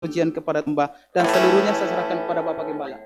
pujian kepada Tuhan dan seluruhnya saya serahkan kepada Bapak Gembala.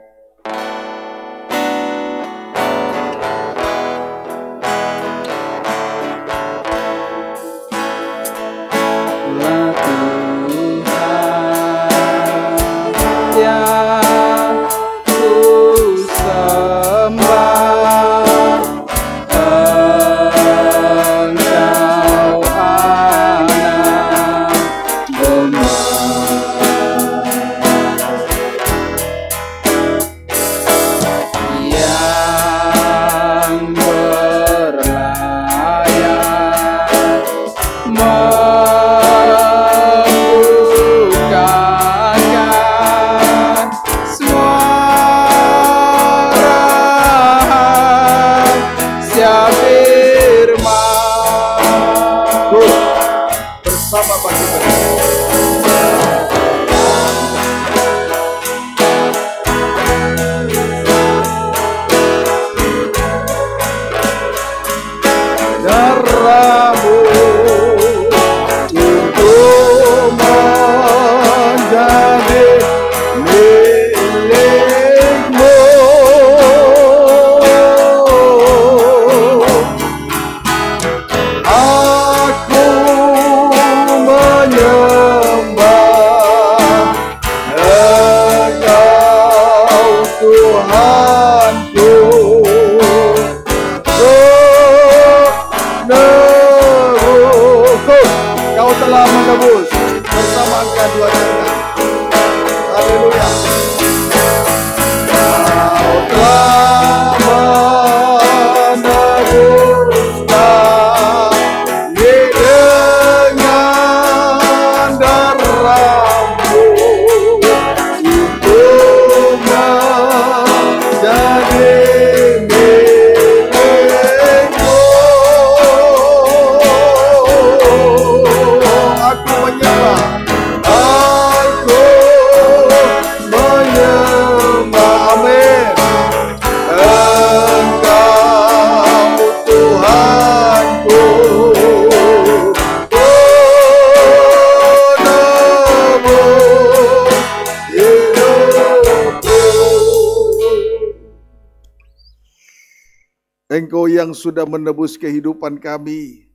sudah menebus kehidupan kami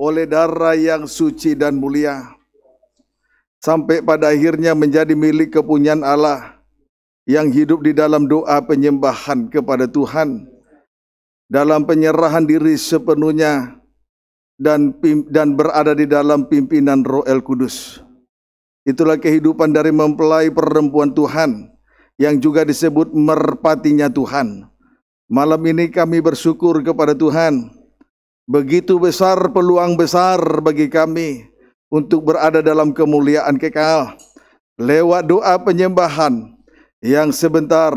oleh darah yang suci dan mulia sampai pada akhirnya menjadi milik kepunyaan Allah yang hidup di dalam doa penyembahan kepada Tuhan dalam penyerahan diri sepenuhnya dan dan berada di dalam pimpinan Roh El Kudus. Itulah kehidupan dari mempelai perempuan Tuhan yang juga disebut merpatinya Tuhan. Malam ini kami bersyukur kepada Tuhan. Begitu besar peluang besar bagi kami untuk berada dalam kemuliaan kekal. Lewat doa penyembahan yang sebentar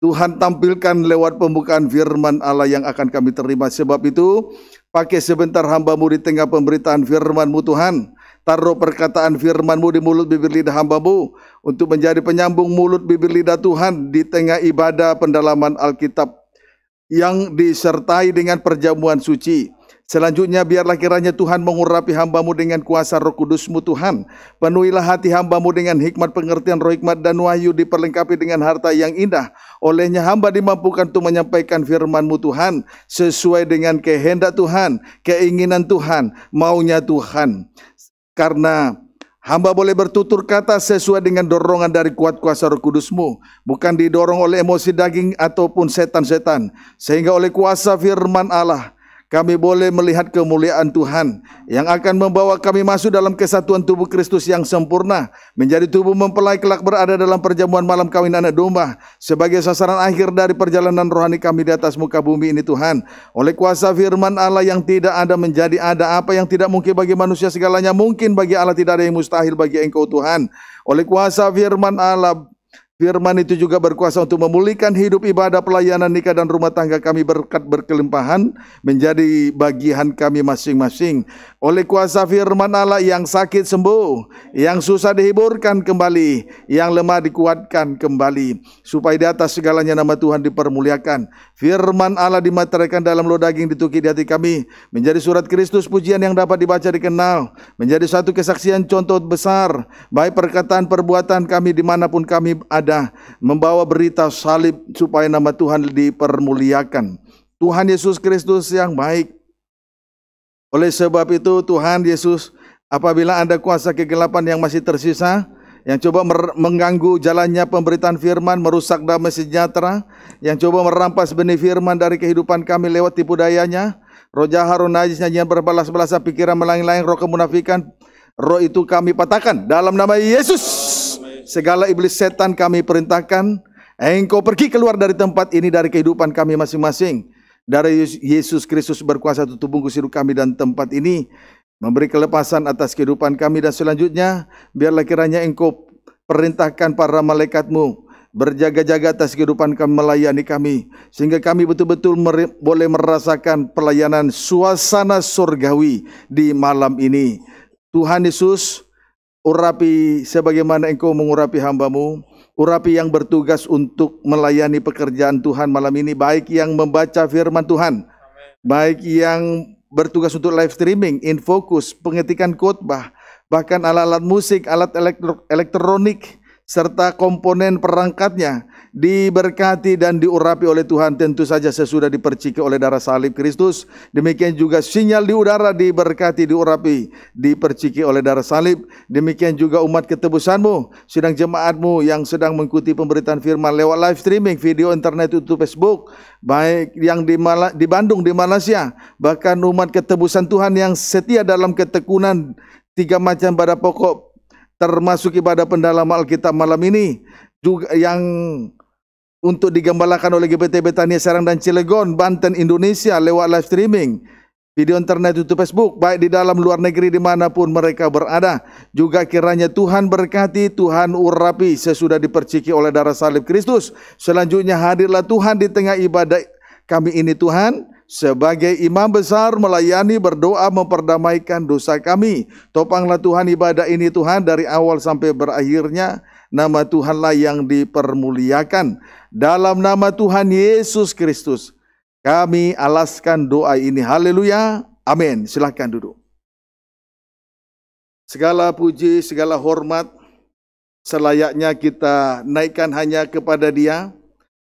Tuhan tampilkan lewat pembukaan firman Allah yang akan kami terima. Sebab itu, pakai sebentar hambamu di tengah pemberitaan firmanmu Tuhan. Taruh perkataan firmanmu di mulut bibir lidah hambamu untuk menjadi penyambung mulut bibir lidah Tuhan di tengah ibadah pendalaman Alkitab yang disertai dengan perjamuan suci. Selanjutnya biarlah kiranya Tuhan mengurapi hambamu dengan kuasa roh kudusmu Tuhan. Penuhilah hati hambamu dengan hikmat pengertian roh hikmat dan wahyu diperlengkapi dengan harta yang indah. Olehnya hamba dimampukan untuk menyampaikan firmanmu Tuhan sesuai dengan kehendak Tuhan, keinginan Tuhan, maunya Tuhan. Karena Hamba boleh bertutur kata sesuai dengan dorongan dari kuat kuasa roh kudusmu. Bukan didorong oleh emosi daging ataupun setan-setan. Sehingga oleh kuasa firman Allah, kami boleh melihat kemuliaan Tuhan yang akan membawa kami masuk dalam kesatuan tubuh Kristus yang sempurna, menjadi tubuh mempelai kelak berada dalam perjamuan malam kawin anak domba sebagai sasaran akhir dari perjalanan rohani kami di atas muka bumi ini Tuhan. Oleh kuasa firman Allah yang tidak ada menjadi ada apa yang tidak mungkin bagi manusia segalanya mungkin bagi Allah tidak ada yang mustahil bagi Engkau Tuhan. Oleh kuasa firman Allah Firman itu juga berkuasa untuk memulihkan hidup ibadah pelayanan nikah dan rumah tangga kami berkat berkelimpahan menjadi bagian kami masing-masing. Oleh kuasa firman Allah yang sakit sembuh, yang susah dihiburkan kembali, yang lemah dikuatkan kembali. Supaya di atas segalanya nama Tuhan dipermuliakan. Firman Allah dimaterikan dalam loh daging ditukik di hati kami. Menjadi surat Kristus pujian yang dapat dibaca dikenal. Menjadi satu kesaksian contoh besar. Baik perkataan perbuatan kami dimanapun kami ada ibadah, membawa berita salib supaya nama Tuhan dipermuliakan. Tuhan Yesus Kristus yang baik. Oleh sebab itu Tuhan Yesus apabila ada kuasa kegelapan yang masih tersisa, yang coba mengganggu jalannya pemberitaan firman, merusak damai sejahtera, yang coba merampas benih firman dari kehidupan kami lewat tipu dayanya, roh jahat, roh najis, nyanyian berbalas-balasan, pikiran melayang-layang, roh kemunafikan, roh itu kami patahkan dalam nama Yesus. Segala iblis setan kami perintahkan, engkau pergi keluar dari tempat ini dari kehidupan kami masing-masing. Dari Yesus Kristus berkuasa tutup bungkus hidup kami dan tempat ini memberi kelepasan atas kehidupan kami dan selanjutnya biarlah kiranya engkau perintahkan para malaikatmu berjaga-jaga atas kehidupan kami melayani kami sehingga kami betul-betul mer boleh merasakan pelayanan suasana surgawi di malam ini. Tuhan Yesus urapi sebagaimana engkau mengurapi hambamu, urapi yang bertugas untuk melayani pekerjaan Tuhan malam ini, baik yang membaca firman Tuhan, baik yang bertugas untuk live streaming, infokus, pengetikan khotbah, bahkan alat-alat musik, alat elektronik, serta komponen perangkatnya, diberkati dan diurapi oleh Tuhan tentu saja sesudah diperciki oleh darah salib Kristus. Demikian juga sinyal di udara diberkati, diurapi, diperciki oleh darah salib. Demikian juga umat ketebusanmu, sidang jemaatmu yang sedang mengikuti pemberitaan firman lewat live streaming, video internet YouTube, Facebook, baik yang di, Mal di Bandung, di Malaysia, bahkan umat ketebusan Tuhan yang setia dalam ketekunan tiga macam pada pokok termasuk ibadah pendalaman Alkitab malam ini juga yang untuk digembalakan oleh GPT Betania Serang dan Cilegon, Banten, Indonesia lewat live streaming. Video internet YouTube Facebook baik di dalam luar negeri dimanapun mereka berada. Juga kiranya Tuhan berkati, Tuhan urapi sesudah diperciki oleh darah salib Kristus. Selanjutnya hadirlah Tuhan di tengah ibadah kami ini Tuhan sebagai imam besar melayani berdoa memperdamaikan dosa kami. Topanglah Tuhan ibadah ini Tuhan dari awal sampai berakhirnya Nama Tuhanlah yang dipermuliakan. Dalam nama Tuhan Yesus Kristus, kami alaskan doa ini. Haleluya. Amin. Silahkan duduk. Segala puji, segala hormat, selayaknya kita naikkan hanya kepada dia.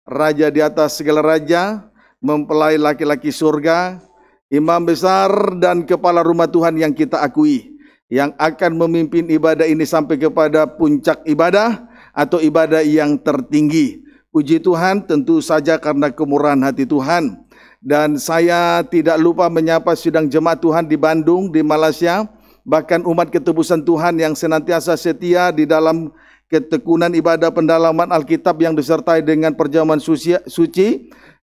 Raja di atas segala raja, mempelai laki-laki surga, imam besar dan kepala rumah Tuhan yang kita akui yang akan memimpin ibadah ini sampai kepada puncak ibadah atau ibadah yang tertinggi. Puji Tuhan tentu saja karena kemurahan hati Tuhan. Dan saya tidak lupa menyapa sidang jemaat Tuhan di Bandung, di Malaysia, bahkan umat ketebusan Tuhan yang senantiasa setia di dalam ketekunan ibadah pendalaman Alkitab yang disertai dengan perjamuan suci,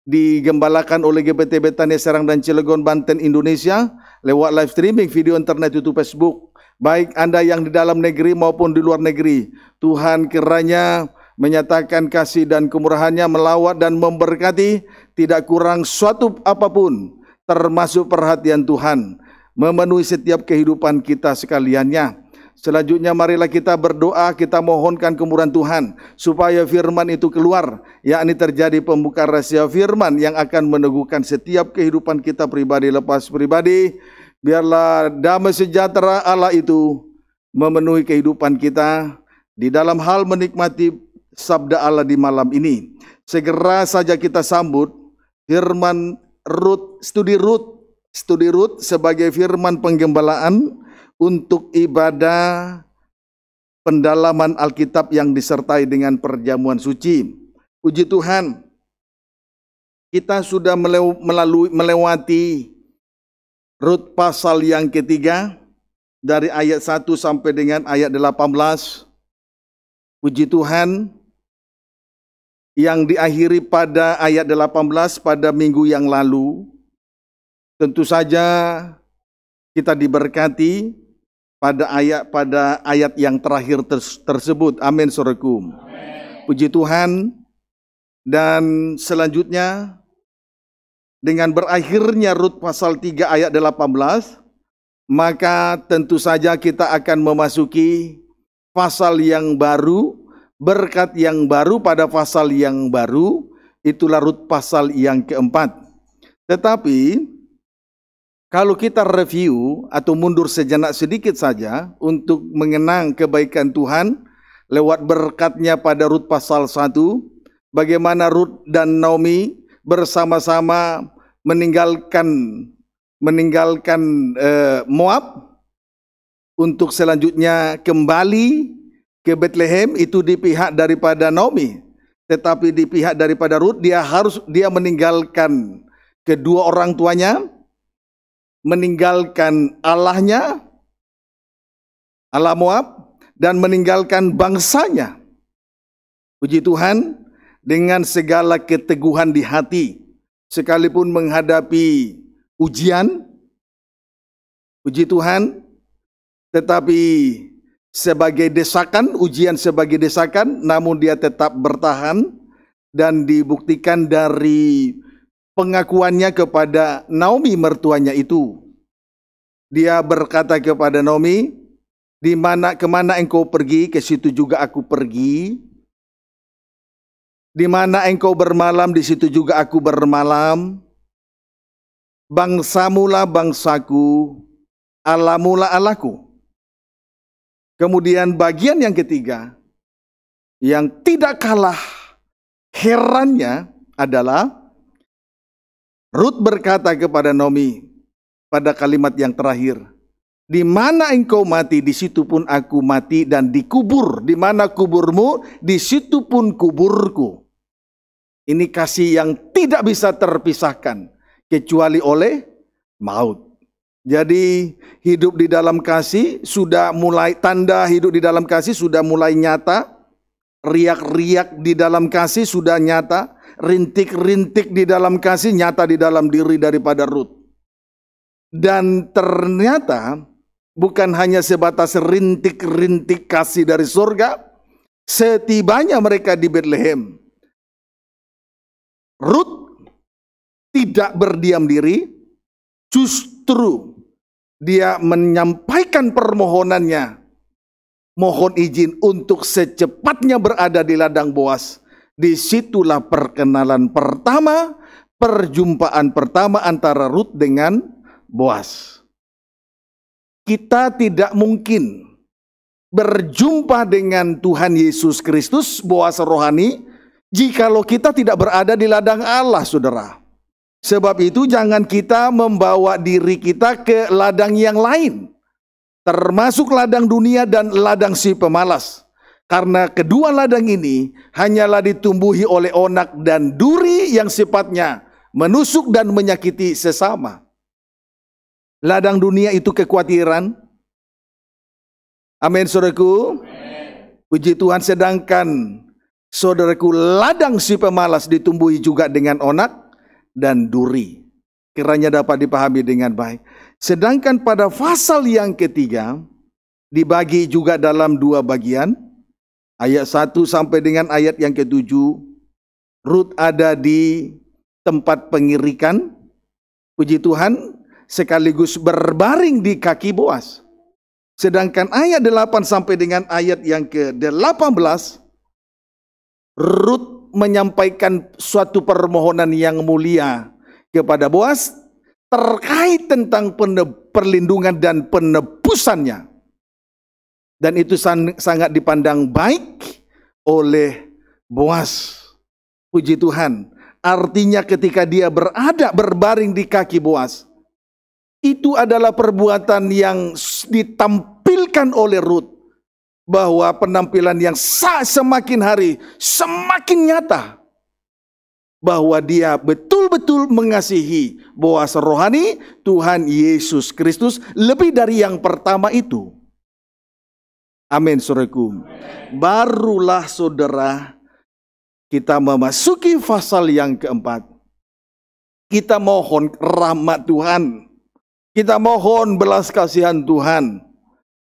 digembalakan oleh GPT Betania Serang dan Cilegon Banten Indonesia lewat live streaming video internet YouTube Facebook baik Anda yang di dalam negeri maupun di luar negeri Tuhan kiranya menyatakan kasih dan kemurahannya melawat dan memberkati tidak kurang suatu apapun termasuk perhatian Tuhan memenuhi setiap kehidupan kita sekaliannya Selanjutnya marilah kita berdoa, kita mohonkan kemurahan Tuhan supaya firman itu keluar, yakni terjadi pembuka rahasia firman yang akan meneguhkan setiap kehidupan kita pribadi lepas pribadi. Biarlah damai sejahtera Allah itu memenuhi kehidupan kita di dalam hal menikmati sabda Allah di malam ini. Segera saja kita sambut firman Rut, studi Rut, studi Rut sebagai firman penggembalaan untuk ibadah pendalaman Alkitab yang disertai dengan perjamuan suci. Puji Tuhan, kita sudah melalui, melewati rut pasal yang ketiga dari ayat 1 sampai dengan ayat 18. Puji Tuhan, yang diakhiri pada ayat 18 pada minggu yang lalu. Tentu saja kita diberkati pada ayat pada ayat yang terakhir tersebut. Amin suraku. Puji Tuhan. Dan selanjutnya dengan berakhirnya Rut pasal 3 ayat 18 maka tentu saja kita akan memasuki pasal yang baru, berkat yang baru pada pasal yang baru, itulah Rut pasal yang keempat. Tetapi kalau kita review atau mundur sejenak sedikit saja untuk mengenang kebaikan Tuhan lewat berkatnya pada Rut pasal 1, bagaimana Rut dan Naomi bersama-sama meninggalkan meninggalkan eh, Moab untuk selanjutnya kembali ke Bethlehem itu di pihak daripada Naomi tetapi di pihak daripada Rut dia harus dia meninggalkan kedua orang tuanya meninggalkan Allahnya, Allah Moab, dan meninggalkan bangsanya. Puji Tuhan, dengan segala keteguhan di hati, sekalipun menghadapi ujian, puji Tuhan, tetapi sebagai desakan, ujian sebagai desakan, namun dia tetap bertahan dan dibuktikan dari pengakuannya kepada Naomi mertuanya itu. Dia berkata kepada Naomi, di mana kemana engkau pergi, ke situ juga aku pergi. Di mana engkau bermalam, di situ juga aku bermalam. mula bangsaku, alamula alaku. Kemudian bagian yang ketiga, yang tidak kalah herannya adalah Ruth berkata kepada Nomi pada kalimat yang terakhir, di mana engkau mati, di situ pun aku mati dan dikubur. Di mana kuburmu, di situ pun kuburku. Ini kasih yang tidak bisa terpisahkan kecuali oleh maut. Jadi hidup di dalam kasih sudah mulai tanda hidup di dalam kasih sudah mulai nyata. Riak-riak di dalam kasih sudah nyata rintik-rintik di dalam kasih nyata di dalam diri daripada Ruth. Dan ternyata bukan hanya sebatas rintik-rintik kasih dari surga, setibanya mereka di Bethlehem. Ruth tidak berdiam diri, justru dia menyampaikan permohonannya. Mohon izin untuk secepatnya berada di ladang Boas Disitulah perkenalan pertama, perjumpaan pertama antara Ruth dengan Boas. Kita tidak mungkin berjumpa dengan Tuhan Yesus Kristus, Boas rohani, jikalau kita tidak berada di ladang Allah, saudara. Sebab itu jangan kita membawa diri kita ke ladang yang lain. Termasuk ladang dunia dan ladang si pemalas. Karena kedua ladang ini hanyalah ditumbuhi oleh onak dan duri yang sifatnya menusuk dan menyakiti sesama. Ladang dunia itu kekhawatiran. Amin, saudaraku. Puji Tuhan, sedangkan saudaraku ladang si pemalas ditumbuhi juga dengan onak dan duri. Kiranya dapat dipahami dengan baik. Sedangkan pada pasal yang ketiga dibagi juga dalam dua bagian Ayat 1 sampai dengan ayat yang ke ketujuh, Ruth ada di tempat pengirikan, puji Tuhan, sekaligus berbaring di kaki Boas. Sedangkan ayat 8 sampai dengan ayat yang ke-18, Ruth menyampaikan suatu permohonan yang mulia kepada Boas terkait tentang perlindungan dan penebusannya. Dan itu sangat dipandang baik oleh Boas. Puji Tuhan. Artinya ketika dia berada berbaring di kaki Boas. Itu adalah perbuatan yang ditampilkan oleh Ruth. Bahwa penampilan yang sah semakin hari semakin nyata. Bahwa dia betul-betul mengasihi Boas rohani Tuhan Yesus Kristus lebih dari yang pertama itu. Amin, suraku. Barulah saudara kita memasuki pasal yang keempat. Kita mohon rahmat Tuhan. Kita mohon belas kasihan Tuhan.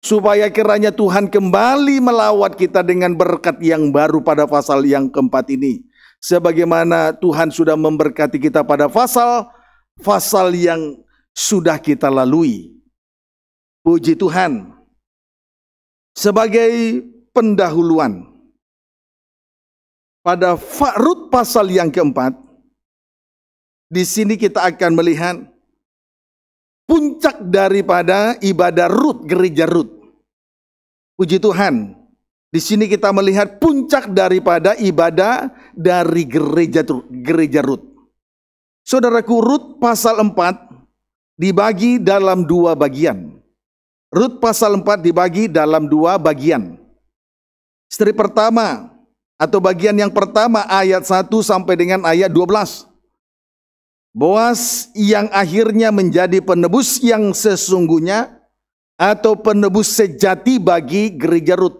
Supaya kiranya Tuhan kembali melawat kita dengan berkat yang baru pada pasal yang keempat ini. Sebagaimana Tuhan sudah memberkati kita pada pasal pasal yang sudah kita lalui. Puji Tuhan sebagai pendahuluan. Pada Fa'rud pasal yang keempat, di sini kita akan melihat puncak daripada ibadah Rut, gereja Rut. Puji Tuhan, di sini kita melihat puncak daripada ibadah dari gereja, gereja Rut. Saudaraku Rut pasal 4 dibagi dalam dua bagian. Rut pasal 4 dibagi dalam dua bagian. Strip pertama atau bagian yang pertama ayat 1 sampai dengan ayat 12. Boas yang akhirnya menjadi penebus yang sesungguhnya atau penebus sejati bagi gereja Rut.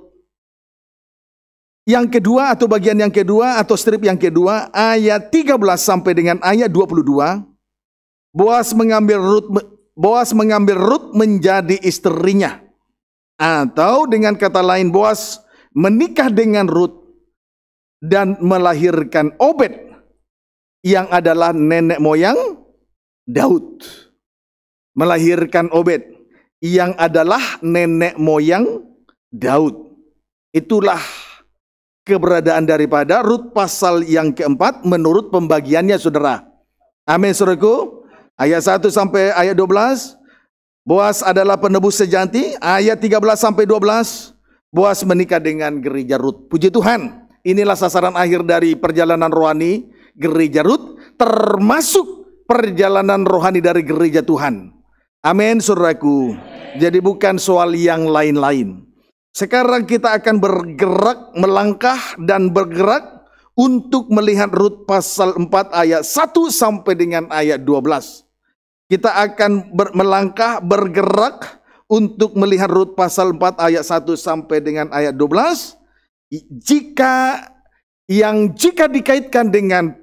Yang kedua atau bagian yang kedua atau strip yang kedua ayat 13 sampai dengan ayat 22 Boas mengambil Rut Boas mengambil Ruth menjadi istrinya. Atau dengan kata lain Boas menikah dengan Ruth dan melahirkan Obed yang adalah nenek moyang Daud. Melahirkan Obed yang adalah nenek moyang Daud. Itulah keberadaan daripada Rut pasal yang keempat menurut pembagiannya saudara. Amin saudaraku. Ayat 1 sampai ayat 12, Boas adalah penebus sejati. Ayat 13 sampai 12, Boas menikah dengan gereja Rut. Puji Tuhan, inilah sasaran akhir dari perjalanan rohani gereja Rut, termasuk perjalanan rohani dari gereja Tuhan. Amin, saudaraku. Jadi bukan soal yang lain-lain. Sekarang kita akan bergerak, melangkah dan bergerak untuk melihat Rut pasal 4 ayat 1 sampai dengan ayat 12. Kita akan ber, melangkah, bergerak untuk melihat Rut pasal 4 ayat 1 sampai dengan ayat 12. Jika yang jika dikaitkan dengan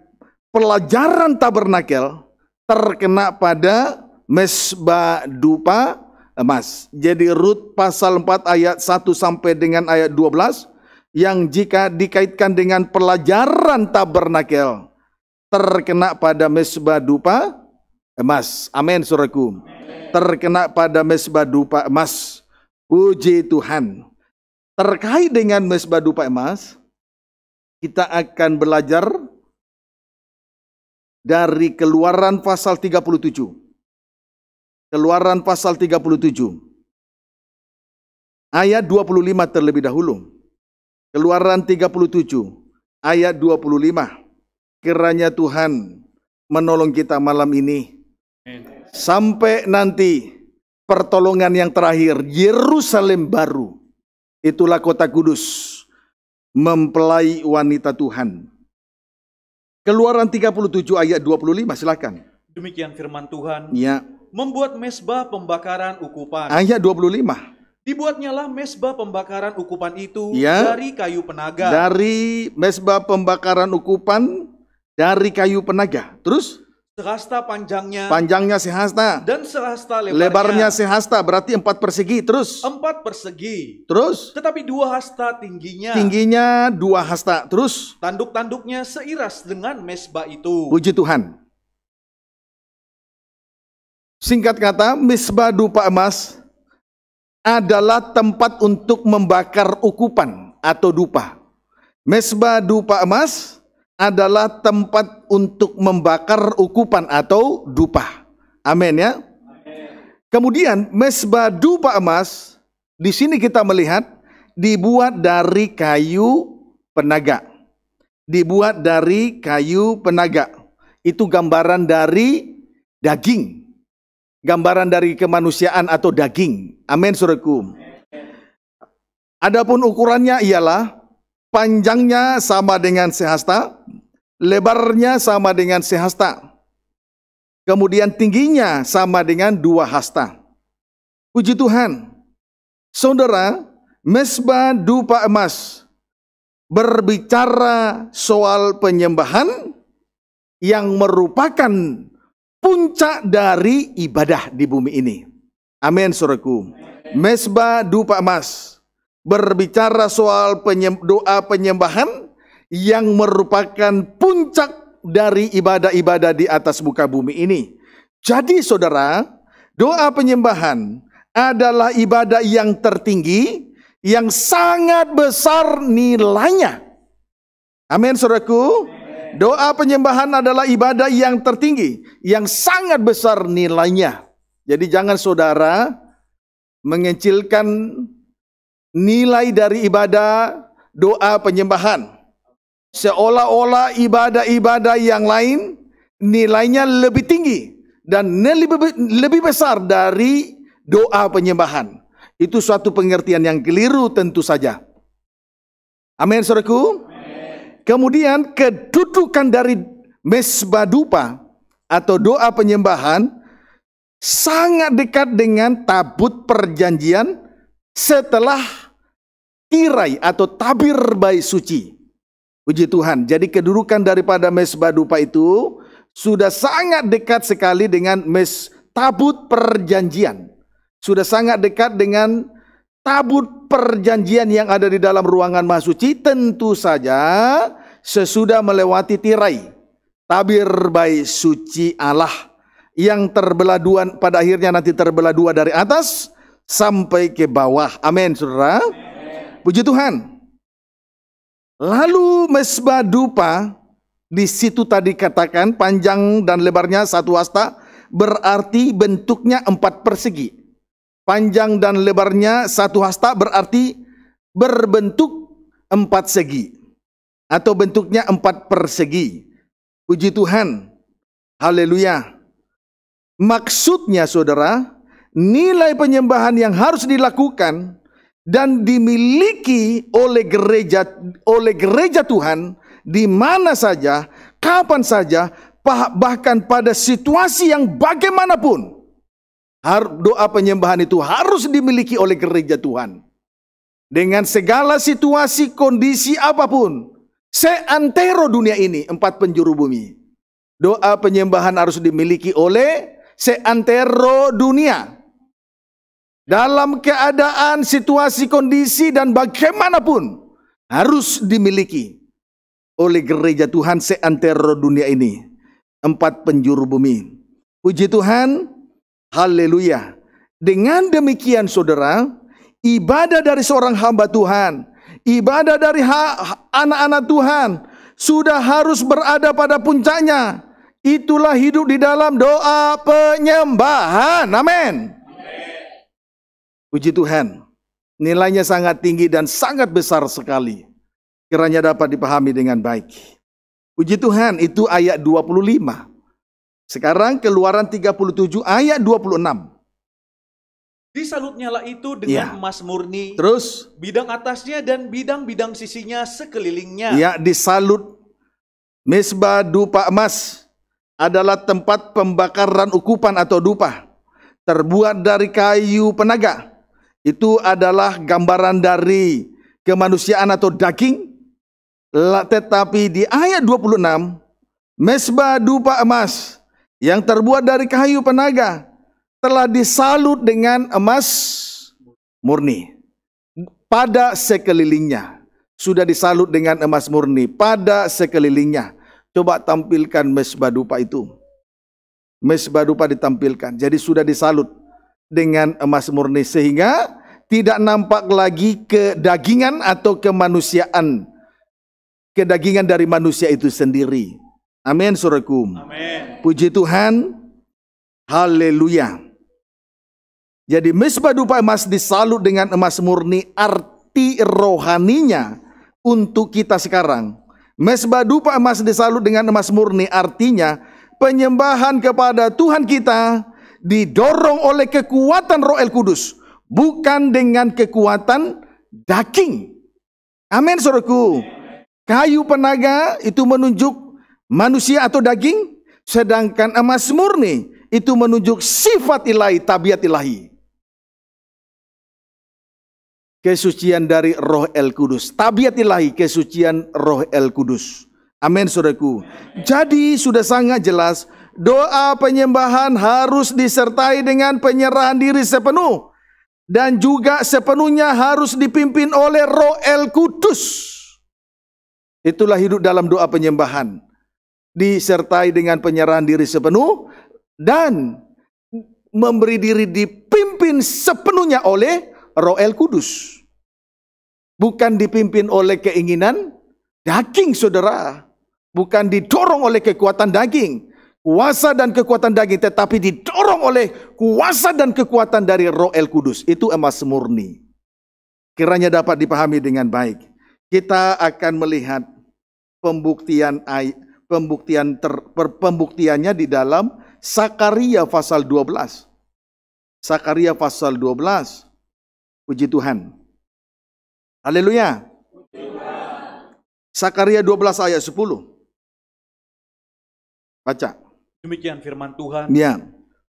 pelajaran tabernakel terkena pada mesbah dupa emas. Eh, jadi Rut pasal 4 ayat 1 sampai dengan ayat 12 yang jika dikaitkan dengan pelajaran tabernakel terkena pada mesbah dupa emas. Amin suraku. Terkena pada mesbah dupa emas. Puji Tuhan. Terkait dengan mesbah dupa emas, kita akan belajar dari keluaran pasal 37. Keluaran pasal 37. Ayat 25 terlebih dahulu. Keluaran 37 ayat 25. Kiranya Tuhan menolong kita malam ini Sampai nanti pertolongan yang terakhir, Yerusalem baru. Itulah kota kudus mempelai wanita Tuhan. Keluaran 37 ayat 25 silakan. Demikian firman Tuhan. Ya. Membuat mesbah pembakaran ukupan. Ayat 25. lah mesbah pembakaran ukupan itu ya. dari kayu penaga. Dari mesbah pembakaran ukupan dari kayu penaga. Terus? Sehasta panjangnya. Panjangnya sehasta. Dan sehasta lebarnya. Lebarnya sehasta berarti empat persegi. Terus. Empat persegi. Terus. Tetapi dua hasta tingginya. Tingginya dua hasta. Terus. Tanduk-tanduknya seiras dengan mesbah itu. Puji Tuhan. Singkat kata, mesbah dupa emas adalah tempat untuk membakar ukupan atau dupa. Mesbah dupa emas adalah tempat untuk membakar ukupan atau dupa. Amin ya. Kemudian mesbah dupa emas di sini kita melihat dibuat dari kayu penaga. Dibuat dari kayu penaga. Itu gambaran dari daging. Gambaran dari kemanusiaan atau daging. Amin suratku. Adapun ukurannya ialah Panjangnya sama dengan sehasta, lebarnya sama dengan sehasta. Kemudian tingginya sama dengan dua hasta. Puji Tuhan. Saudara, mesbah dupa emas berbicara soal penyembahan yang merupakan puncak dari ibadah di bumi ini. Amin, suraku. Mesbah dupa emas berbicara soal penyem, doa penyembahan yang merupakan puncak dari ibadah-ibadah di atas muka bumi ini. Jadi saudara, doa penyembahan adalah ibadah yang tertinggi yang sangat besar nilainya. Amin saudaraku. Doa penyembahan adalah ibadah yang tertinggi yang sangat besar nilainya. Jadi jangan saudara mengecilkan nilai dari ibadah doa penyembahan. Seolah-olah ibadah-ibadah yang lain nilainya lebih tinggi dan lebih, besar dari doa penyembahan. Itu suatu pengertian yang keliru tentu saja. Amin, saudaraku. Kemudian kedudukan dari mesbah dupa atau doa penyembahan sangat dekat dengan tabut perjanjian setelah tirai atau tabir baik suci. Puji Tuhan. Jadi kedudukan daripada mesbah dupa itu sudah sangat dekat sekali dengan mes tabut perjanjian. Sudah sangat dekat dengan tabut perjanjian yang ada di dalam ruangan maha suci. Tentu saja sesudah melewati tirai. Tabir baik suci Allah yang terbelah dua pada akhirnya nanti terbelah dua dari atas sampai ke bawah. Amin, Saudara. Amen. Puji Tuhan. Lalu mesbah dupa di situ tadi katakan panjang dan lebarnya satu hasta berarti bentuknya empat persegi. Panjang dan lebarnya satu hasta berarti berbentuk empat segi atau bentuknya empat persegi. Puji Tuhan. Haleluya. Maksudnya saudara, nilai penyembahan yang harus dilakukan dan dimiliki oleh gereja oleh gereja Tuhan di mana saja, kapan saja, bahkan pada situasi yang bagaimanapun. Doa penyembahan itu harus dimiliki oleh gereja Tuhan. Dengan segala situasi, kondisi apapun. Seantero dunia ini, empat penjuru bumi. Doa penyembahan harus dimiliki oleh seantero dunia dalam keadaan, situasi, kondisi, dan bagaimanapun harus dimiliki oleh gereja Tuhan seantero dunia ini. Empat penjuru bumi. Puji Tuhan, haleluya. Dengan demikian saudara, ibadah dari seorang hamba Tuhan, ibadah dari anak-anak Tuhan, sudah harus berada pada puncaknya. Itulah hidup di dalam doa penyembahan. Amin. Puji Tuhan, nilainya sangat tinggi dan sangat besar sekali. Kiranya dapat dipahami dengan baik. Puji Tuhan, itu ayat 25. Sekarang keluaran 37 ayat 26. Disalutnyalah itu dengan ya. emas murni. Terus bidang atasnya dan bidang-bidang sisinya sekelilingnya. Ya, disalut mesbah dupa emas adalah tempat pembakaran ukupan atau dupa terbuat dari kayu penaga itu adalah gambaran dari kemanusiaan atau daging. Tetapi di ayat 26, mesbah dupa emas yang terbuat dari kayu penaga telah disalut dengan emas murni. Pada sekelilingnya. Sudah disalut dengan emas murni. Pada sekelilingnya. Coba tampilkan mesbah dupa itu. Mesbah dupa ditampilkan. Jadi sudah disalut dengan emas murni. Sehingga tidak nampak lagi kedagingan atau kemanusiaan. Kedagingan dari manusia itu sendiri. Amin suraku. Amin. Puji Tuhan. Haleluya. Jadi misbah dupa emas disalut dengan emas murni arti rohaninya untuk kita sekarang. Mesbah dupa emas disalut dengan emas murni artinya penyembahan kepada Tuhan kita didorong oleh kekuatan Roh El Kudus bukan dengan kekuatan daging. Amin, saudaraku. Kayu penaga itu menunjuk manusia atau daging, sedangkan emas murni itu menunjuk sifat ilahi, tabiat ilahi. Kesucian dari roh el kudus. Tabiat ilahi, kesucian roh el kudus. Amin, saudaraku. Jadi sudah sangat jelas, doa penyembahan harus disertai dengan penyerahan diri sepenuh dan juga sepenuhnya harus dipimpin oleh Roh El Kudus. Itulah hidup dalam doa penyembahan disertai dengan penyerahan diri sepenuh dan memberi diri dipimpin sepenuhnya oleh Roh El Kudus. Bukan dipimpin oleh keinginan daging saudara, bukan didorong oleh kekuatan daging, kuasa dan kekuatan daging tetapi didorong oleh kuasa dan kekuatan dari Roh El Kudus. Itu emas murni. Kiranya dapat dipahami dengan baik. Kita akan melihat pembuktian pembuktian ter, pembuktiannya di dalam Sakaria pasal 12. Sakaria pasal 12. Puji Tuhan. Haleluya. Sakaria 12 ayat 10. Baca. Demikian firman Tuhan. Ya.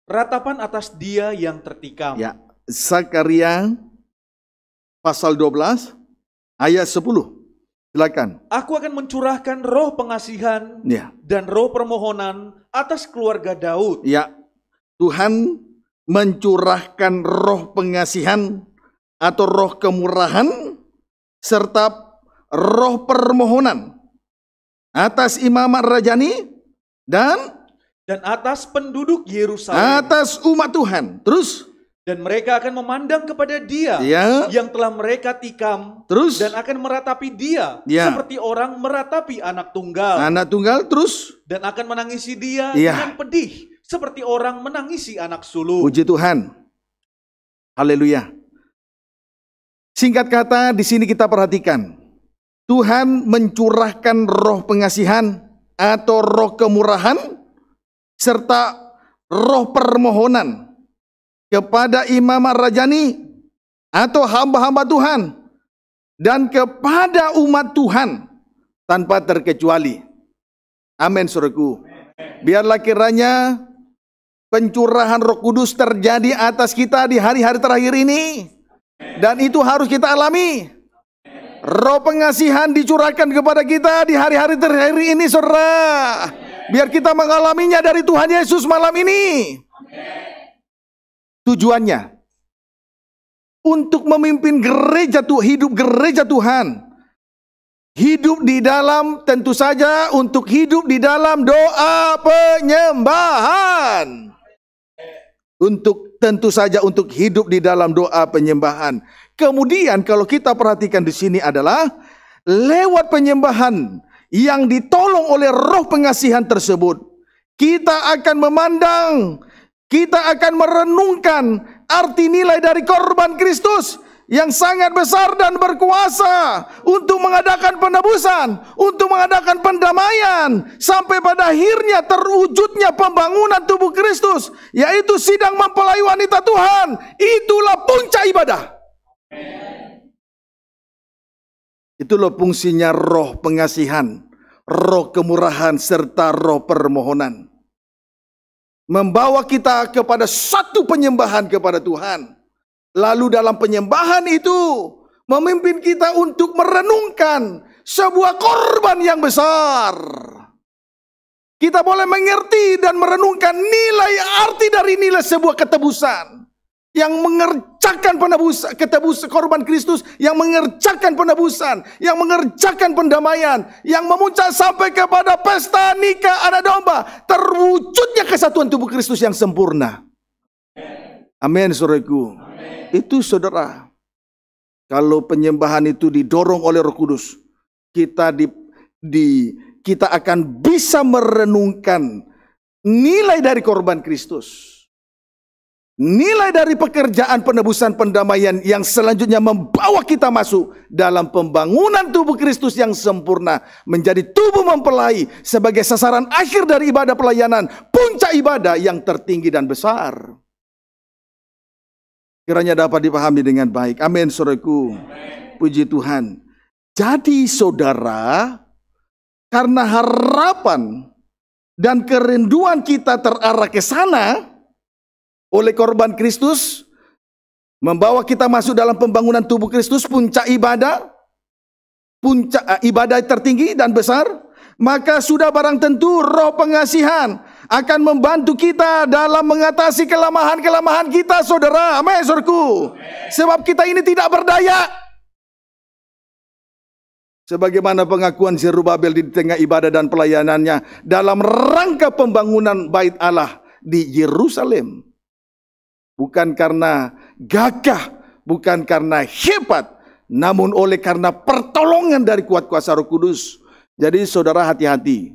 Ratapan atas dia yang tertikam. Ya. Zakaria pasal 12 ayat 10. Silakan. Aku akan mencurahkan roh pengasihan ya. dan roh permohonan atas keluarga Daud. Ya. Tuhan mencurahkan roh pengasihan atau roh kemurahan serta roh permohonan atas imamat rajani dan dan atas penduduk Yerusalem atas umat Tuhan terus dan mereka akan memandang kepada dia ya. yang telah mereka tikam terus dan akan meratapi dia ya. seperti orang meratapi anak tunggal anak tunggal terus dan akan menangisi dia ya. dengan pedih seperti orang menangisi anak sulung puji Tuhan haleluya singkat kata di sini kita perhatikan Tuhan mencurahkan roh pengasihan atau roh kemurahan serta roh permohonan kepada imam rajani atau hamba-hamba Tuhan dan kepada umat Tuhan tanpa terkecuali. Amin suruhku. Biarlah kiranya pencurahan roh kudus terjadi atas kita di hari-hari terakhir ini. Dan itu harus kita alami. Roh pengasihan dicurahkan kepada kita di hari-hari terakhir ini, saudara. Biar kita mengalaminya dari Tuhan Yesus malam ini. Tujuannya untuk memimpin gereja tuh hidup gereja Tuhan. Hidup di dalam tentu saja untuk hidup di dalam doa penyembahan. Untuk tentu saja untuk hidup di dalam doa penyembahan. Kemudian kalau kita perhatikan di sini adalah lewat penyembahan yang ditolong oleh roh pengasihan tersebut, kita akan memandang, kita akan merenungkan arti nilai dari korban Kristus yang sangat besar dan berkuasa untuk mengadakan penebusan, untuk mengadakan pendamaian sampai pada akhirnya terwujudnya pembangunan tubuh Kristus, yaitu sidang mempelai wanita Tuhan. Itulah puncak ibadah. Amen. Itu loh fungsinya roh pengasihan, roh kemurahan, serta roh permohonan. Membawa kita kepada satu penyembahan kepada Tuhan. Lalu dalam penyembahan itu memimpin kita untuk merenungkan sebuah korban yang besar. Kita boleh mengerti dan merenungkan nilai arti dari nilai sebuah ketebusan yang mengerjakan penebusan, ketebus korban Kristus, yang mengerjakan penebusan, yang mengerjakan pendamaian, yang memuncak sampai kepada pesta nikah anak domba, terwujudnya kesatuan tubuh Kristus yang sempurna. Amin, saudaraku. Itu saudara. Kalau penyembahan itu didorong oleh Roh Kudus, kita di, di kita akan bisa merenungkan nilai dari korban Kristus Nilai dari pekerjaan penebusan pendamaian yang selanjutnya membawa kita masuk dalam pembangunan tubuh Kristus yang sempurna. Menjadi tubuh mempelai sebagai sasaran akhir dari ibadah pelayanan. Puncak ibadah yang tertinggi dan besar. Kiranya dapat dipahami dengan baik. Amin saudaraku. Puji Tuhan. Jadi saudara, karena harapan dan kerinduan kita terarah ke sana, oleh korban Kristus, membawa kita masuk dalam pembangunan tubuh Kristus, puncak ibadah, puncak eh, ibadah tertinggi dan besar, maka sudah barang tentu roh pengasihan akan membantu kita dalam mengatasi kelemahan-kelemahan kita, saudara. Amin, saudaraku. Sebab kita ini tidak berdaya. Sebagaimana pengakuan Zerubabel di tengah ibadah dan pelayanannya dalam rangka pembangunan bait Allah di Yerusalem bukan karena gagah, bukan karena hebat, namun oleh karena pertolongan dari kuat kuasa Roh Kudus. Jadi saudara hati-hati.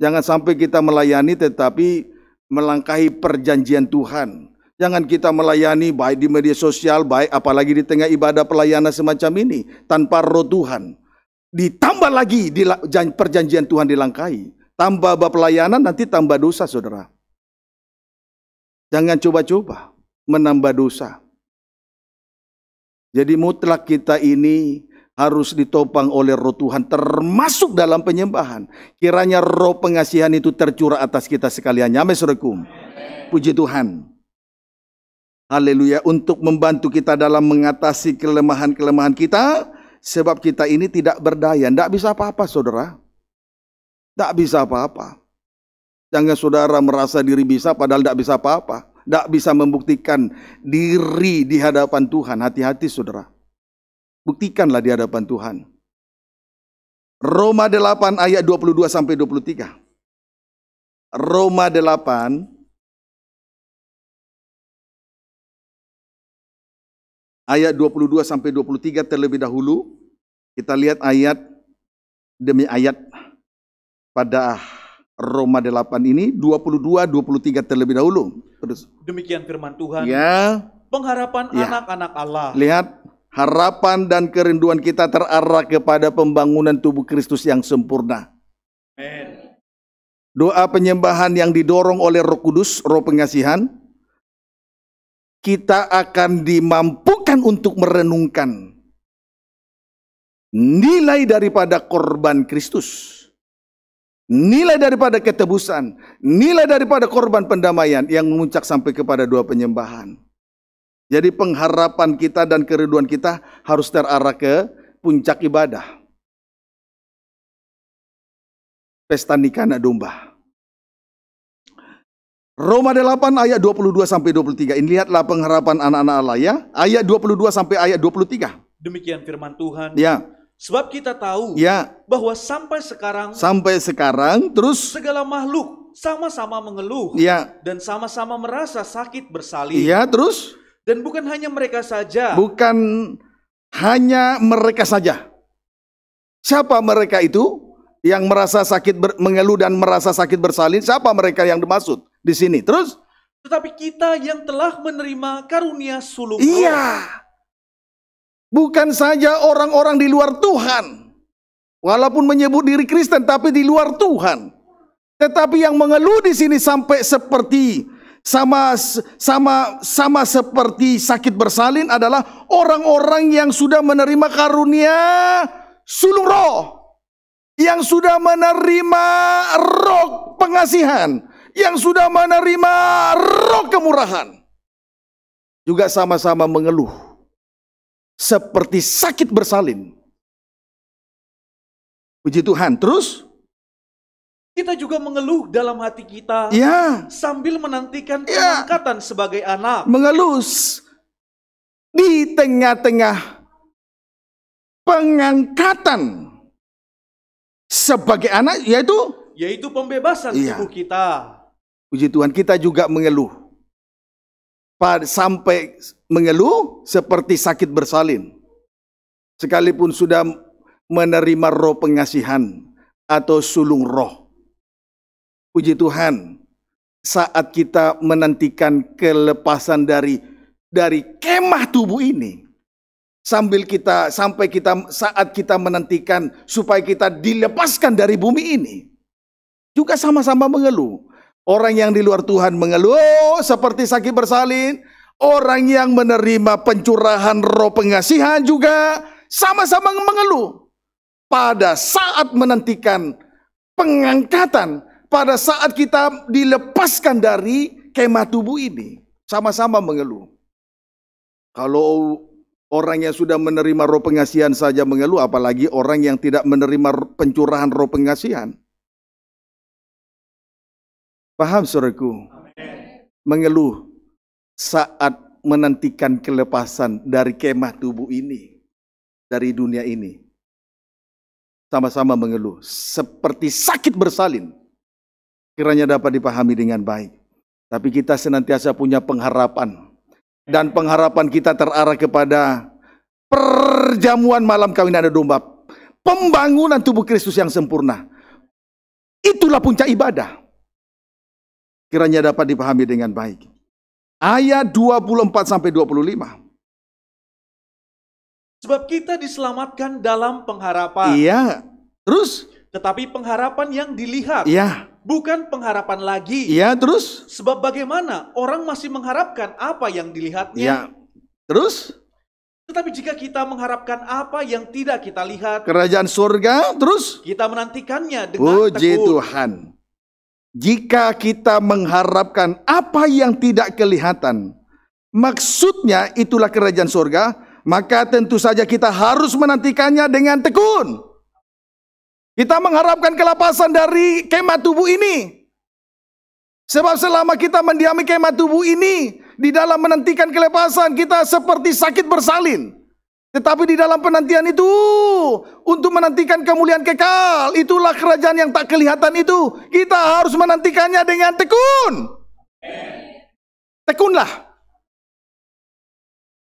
Jangan sampai kita melayani tetapi melangkahi perjanjian Tuhan. Jangan kita melayani baik di media sosial, baik apalagi di tengah ibadah pelayanan semacam ini tanpa roh Tuhan. Ditambah lagi di perjanjian Tuhan dilangkahi. Tambah bab pelayanan nanti tambah dosa saudara. Jangan coba-coba menambah dosa. Jadi mutlak kita ini harus ditopang oleh roh Tuhan termasuk dalam penyembahan. Kiranya roh pengasihan itu tercurah atas kita sekalian. Nyamai surikum. Puji Tuhan. Haleluya. Untuk membantu kita dalam mengatasi kelemahan-kelemahan kita. Sebab kita ini tidak berdaya. Tidak bisa apa-apa saudara. Tidak bisa apa-apa. Jangan saudara merasa diri bisa padahal tidak bisa apa-apa tidak bisa membuktikan diri di hadapan Tuhan. Hati-hati saudara. Buktikanlah di hadapan Tuhan. Roma 8 ayat 22 sampai 23. Roma 8 ayat 22 sampai 23 terlebih dahulu. Kita lihat ayat demi ayat pada Roma 8 ini 22 23 terlebih dahulu. Terus demikian firman Tuhan. Ya. Pengharapan ya. anak-anak ya. Allah. Lihat harapan dan kerinduan kita terarah kepada pembangunan tubuh Kristus yang sempurna. Amen. Doa penyembahan yang didorong oleh Roh Kudus, Roh pengasihan, kita akan dimampukan untuk merenungkan nilai daripada korban Kristus Nilai daripada ketebusan, nilai daripada korban pendamaian yang memuncak sampai kepada dua penyembahan. Jadi pengharapan kita dan kerinduan kita harus terarah ke puncak ibadah. Pesta nikah domba. Roma 8 ayat 22 sampai 23. Ini lihatlah pengharapan anak-anak Allah ya. Ayat 22 sampai ayat 23. Demikian firman Tuhan. Ya. Sebab kita tahu ya. bahwa sampai sekarang sampai sekarang terus segala makhluk sama-sama mengeluh ya. dan sama-sama merasa sakit bersalin. Iya, terus dan bukan hanya mereka saja. Bukan hanya mereka saja. Siapa mereka itu yang merasa sakit ber, mengeluh dan merasa sakit bersalin? Siapa mereka yang dimaksud di sini? Terus tetapi kita yang telah menerima karunia sulung Iya. Allah Bukan saja orang-orang di luar Tuhan. Walaupun menyebut diri Kristen tapi di luar Tuhan. Tetapi yang mengeluh di sini sampai seperti sama sama sama seperti sakit bersalin adalah orang-orang yang sudah menerima karunia sulung roh yang sudah menerima roh pengasihan yang sudah menerima roh kemurahan juga sama-sama mengeluh seperti sakit bersalin. Puji Tuhan. Terus kita juga mengeluh dalam hati kita ya. sambil menantikan ya. sebagai anak. Mengeluh di tengah-tengah pengangkatan sebagai anak yaitu yaitu pembebasan ya. tubuh kita. Puji Tuhan, kita juga mengeluh sampai mengeluh seperti sakit bersalin. Sekalipun sudah menerima roh pengasihan atau sulung roh. Puji Tuhan, saat kita menantikan kelepasan dari dari kemah tubuh ini sambil kita sampai kita saat kita menantikan supaya kita dilepaskan dari bumi ini juga sama-sama mengeluh. Orang yang di luar Tuhan mengeluh seperti sakit bersalin, Orang yang menerima pencurahan roh pengasihan juga sama-sama mengeluh. Pada saat menantikan pengangkatan, pada saat kita dilepaskan dari kemah tubuh ini, sama-sama mengeluh. Kalau orang yang sudah menerima roh pengasihan saja mengeluh, apalagi orang yang tidak menerima pencurahan roh pengasihan. Paham, saudaraku? Mengeluh saat menantikan kelepasan dari kemah tubuh ini, dari dunia ini. Sama-sama mengeluh, seperti sakit bersalin. Kiranya dapat dipahami dengan baik. Tapi kita senantiasa punya pengharapan. Dan pengharapan kita terarah kepada perjamuan malam kawin ada domba. Pembangunan tubuh Kristus yang sempurna. Itulah puncak ibadah. Kiranya dapat dipahami dengan baik. Ayat 24 sampai 25. Sebab kita diselamatkan dalam pengharapan. Iya. Terus? Tetapi pengharapan yang dilihat. Iya. Bukan pengharapan lagi. Iya, terus? Sebab bagaimana orang masih mengharapkan apa yang dilihatnya? Iya. Terus? Tetapi jika kita mengharapkan apa yang tidak kita lihat. Kerajaan surga, terus? Kita menantikannya dengan Puji teguh. Tuhan. Jika kita mengharapkan apa yang tidak kelihatan, maksudnya itulah kerajaan surga, maka tentu saja kita harus menantikannya dengan tekun. Kita mengharapkan kelapasan dari kemah tubuh ini. Sebab selama kita mendiami kemah tubuh ini, di dalam menantikan kelepasan kita seperti sakit bersalin. Tetapi di dalam penantian itu untuk menantikan kemuliaan kekal, itulah kerajaan yang tak kelihatan itu. Kita harus menantikannya dengan tekun. Tekunlah.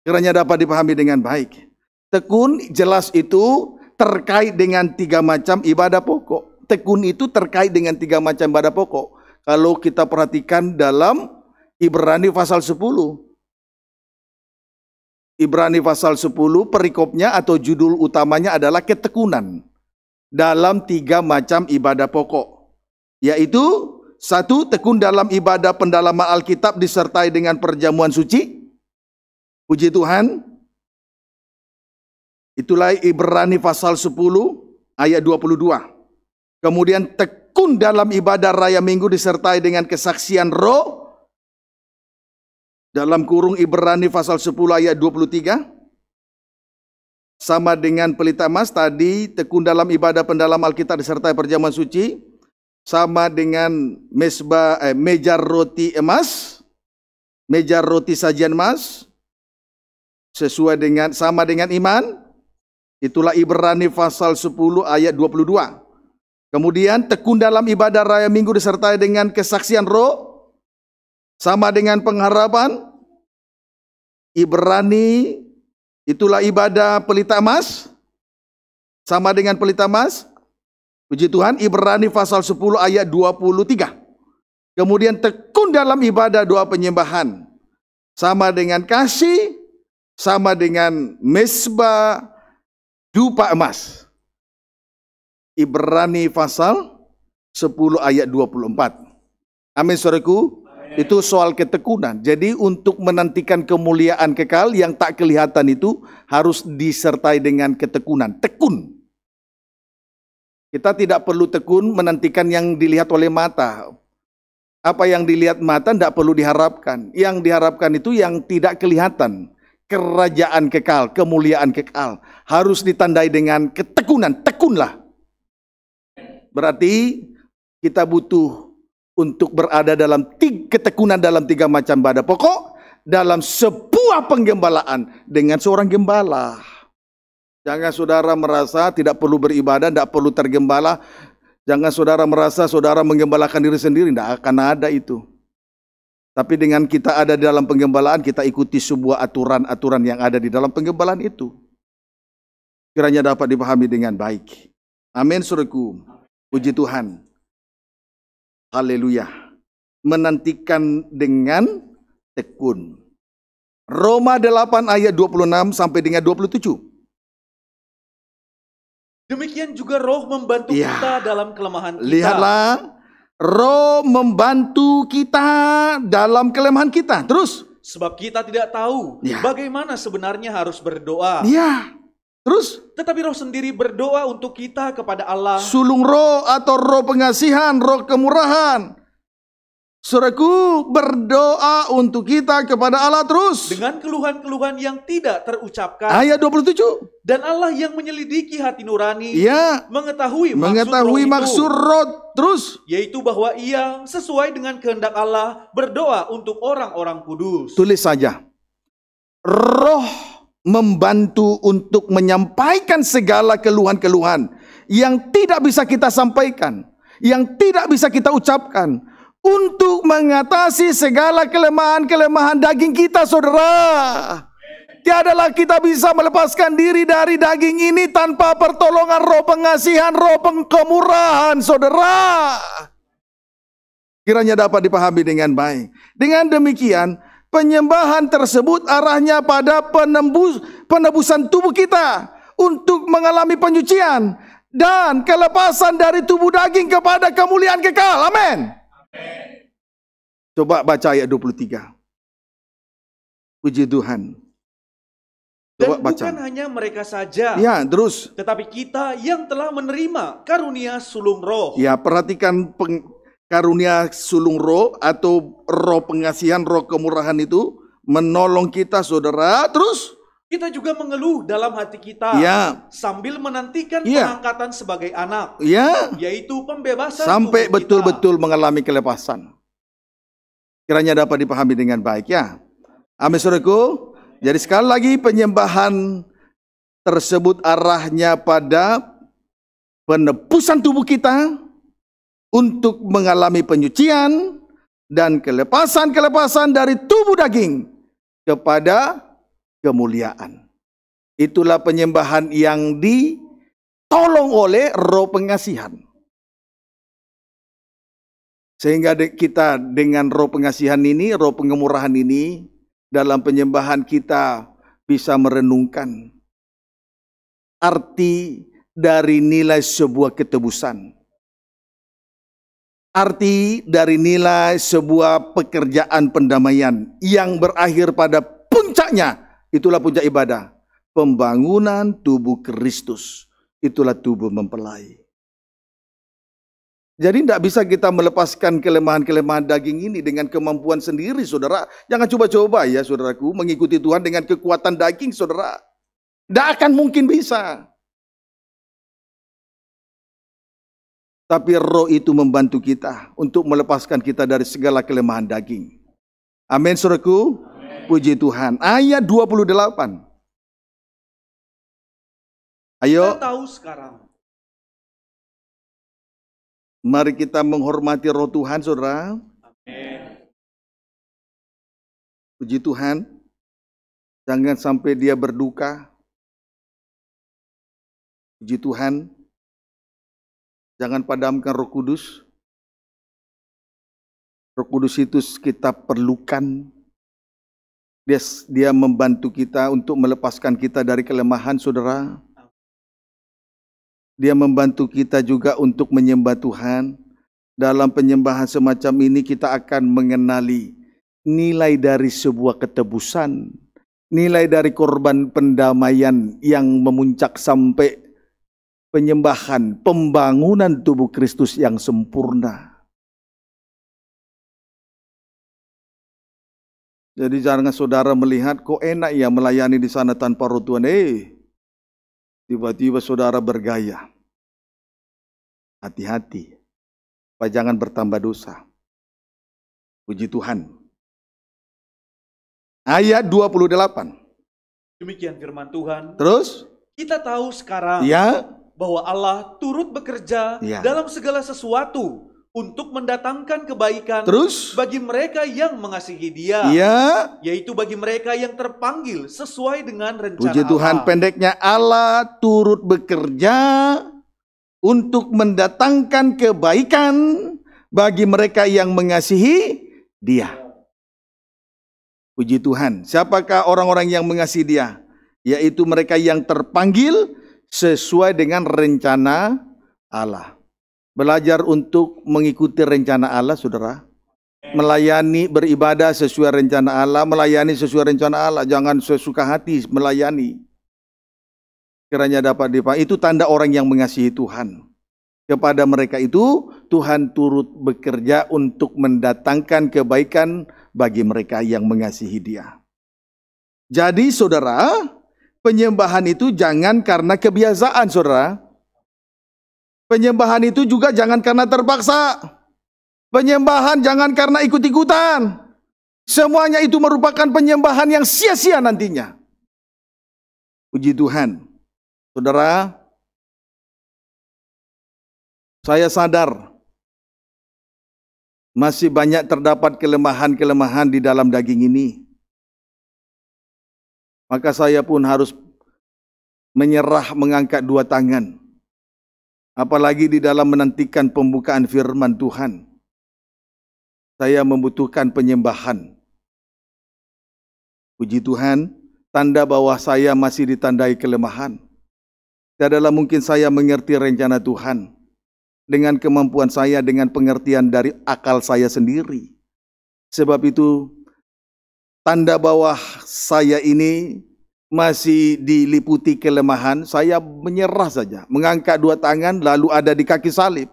Kiranya dapat dipahami dengan baik. Tekun jelas itu terkait dengan tiga macam ibadah pokok. Tekun itu terkait dengan tiga macam ibadah pokok. Kalau kita perhatikan dalam Ibrani pasal 10, Ibrani pasal 10 perikopnya atau judul utamanya adalah ketekunan dalam tiga macam ibadah pokok. Yaitu satu tekun dalam ibadah pendalaman Alkitab disertai dengan perjamuan suci. Puji Tuhan. Itulah Ibrani pasal 10 ayat 22. Kemudian tekun dalam ibadah raya minggu disertai dengan kesaksian roh dalam kurung Ibrani pasal 10 ayat 23 sama dengan pelita emas tadi tekun dalam ibadah pendalam Alkitab disertai perjamuan suci sama dengan mesba eh, meja roti emas meja roti sajian emas sesuai dengan sama dengan iman itulah Ibrani pasal 10 ayat 22 kemudian tekun dalam ibadah raya minggu disertai dengan kesaksian roh sama dengan pengharapan Ibrani itulah ibadah pelita emas. Sama dengan pelita emas. Puji Tuhan Ibrani pasal 10 ayat 23. Kemudian tekun dalam ibadah doa penyembahan. Sama dengan kasih, sama dengan mesbah dupa emas. Ibrani pasal 10 ayat 24. Amin soreku. Itu soal ketekunan. Jadi untuk menantikan kemuliaan kekal yang tak kelihatan itu harus disertai dengan ketekunan. Tekun. Kita tidak perlu tekun menantikan yang dilihat oleh mata. Apa yang dilihat mata tidak perlu diharapkan. Yang diharapkan itu yang tidak kelihatan. Kerajaan kekal, kemuliaan kekal. Harus ditandai dengan ketekunan. Tekunlah. Berarti kita butuh untuk berada dalam tiga, ketekunan dalam tiga macam badan pokok dalam sebuah penggembalaan dengan seorang gembala. Jangan saudara merasa tidak perlu beribadah, tidak perlu tergembala. Jangan saudara merasa saudara menggembalakan diri sendiri, tidak akan ada itu. Tapi dengan kita ada di dalam penggembalaan, kita ikuti sebuah aturan-aturan yang ada di dalam penggembalaan itu. Kiranya dapat dipahami dengan baik. Amin, suruhku. Puji Tuhan. Haleluya. Menantikan dengan tekun. Roma 8 ayat 26 sampai dengan 27. Demikian juga roh membantu ya. kita dalam kelemahan kita. Lihatlah, roh membantu kita dalam kelemahan kita. Terus. Sebab kita tidak tahu ya. bagaimana sebenarnya harus berdoa. Ya. Terus? Tetapi roh sendiri berdoa untuk kita kepada Allah. Sulung roh atau roh pengasihan, roh kemurahan. Suraku berdoa untuk kita kepada Allah terus. Dengan keluhan-keluhan yang tidak terucapkan. Ayat 27. Dan Allah yang menyelidiki hati nurani. Ya. Mengetahui, mengetahui maksud roh itu, terus. Yaitu bahwa ia sesuai dengan kehendak Allah berdoa untuk orang-orang kudus. Tulis saja. Roh membantu untuk menyampaikan segala keluhan-keluhan yang tidak bisa kita sampaikan, yang tidak bisa kita ucapkan, untuk mengatasi segala kelemahan-kelemahan daging kita, saudara. Tiadalah kita bisa melepaskan diri dari daging ini tanpa pertolongan roh pengasihan, roh pengkemurahan, saudara. Kiranya dapat dipahami dengan baik. Dengan demikian, penyembahan tersebut arahnya pada penembus, penebusan tubuh kita untuk mengalami penyucian dan kelepasan dari tubuh daging kepada kemuliaan kekal. Amin. Coba baca ayat 23. Puji Tuhan. Coba Dan baca. bukan hanya mereka saja. Ya, terus. Tetapi kita yang telah menerima karunia sulung roh. Ya, perhatikan peng karunia sulung roh atau roh pengasihan, roh kemurahan itu menolong kita saudara. Terus kita juga mengeluh dalam hati kita ya. sambil menantikan ya. pengangkatan sebagai anak, ya. yaitu pembebasan sampai betul-betul mengalami kelepasan. Kiranya dapat dipahami dengan baik ya. Amin saudaraku. Jadi sekali lagi penyembahan tersebut arahnya pada penebusan tubuh kita untuk mengalami penyucian dan kelepasan-kelepasan dari tubuh daging kepada kemuliaan. Itulah penyembahan yang ditolong oleh roh pengasihan. Sehingga kita dengan roh pengasihan ini, roh pengemurahan ini, dalam penyembahan kita bisa merenungkan arti dari nilai sebuah ketebusan Arti dari nilai sebuah pekerjaan pendamaian yang berakhir pada puncaknya, itulah puncak ibadah. Pembangunan tubuh Kristus, itulah tubuh mempelai. Jadi tidak bisa kita melepaskan kelemahan-kelemahan daging ini dengan kemampuan sendiri, saudara. Jangan coba-coba ya, saudaraku, mengikuti Tuhan dengan kekuatan daging, saudara. Tidak akan mungkin bisa. Tapi roh itu membantu kita untuk melepaskan kita dari segala kelemahan daging. Amin suruhku. Puji Tuhan. Ayat 28. Ayo. Kita tahu sekarang. Mari kita menghormati roh Tuhan saudara. Amin. Puji Tuhan. Jangan sampai dia berduka. Puji Tuhan Jangan padamkan roh kudus. Roh kudus itu kita perlukan. Dia, dia membantu kita untuk melepaskan kita dari kelemahan, saudara. Dia membantu kita juga untuk menyembah Tuhan. Dalam penyembahan semacam ini kita akan mengenali nilai dari sebuah ketebusan nilai dari korban pendamaian yang memuncak sampai penyembahan, pembangunan tubuh Kristus yang sempurna. Jadi jangan saudara melihat kok enak ya melayani di sana tanpa roh Tuhan. Eh, tiba-tiba saudara bergaya. Hati-hati. jangan bertambah dosa. Puji Tuhan. Ayat 28. Demikian firman Tuhan. Terus? Kita tahu sekarang. Ya bahwa Allah turut bekerja ya. dalam segala sesuatu untuk mendatangkan kebaikan Terus? bagi mereka yang mengasihi Dia, ya. yaitu bagi mereka yang terpanggil sesuai dengan rencana Puji Allah. Tuhan, pendeknya Allah turut bekerja untuk mendatangkan kebaikan bagi mereka yang mengasihi Dia. Puji Tuhan, siapakah orang-orang yang mengasihi Dia? Yaitu mereka yang terpanggil sesuai dengan rencana Allah. Belajar untuk mengikuti rencana Allah, saudara. Melayani beribadah sesuai rencana Allah, melayani sesuai rencana Allah. Jangan sesuka hati melayani. Kiranya dapat dipahami. Itu tanda orang yang mengasihi Tuhan. Kepada mereka itu Tuhan turut bekerja untuk mendatangkan kebaikan bagi mereka yang mengasihi Dia. Jadi saudara, penyembahan itu jangan karena kebiasaan, saudara. Penyembahan itu juga jangan karena terpaksa. Penyembahan jangan karena ikut-ikutan. Semuanya itu merupakan penyembahan yang sia-sia nantinya. Puji Tuhan. Saudara, saya sadar masih banyak terdapat kelemahan-kelemahan di dalam daging ini. Maka saya pun harus menyerah mengangkat dua tangan. Apalagi di dalam menantikan pembukaan firman Tuhan. Saya membutuhkan penyembahan. Puji Tuhan, tanda bahwa saya masih ditandai kelemahan. Tidaklah mungkin saya mengerti rencana Tuhan dengan kemampuan saya, dengan pengertian dari akal saya sendiri. Sebab itu tanda bawah saya ini masih diliputi kelemahan, saya menyerah saja, mengangkat dua tangan lalu ada di kaki salib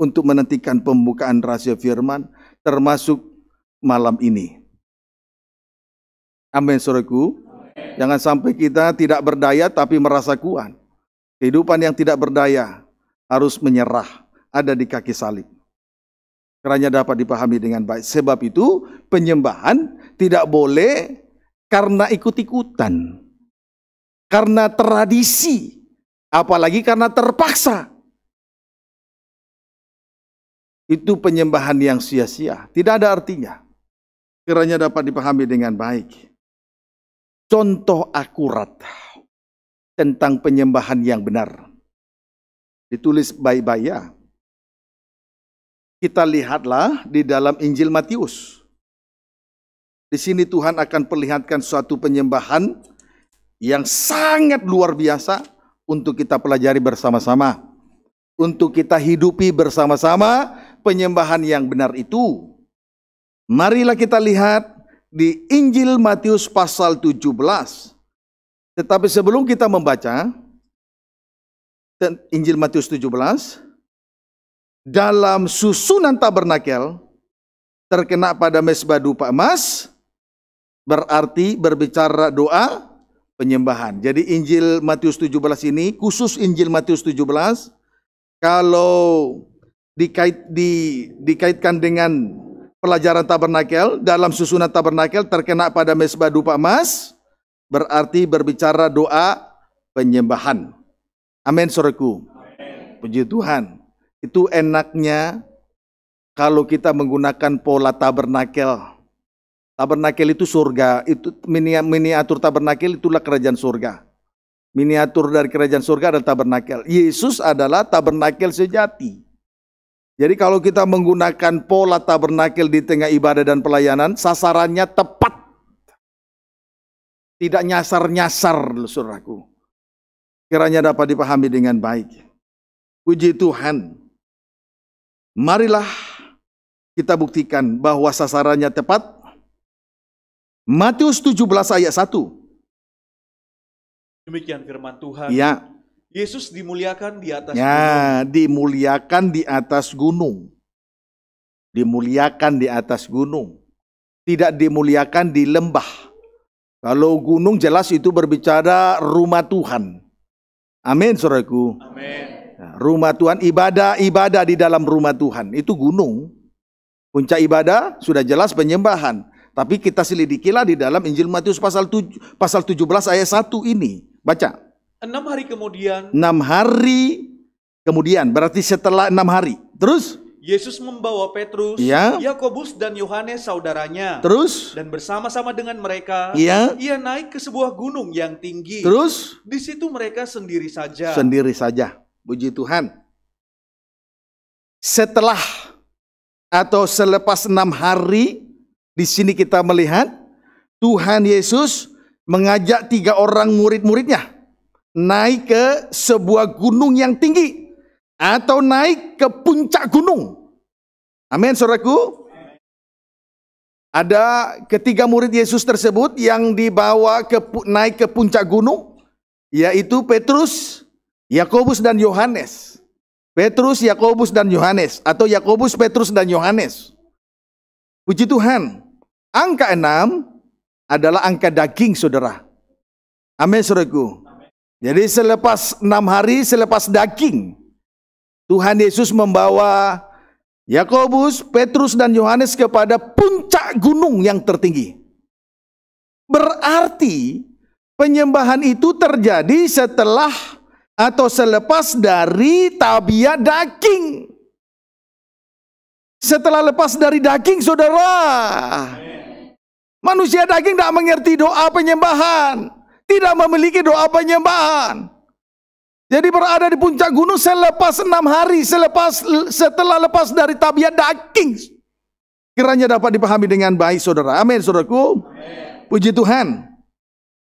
untuk menentikan pembukaan rahasia firman termasuk malam ini. Amin Saudaraku. Jangan sampai kita tidak berdaya tapi merasa kuat. Kehidupan yang tidak berdaya harus menyerah ada di kaki salib kiranya dapat dipahami dengan baik. Sebab itu penyembahan tidak boleh karena ikut-ikutan. Karena tradisi. Apalagi karena terpaksa. Itu penyembahan yang sia-sia. Tidak ada artinya. Kiranya dapat dipahami dengan baik. Contoh akurat tentang penyembahan yang benar. Ditulis baik-baik ya kita lihatlah di dalam Injil Matius. Di sini Tuhan akan perlihatkan suatu penyembahan yang sangat luar biasa untuk kita pelajari bersama-sama. Untuk kita hidupi bersama-sama penyembahan yang benar itu. Marilah kita lihat di Injil Matius pasal 17. Tetapi sebelum kita membaca Injil Matius 17, dalam susunan tabernakel terkena pada mesbah dupa emas berarti berbicara doa penyembahan. Jadi Injil Matius 17 ini khusus Injil Matius 17 kalau dikait di, dikaitkan dengan pelajaran tabernakel dalam susunan tabernakel terkena pada mesbah dupa emas berarti berbicara doa penyembahan. Amin, Saudaraku. Puji Tuhan. Itu enaknya kalau kita menggunakan pola tabernakel. Tabernakel itu surga, itu miniatur tabernakel itulah kerajaan surga. Miniatur dari kerajaan surga adalah tabernakel. Yesus adalah tabernakel sejati. Jadi kalau kita menggunakan pola tabernakel di tengah ibadah dan pelayanan, sasarannya tepat. Tidak nyasar-nyasar, saudaraku. Kiranya dapat dipahami dengan baik. Puji Tuhan. Marilah kita buktikan bahwa sasarannya tepat. Matius 17 ayat 1. Demikian firman Tuhan. Ya. Yesus dimuliakan di atas ya, gunung. dimuliakan di atas gunung. Dimuliakan di atas gunung. Tidak dimuliakan di lembah. Kalau gunung jelas itu berbicara rumah Tuhan. Amin, saudaraku. Amin. Nah, rumah Tuhan, ibadah-ibadah di dalam rumah Tuhan. Itu gunung. Puncak ibadah sudah jelas penyembahan. Tapi kita selidikilah di dalam Injil Matius pasal tujuh pasal 17 ayat 1 ini. Baca. Enam hari kemudian. Enam hari kemudian. Berarti setelah enam hari. Terus? Yesus membawa Petrus, ya. Yakobus dan Yohanes saudaranya. Terus dan bersama-sama dengan mereka, ya. ia naik ke sebuah gunung yang tinggi. Terus di situ mereka sendiri saja. Sendiri saja. Puji Tuhan. Setelah atau selepas enam hari, di sini kita melihat Tuhan Yesus mengajak tiga orang murid-muridnya naik ke sebuah gunung yang tinggi atau naik ke puncak gunung. Amin, saudaraku. Ada ketiga murid Yesus tersebut yang dibawa ke naik ke puncak gunung, yaitu Petrus, Yakobus dan Yohanes. Petrus, Yakobus dan Yohanes atau Yakobus, Petrus dan Yohanes. Puji Tuhan. Angka 6 adalah angka daging, Saudara. Amin, Saudaraku. Jadi selepas enam hari, selepas daging, Tuhan Yesus membawa Yakobus, Petrus dan Yohanes kepada puncak gunung yang tertinggi. Berarti penyembahan itu terjadi setelah atau selepas dari tabiat daging. Setelah lepas dari daging, saudara, manusia daging tidak mengerti doa penyembahan, tidak memiliki doa penyembahan. Jadi berada di puncak gunung selepas enam hari, selepas setelah lepas dari tabiat daging. Kiranya dapat dipahami dengan baik, saudara. Amin, saudaraku. Puji Tuhan.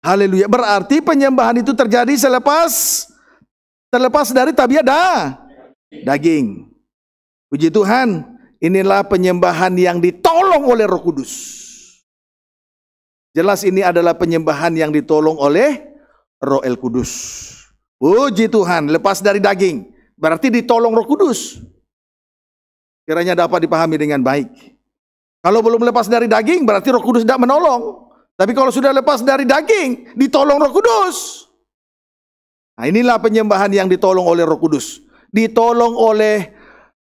Haleluya. Berarti penyembahan itu terjadi selepas Terlepas dari tabiat da, Daging. Puji Tuhan, inilah penyembahan yang ditolong oleh Roh Kudus. Jelas ini adalah penyembahan yang ditolong oleh Roh El Kudus. Puji Tuhan, lepas dari daging. Berarti ditolong Roh Kudus. Kiranya dapat dipahami dengan baik. Kalau belum lepas dari daging, berarti Roh Kudus tidak menolong. Tapi kalau sudah lepas dari daging, ditolong Roh Kudus. Nah, inilah penyembahan yang ditolong oleh Roh Kudus. Ditolong oleh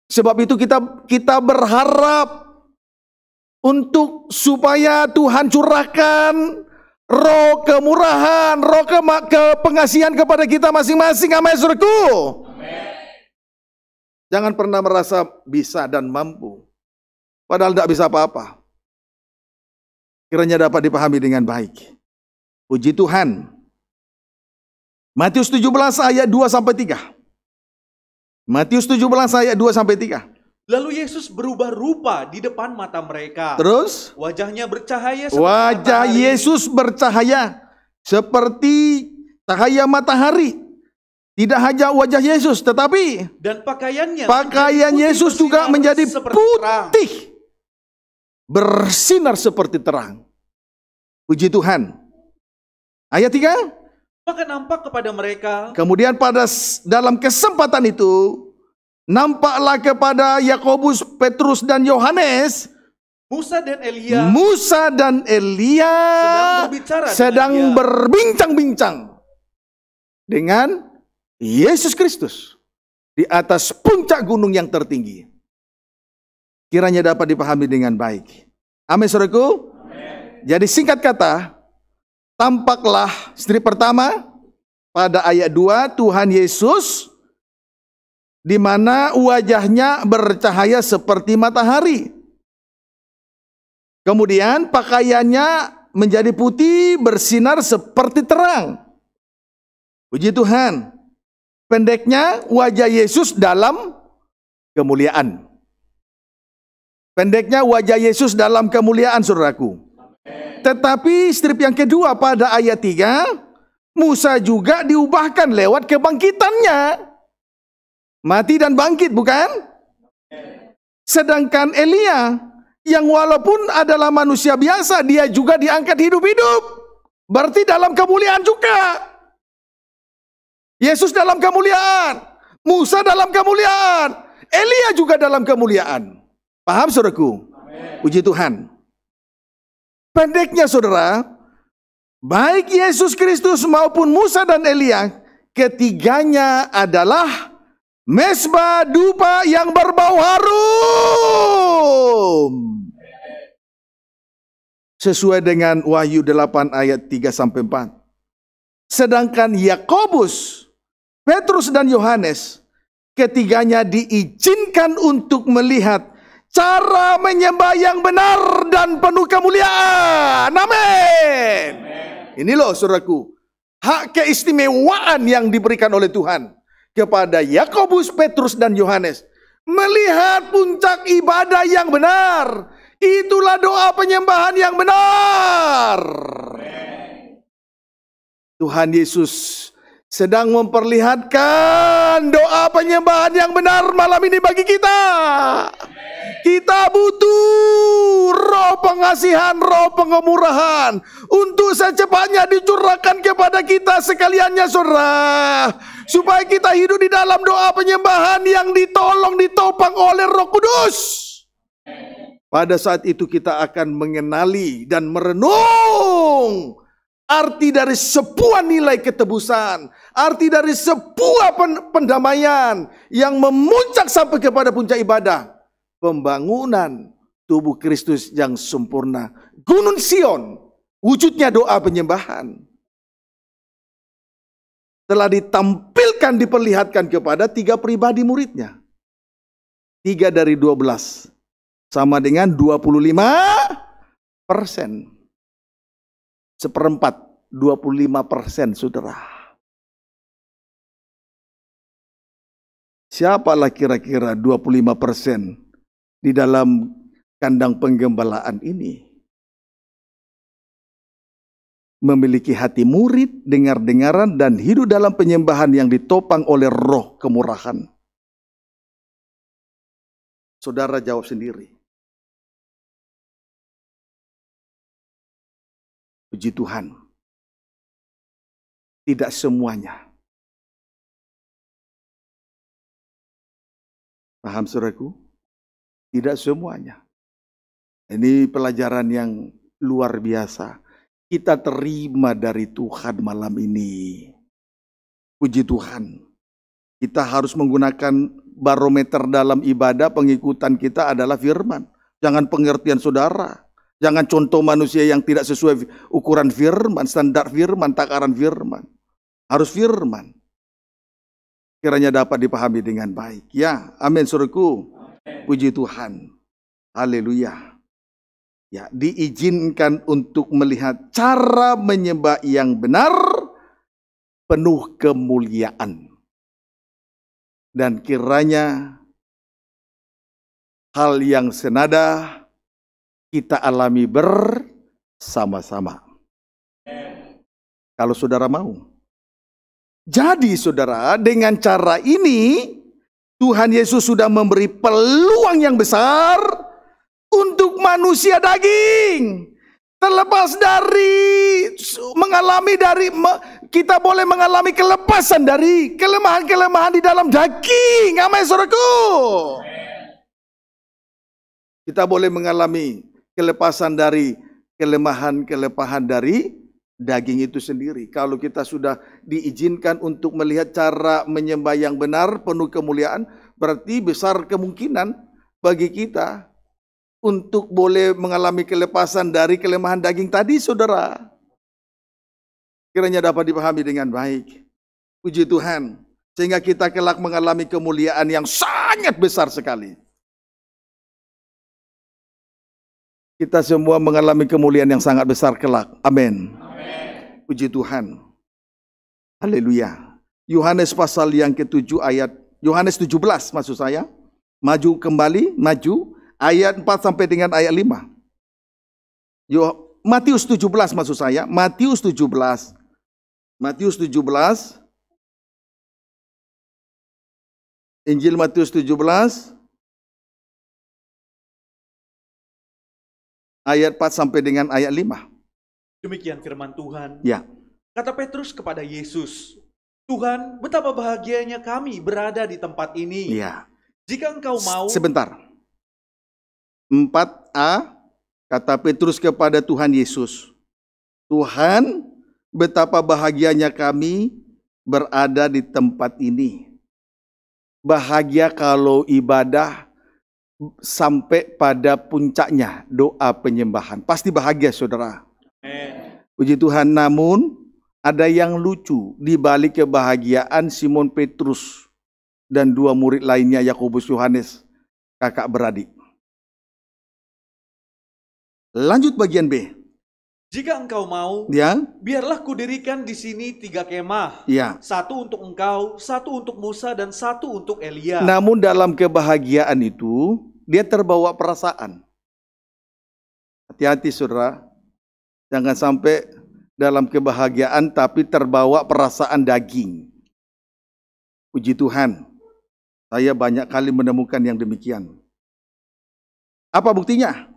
sebab itu kita kita berharap untuk supaya Tuhan curahkan roh kemurahan, roh ke, pengasihan kepada kita masing-masing. Amin, Saudaraku. Jangan pernah merasa bisa dan mampu. Padahal tidak bisa apa-apa. Kiranya dapat dipahami dengan baik. Puji Tuhan, Matius 17 ayat 2 sampai 3. Matius 17 ayat 2 sampai 3. Lalu Yesus berubah rupa di depan mata mereka. Terus wajahnya bercahaya seperti Wajah matahari. Yesus bercahaya seperti cahaya matahari. Tidak hanya wajah Yesus, tetapi dan pakaiannya pakaian Yesus juga menjadi putih. Terang. Bersinar seperti terang. Puji Tuhan. Ayat 3. Maka nampak kepada mereka. Kemudian pada dalam kesempatan itu nampaklah kepada Yakobus, Petrus dan Yohanes Musa dan Elia Musa dan Elia sedang, sedang berbincang-bincang dengan Yesus Kristus di atas puncak gunung yang tertinggi. Kiranya dapat dipahami dengan baik. Amin, saudaraku. Jadi singkat kata, Tampaklah strip pertama pada ayat 2 Tuhan Yesus di mana wajahnya bercahaya seperti matahari. Kemudian pakaiannya menjadi putih bersinar seperti terang. Puji Tuhan. Pendeknya wajah Yesus dalam kemuliaan. Pendeknya wajah Yesus dalam kemuliaan saudaraku. Tetapi strip yang kedua pada ayat 3, Musa juga diubahkan lewat kebangkitannya. Mati dan bangkit bukan? Sedangkan Elia yang walaupun adalah manusia biasa, dia juga diangkat hidup-hidup. Berarti dalam kemuliaan juga. Yesus dalam kemuliaan, Musa dalam kemuliaan, Elia juga dalam kemuliaan. Paham saudaraku? Puji Tuhan. Pendeknya saudara, baik Yesus Kristus maupun Musa dan Elia, ketiganya adalah mesbah dupa yang berbau harum. Sesuai dengan Wahyu 8 ayat 3 sampai 4. Sedangkan Yakobus, Petrus dan Yohanes ketiganya diizinkan untuk melihat cara menyembah yang benar dan penuh kemuliaan. Amin. Ini loh saudaraku, hak keistimewaan yang diberikan oleh Tuhan kepada Yakobus, Petrus dan Yohanes melihat puncak ibadah yang benar. Itulah doa penyembahan yang benar. Tuhan Yesus sedang memperlihatkan doa penyembahan yang benar malam ini bagi kita. Kita butuh roh pengasihan, roh pengemurahan untuk secepatnya dicurahkan kepada kita sekaliannya saudara. Supaya kita hidup di dalam doa penyembahan yang ditolong, ditopang oleh roh kudus. Pada saat itu kita akan mengenali dan merenung Arti dari sebuah nilai ketebusan, arti dari sebuah pendamaian yang memuncak sampai kepada puncak ibadah, pembangunan tubuh Kristus yang sempurna. Gunung Sion, wujudnya doa penyembahan. Telah ditampilkan, diperlihatkan kepada tiga pribadi muridnya. Tiga dari dua belas. Sama dengan dua puluh lima persen seperempat 25 persen saudara. Siapalah kira-kira 25 persen di dalam kandang penggembalaan ini? Memiliki hati murid, dengar-dengaran, dan hidup dalam penyembahan yang ditopang oleh roh kemurahan. Saudara jawab sendiri. Puji Tuhan. Tidak semuanya. Paham saudaraku? Tidak semuanya. Ini pelajaran yang luar biasa. Kita terima dari Tuhan malam ini. Puji Tuhan. Kita harus menggunakan barometer dalam ibadah pengikutan kita adalah firman. Jangan pengertian saudara Jangan contoh manusia yang tidak sesuai ukuran firman, standar firman, takaran firman. Harus firman. Kiranya dapat dipahami dengan baik. Ya, amin suruhku. Puji Tuhan. Haleluya. Ya, diizinkan untuk melihat cara menyembah yang benar penuh kemuliaan. Dan kiranya hal yang senada kita alami bersama-sama. Kalau saudara mau. Jadi saudara, dengan cara ini Tuhan Yesus sudah memberi peluang yang besar untuk manusia daging. Terlepas dari mengalami dari kita boleh mengalami kelepasan dari kelemahan-kelemahan di dalam daging. Amin, Saudaraku. Kita boleh mengalami kelepasan dari kelemahan kelepahan dari daging itu sendiri. Kalau kita sudah diizinkan untuk melihat cara menyembah yang benar, penuh kemuliaan, berarti besar kemungkinan bagi kita untuk boleh mengalami kelepasan dari kelemahan daging tadi, saudara. Kiranya dapat dipahami dengan baik. Puji Tuhan, sehingga kita kelak mengalami kemuliaan yang sangat besar sekali. kita semua mengalami kemuliaan yang sangat besar kelak. Amin. Puji Tuhan. Haleluya. Yohanes pasal yang ke-7 ayat Yohanes 17 maksud saya. Maju kembali, maju ayat 4 sampai dengan ayat 5. Yo, Matius 17 maksud saya, Matius 17. Matius 17 Injil Matius 17 ayat 4 sampai dengan ayat 5. Demikian firman Tuhan. Ya. Kata Petrus kepada Yesus, Tuhan, betapa bahagianya kami berada di tempat ini. Ya. Jika engkau mau... Sebentar. 4a, kata Petrus kepada Tuhan Yesus, Tuhan, betapa bahagianya kami berada di tempat ini. Bahagia kalau ibadah sampai pada puncaknya doa penyembahan. Pasti bahagia saudara. Puji Tuhan, namun ada yang lucu di balik kebahagiaan Simon Petrus dan dua murid lainnya Yakobus Yohanes, kakak beradik. Lanjut bagian B. Jika engkau mau, ya. biarlah kudirikan di sini tiga kemah. Ya. Satu untuk engkau, satu untuk Musa, dan satu untuk Elia. Namun dalam kebahagiaan itu, dia terbawa perasaan. Hati-hati saudara, jangan sampai dalam kebahagiaan tapi terbawa perasaan daging. Puji Tuhan, saya banyak kali menemukan yang demikian. Apa buktinya?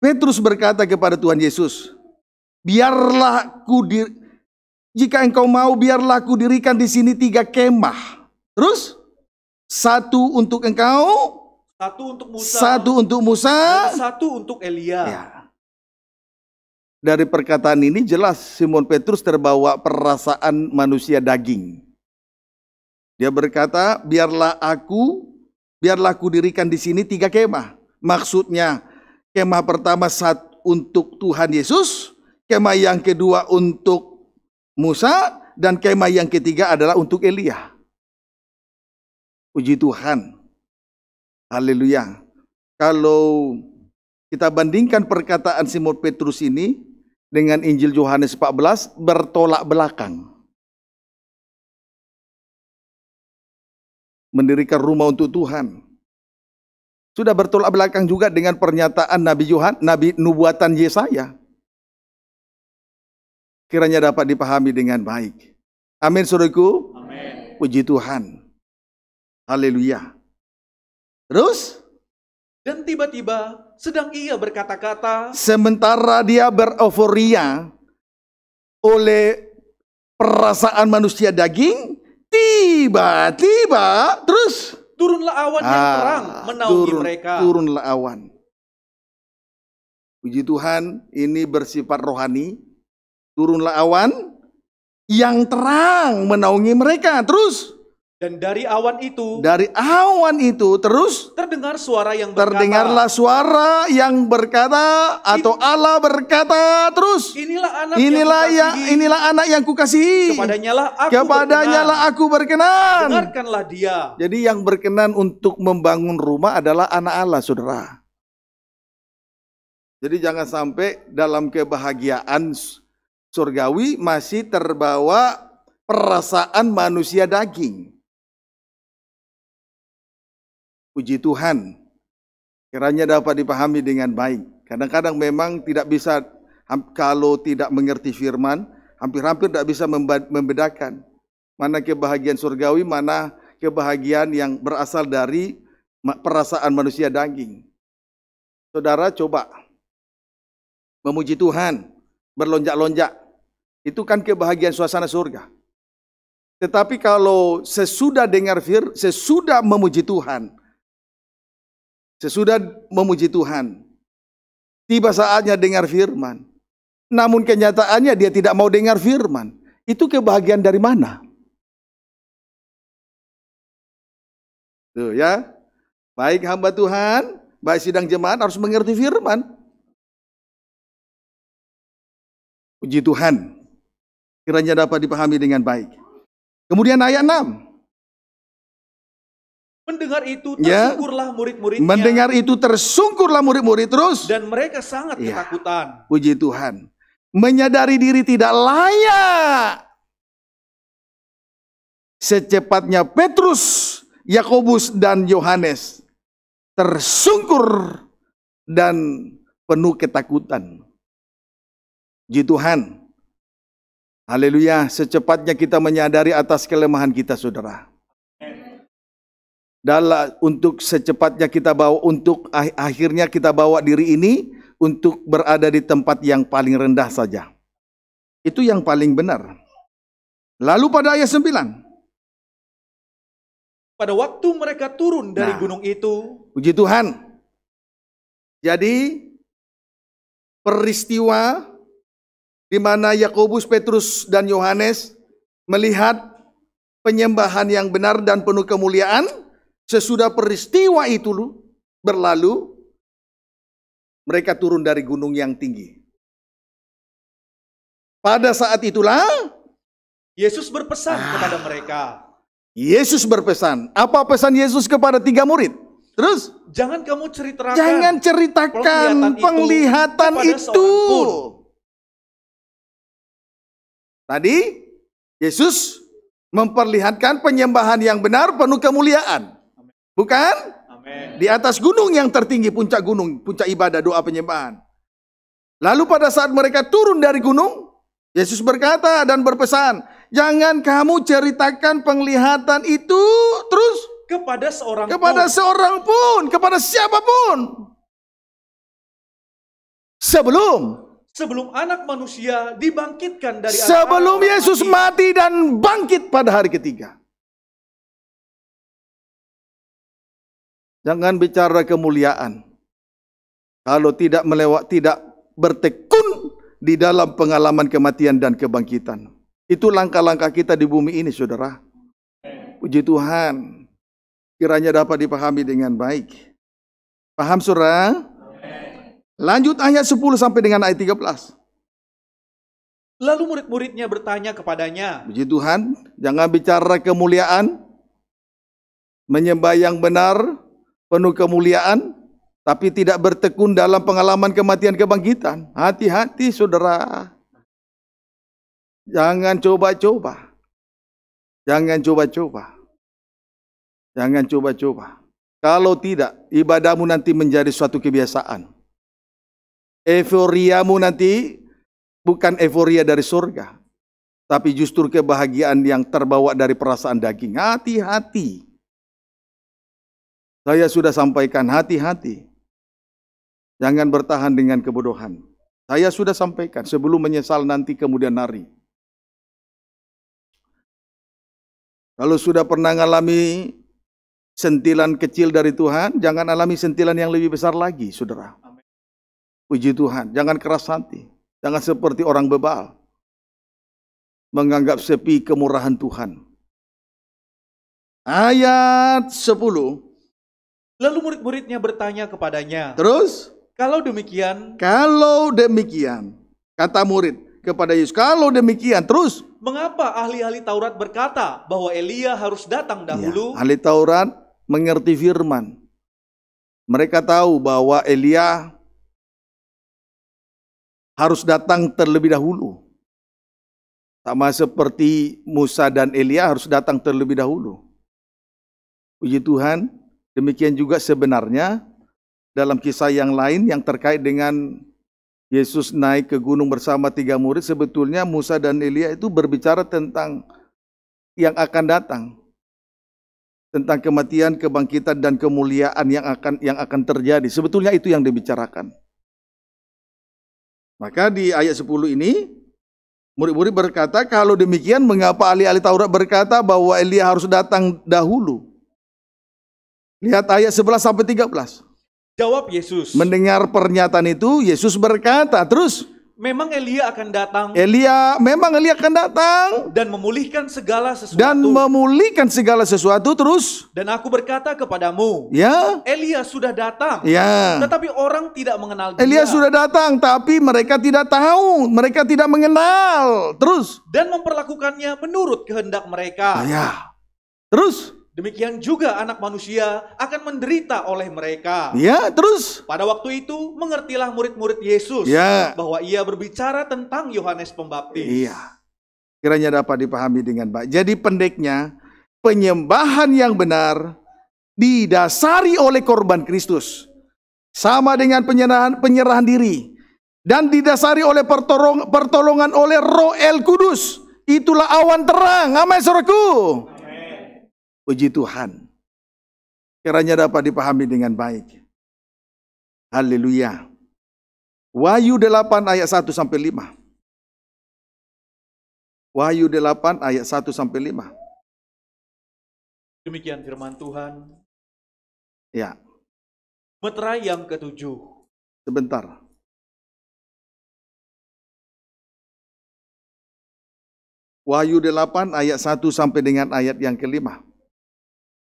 Petrus berkata kepada Tuhan Yesus, biarlah ku dir jika engkau mau biarlah ku dirikan di sini tiga kemah. Terus satu untuk engkau, satu untuk Musa, satu untuk Musa, satu untuk Elia. Ya. Dari perkataan ini jelas Simon Petrus terbawa perasaan manusia daging. Dia berkata, biarlah aku, biarlah ku dirikan di sini tiga kemah. Maksudnya Kemah pertama saat untuk Tuhan Yesus, kemah yang kedua untuk Musa, dan kemah yang ketiga adalah untuk Elia. Puji Tuhan. Haleluya. Kalau kita bandingkan perkataan Simon Petrus ini dengan Injil Yohanes 14 bertolak belakang. Mendirikan rumah untuk Tuhan. Sudah bertolak belakang juga dengan pernyataan Nabi Yohan, Nabi nubuatan Yesaya. Kiranya dapat dipahami dengan baik. Amin suruhku. Amin. Puji Tuhan. Haleluya. Terus? Dan tiba-tiba sedang ia berkata-kata. Sementara dia bereuforia oleh perasaan manusia daging, tiba-tiba terus Turunlah awan ah, yang terang menaungi turun, mereka. Turunlah awan. Puji Tuhan, ini bersifat rohani. Turunlah awan yang terang menaungi mereka. Terus dan dari awan itu Dari awan itu terus terdengar suara yang berkata Terdengarlah suara yang berkata atau Allah berkata terus Inilah anak inilah yang, yang inilah anak yang kukasihi Kepadanya lah aku Kepadanya berkenan. aku berkenan Dengarkanlah dia Jadi yang berkenan untuk membangun rumah adalah anak Allah Saudara Jadi jangan sampai dalam kebahagiaan surgawi masih terbawa perasaan manusia daging Puji Tuhan, kiranya dapat dipahami dengan baik. Kadang-kadang memang tidak bisa, kalau tidak mengerti firman, hampir-hampir tidak bisa membedakan mana kebahagiaan surgawi, mana kebahagiaan yang berasal dari perasaan manusia daging. Saudara coba memuji Tuhan, berlonjak-lonjak. Itu kan kebahagiaan suasana surga. Tetapi kalau sesudah dengar fir, sesudah memuji Tuhan, Sesudah memuji Tuhan, tiba saatnya dengar firman. Namun kenyataannya dia tidak mau dengar firman. Itu kebahagiaan dari mana? Tuh ya. Baik hamba Tuhan, baik sidang jemaat harus mengerti firman. Puji Tuhan. Kiranya dapat dipahami dengan baik. Kemudian ayat 6. Mendengar itu ya. tersungkurlah murid-muridnya. Mendengar itu tersungkurlah murid-murid terus. Dan mereka sangat ya. ketakutan. Puji Tuhan. Menyadari diri tidak layak. Secepatnya Petrus, Yakobus dan Yohanes tersungkur dan penuh ketakutan. Puji Tuhan. Haleluya, secepatnya kita menyadari atas kelemahan kita, saudara dalam untuk secepatnya kita bawa untuk ah, akhirnya kita bawa diri ini untuk berada di tempat yang paling rendah saja. Itu yang paling benar. Lalu pada ayat 9. Pada waktu mereka turun dari nah. gunung itu, puji Tuhan. Jadi peristiwa di mana Yakobus, Petrus dan Yohanes melihat penyembahan yang benar dan penuh kemuliaan Sesudah peristiwa itu berlalu, mereka turun dari gunung yang tinggi. Pada saat itulah Yesus berpesan ah, kepada mereka. Yesus berpesan. Apa pesan Yesus kepada tiga murid? Terus? Jangan kamu ceritakan. Jangan ceritakan penglihatan, penglihatan itu. Tadi Yesus memperlihatkan penyembahan yang benar penuh kemuliaan. Bukan? Amen. Di atas gunung yang tertinggi, puncak gunung, puncak ibadah, doa penyembahan. Lalu pada saat mereka turun dari gunung, Yesus berkata dan berpesan, "Jangan kamu ceritakan penglihatan itu terus kepada seorang kepada pun. seorang pun, kepada siapapun." Sebelum sebelum anak manusia dibangkitkan dari Sebelum Yesus mati dan bangkit pada hari ketiga. Jangan bicara kemuliaan. Kalau tidak melewat, tidak bertekun di dalam pengalaman kematian dan kebangkitan. Itu langkah-langkah kita di bumi ini, saudara. Puji Tuhan. Kiranya dapat dipahami dengan baik. Paham saudara? Lanjut ayat 10 sampai dengan ayat 13. Lalu murid-muridnya bertanya kepadanya, Puji Tuhan, jangan bicara kemuliaan, menyembah yang benar, penuh kemuliaan, tapi tidak bertekun dalam pengalaman kematian kebangkitan. Hati-hati saudara. Jangan coba-coba. Jangan coba-coba. Jangan coba-coba. Kalau tidak, ibadahmu nanti menjadi suatu kebiasaan. Euforiamu nanti bukan euforia dari surga, tapi justru kebahagiaan yang terbawa dari perasaan daging. Hati-hati. Saya sudah sampaikan hati-hati. Jangan bertahan dengan kebodohan. Saya sudah sampaikan sebelum menyesal nanti kemudian nari. Kalau sudah pernah mengalami sentilan kecil dari Tuhan, jangan alami sentilan yang lebih besar lagi, saudara. Puji Tuhan, jangan keras hati. Jangan seperti orang bebal. Menganggap sepi kemurahan Tuhan. Ayat 10 Lalu murid-muridnya bertanya kepadanya. Terus? Kalau demikian. Kalau demikian. Kata murid kepada Yesus. Kalau demikian. Terus? Mengapa ahli-ahli Taurat berkata bahwa Elia harus datang ya, dahulu? Ya, ahli Taurat mengerti firman. Mereka tahu bahwa Elia harus datang terlebih dahulu. Sama seperti Musa dan Elia harus datang terlebih dahulu. Puji Tuhan, Demikian juga sebenarnya dalam kisah yang lain yang terkait dengan Yesus naik ke gunung bersama tiga murid, sebetulnya Musa dan Elia itu berbicara tentang yang akan datang. Tentang kematian, kebangkitan, dan kemuliaan yang akan yang akan terjadi. Sebetulnya itu yang dibicarakan. Maka di ayat 10 ini, murid-murid berkata, kalau demikian mengapa ahli-ahli Taurat berkata bahwa Elia harus datang dahulu? Lihat ayat 11 sampai 13. Jawab Yesus. Mendengar pernyataan itu, Yesus berkata, terus Memang Elia akan datang. Elia, memang Elia akan datang dan memulihkan segala sesuatu. Dan memulihkan segala sesuatu terus. Dan aku berkata kepadamu, ya, Elia sudah datang. Ya. Tetapi orang tidak mengenal dia. Elia sudah datang, tapi mereka tidak tahu, mereka tidak mengenal. Terus. Dan memperlakukannya menurut kehendak mereka. Ya. Terus. Demikian juga anak manusia akan menderita oleh mereka. Ya, terus. Pada waktu itu mengertilah murid-murid Yesus ya. bahwa ia berbicara tentang Yohanes Pembaptis. Iya. Kiranya dapat dipahami dengan baik. Jadi pendeknya, penyembahan yang benar didasari oleh korban Kristus. Sama dengan penyerahan, penyerahan diri. Dan didasari oleh pertolong, pertolongan oleh roh el kudus. Itulah awan terang. Amin, suruhku. Puji Tuhan. Kiranya dapat dipahami dengan baik. Haleluya. Wahyu 8 ayat 1 sampai 5. Wahyu 8 ayat 1 sampai 5. Demikian firman Tuhan. Ya. Meterai yang ketujuh. Sebentar. Wahyu 8 ayat 1 sampai dengan ayat yang kelima.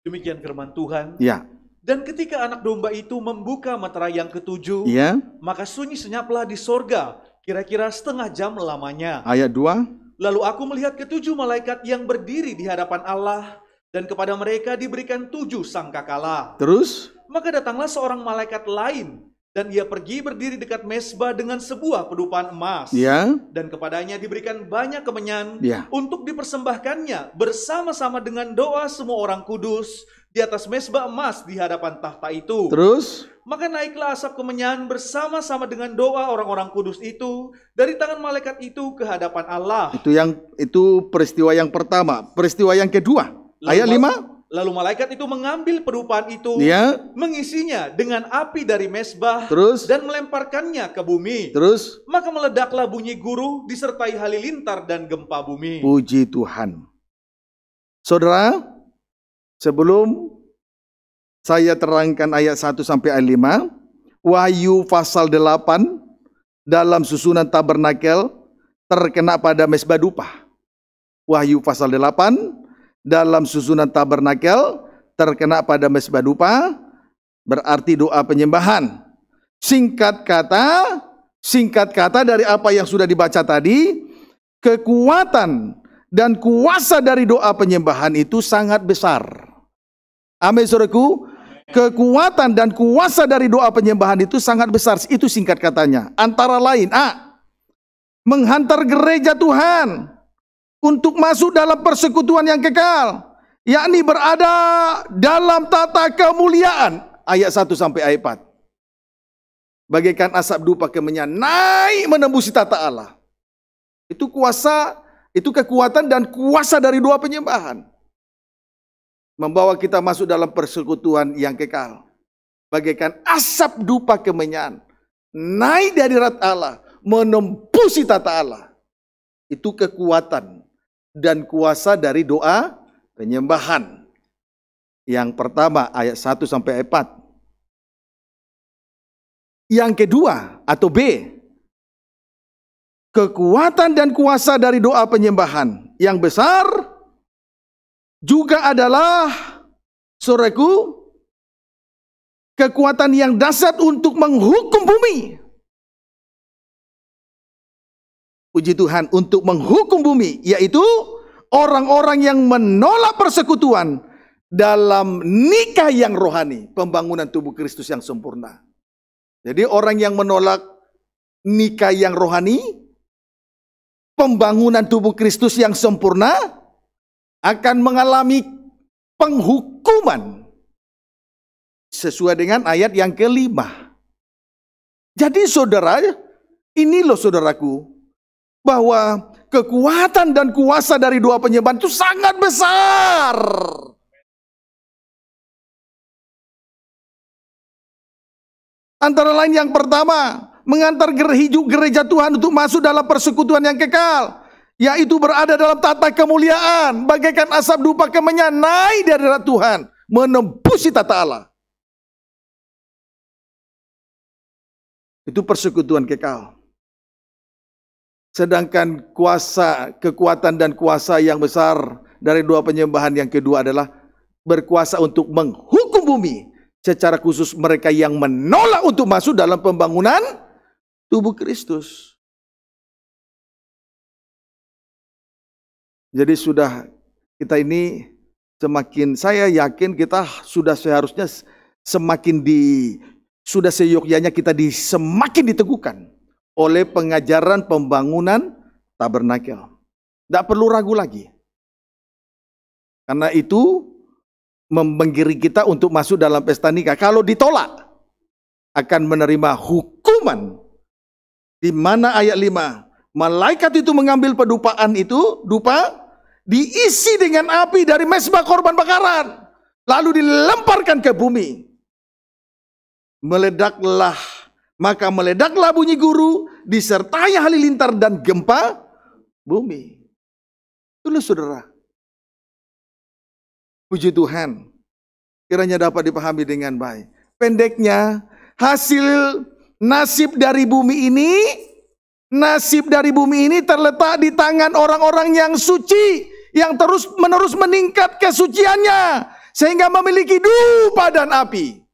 Demikian firman Tuhan. Ya. Dan ketika anak domba itu membuka matra yang ketujuh, ya. maka sunyi senyaplah di sorga, kira-kira setengah jam lamanya. Ayat 2. Lalu aku melihat ketujuh malaikat yang berdiri di hadapan Allah, dan kepada mereka diberikan tujuh sangkakala. Terus? Maka datanglah seorang malaikat lain dan ia pergi berdiri dekat mesbah dengan sebuah pedupan emas. Ya. Dan kepadanya diberikan banyak kemenyan ya. untuk dipersembahkannya bersama-sama dengan doa semua orang kudus di atas mesbah emas di hadapan tahta itu. Terus? Maka naiklah asap kemenyan bersama-sama dengan doa orang-orang kudus itu dari tangan malaikat itu ke hadapan Allah. Itu yang itu peristiwa yang pertama. Peristiwa yang kedua. Lalu, ayat 5. Lalu malaikat itu mengambil perupaan itu, ya. mengisinya dengan api dari mesbah, terus dan melemparkannya ke bumi. Terus, maka meledaklah bunyi guru disertai halilintar dan gempa bumi. Puji Tuhan. Saudara, sebelum saya terangkan ayat 1 sampai ayat 5, Wahyu pasal 8 dalam susunan tabernakel terkena pada mesbah dupa. Wahyu pasal 8 dalam susunan tabernakel terkena pada mesbah dupa berarti doa penyembahan. Singkat kata, singkat kata dari apa yang sudah dibaca tadi, kekuatan dan kuasa dari doa penyembahan itu sangat besar. Amin saudaraku. Kekuatan dan kuasa dari doa penyembahan itu sangat besar. Itu singkat katanya. Antara lain, A. Menghantar gereja Tuhan untuk masuk dalam persekutuan yang kekal, yakni berada dalam tata kemuliaan ayat 1 sampai ayat 4. Bagaikan asap dupa kemenyan naik menembusi tata Allah. Itu kuasa, itu kekuatan dan kuasa dari dua penyembahan. Membawa kita masuk dalam persekutuan yang kekal. Bagaikan asap dupa kemenyan naik dari rat Allah menembusi tata Allah. Itu kekuatan dan kuasa dari doa penyembahan. Yang pertama ayat 1 sampai ayat 4. Yang kedua atau B. Kekuatan dan kuasa dari doa penyembahan yang besar juga adalah soreku, kekuatan yang dasar untuk menghukum bumi puji Tuhan untuk menghukum bumi yaitu orang-orang yang menolak persekutuan dalam nikah yang rohani, pembangunan tubuh Kristus yang sempurna. Jadi orang yang menolak nikah yang rohani, pembangunan tubuh Kristus yang sempurna akan mengalami penghukuman sesuai dengan ayat yang kelima. Jadi saudara, ini loh saudaraku, bahwa kekuatan dan kuasa dari dua penyebab itu sangat besar. Antara lain yang pertama, mengantar gereja Tuhan untuk masuk dalam persekutuan yang kekal. Yaitu berada dalam tata kemuliaan. Bagaikan asap dupa kemenyan naik dari hadapan Tuhan. Menembusi tata Allah. Itu persekutuan kekal. Sedangkan kuasa, kekuatan dan kuasa yang besar dari dua penyembahan yang kedua adalah berkuasa untuk menghukum bumi. Secara khusus mereka yang menolak untuk masuk dalam pembangunan tubuh Kristus. Jadi sudah kita ini semakin saya yakin kita sudah seharusnya semakin di sudah seyogyanya kita di, semakin diteguhkan oleh pengajaran pembangunan tabernakel. Tidak perlu ragu lagi. Karena itu membenggiri kita untuk masuk dalam pesta nikah. Kalau ditolak, akan menerima hukuman. Di mana ayat 5? Malaikat itu mengambil pedupaan itu, dupa, diisi dengan api dari mesbah korban bakaran. Lalu dilemparkan ke bumi. Meledaklah maka meledaklah bunyi guru, disertai halilintar dan gempa bumi. Tulus saudara. Puji Tuhan. Kiranya dapat dipahami dengan baik. Pendeknya, hasil nasib dari bumi ini, nasib dari bumi ini terletak di tangan orang-orang yang suci, yang terus menerus meningkat kesuciannya, sehingga memiliki dupa dan api.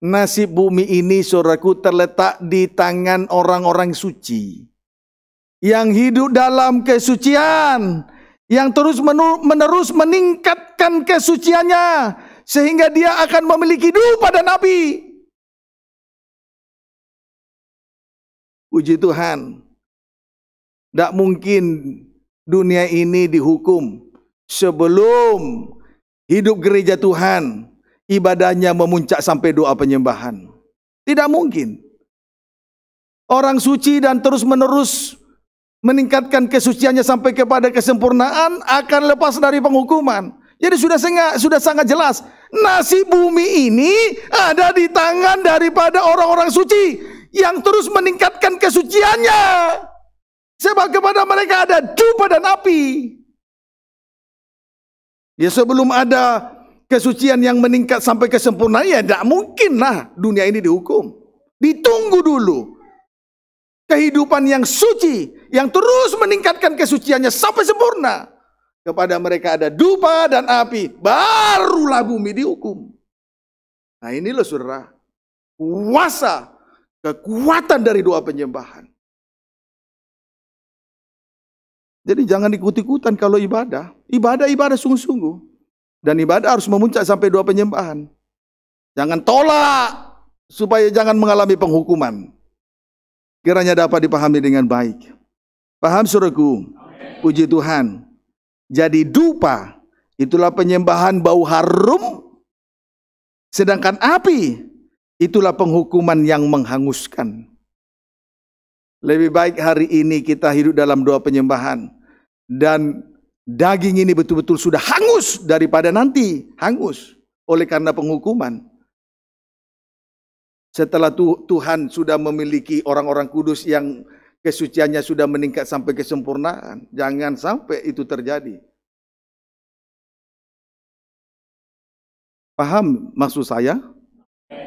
Nasib bumi ini saudaraku terletak di tangan orang-orang suci. Yang hidup dalam kesucian. Yang terus menerus meningkatkan kesuciannya. Sehingga dia akan memiliki dupa dan Nabi. Puji Tuhan. Tidak mungkin dunia ini dihukum sebelum hidup gereja Tuhan ibadahnya memuncak sampai doa penyembahan. Tidak mungkin. Orang suci dan terus-menerus meningkatkan kesuciannya sampai kepada kesempurnaan akan lepas dari penghukuman. Jadi sudah sangat sudah sangat jelas nasi bumi ini ada di tangan daripada orang-orang suci yang terus meningkatkan kesuciannya. Sebab kepada mereka ada dupa dan api. Ya sebelum ada kesucian yang meningkat sampai kesempurnaan ya tidak mungkin lah dunia ini dihukum. Ditunggu dulu. Kehidupan yang suci, yang terus meningkatkan kesuciannya sampai sempurna. Kepada mereka ada dupa dan api, barulah bumi dihukum. Nah ini loh saudara, kuasa, kekuatan dari doa penyembahan. Jadi jangan ikut-ikutan kalau ibadah. Ibadah-ibadah sungguh-sungguh. Dan ibadah harus memuncak sampai dua penyembahan. Jangan tolak supaya jangan mengalami penghukuman. Kiranya dapat dipahami dengan baik. Paham suruhku? Puji Tuhan. Jadi dupa itulah penyembahan bau harum. Sedangkan api itulah penghukuman yang menghanguskan. Lebih baik hari ini kita hidup dalam dua penyembahan dan daging ini betul-betul sudah hangus daripada nanti hangus oleh karena penghukuman. Setelah Tuhan sudah memiliki orang-orang kudus yang kesuciannya sudah meningkat sampai kesempurnaan, jangan sampai itu terjadi. Paham maksud saya?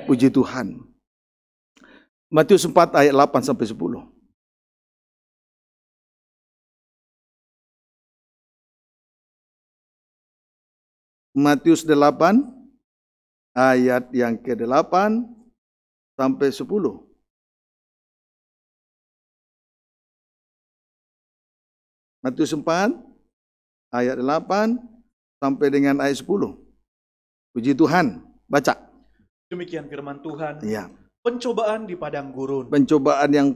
Puji Tuhan. Matius 4 ayat 8 sampai 10. Matius 8 ayat yang ke-8 sampai 10. Matius 4 ayat 8 sampai dengan ayat 10. Puji Tuhan, baca. Demikian firman Tuhan. Iya. Pencobaan di padang gurun. Pencobaan yang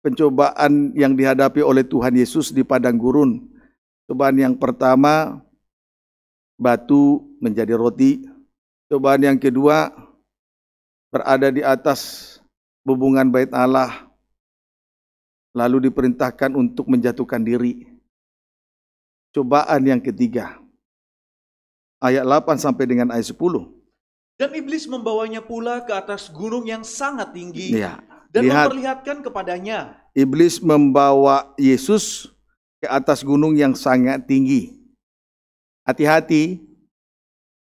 pencobaan yang dihadapi oleh Tuhan Yesus di padang gurun. Cobaan yang pertama batu menjadi roti. Cobaan yang kedua berada di atas hubungan bait Allah lalu diperintahkan untuk menjatuhkan diri. Cobaan yang ketiga. Ayat 8 sampai dengan ayat 10. Dan iblis membawanya pula ke atas gunung yang sangat tinggi ya, dan lihat, memperlihatkan kepadanya. Iblis membawa Yesus ke atas gunung yang sangat tinggi Hati-hati,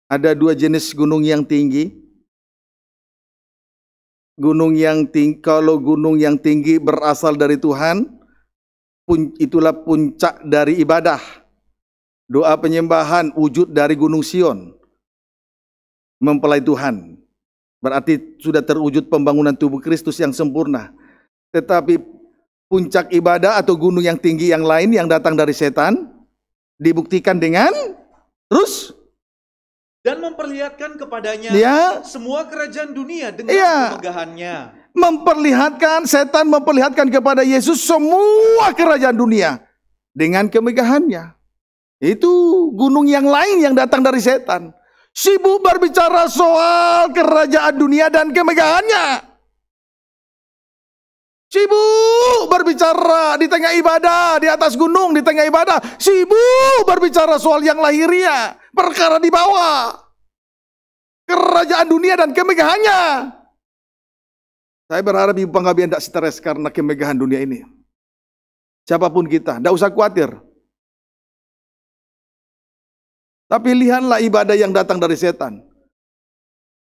ada dua jenis gunung yang tinggi. Gunung yang tinggi, kalau gunung yang tinggi berasal dari Tuhan, pun, itulah puncak dari ibadah. Doa penyembahan wujud dari gunung Sion. Mempelai Tuhan. Berarti sudah terwujud pembangunan tubuh Kristus yang sempurna. Tetapi puncak ibadah atau gunung yang tinggi yang lain yang datang dari setan, dibuktikan dengan terus dan memperlihatkan kepadanya ya. semua kerajaan dunia dengan ya. kemegahannya. Memperlihatkan setan memperlihatkan kepada Yesus semua kerajaan dunia dengan kemegahannya. Itu gunung yang lain yang datang dari setan. Sibuk berbicara soal kerajaan dunia dan kemegahannya. Sibuk berbicara di tengah ibadah, di atas gunung, di tengah ibadah. Sibuk berbicara soal yang lahiriah, perkara di bawah. Kerajaan dunia dan kemegahannya. Saya berharap Ibu Panggabian tidak stres karena kemegahan dunia ini. Siapapun kita, tidak usah khawatir. Tapi lihatlah ibadah yang datang dari setan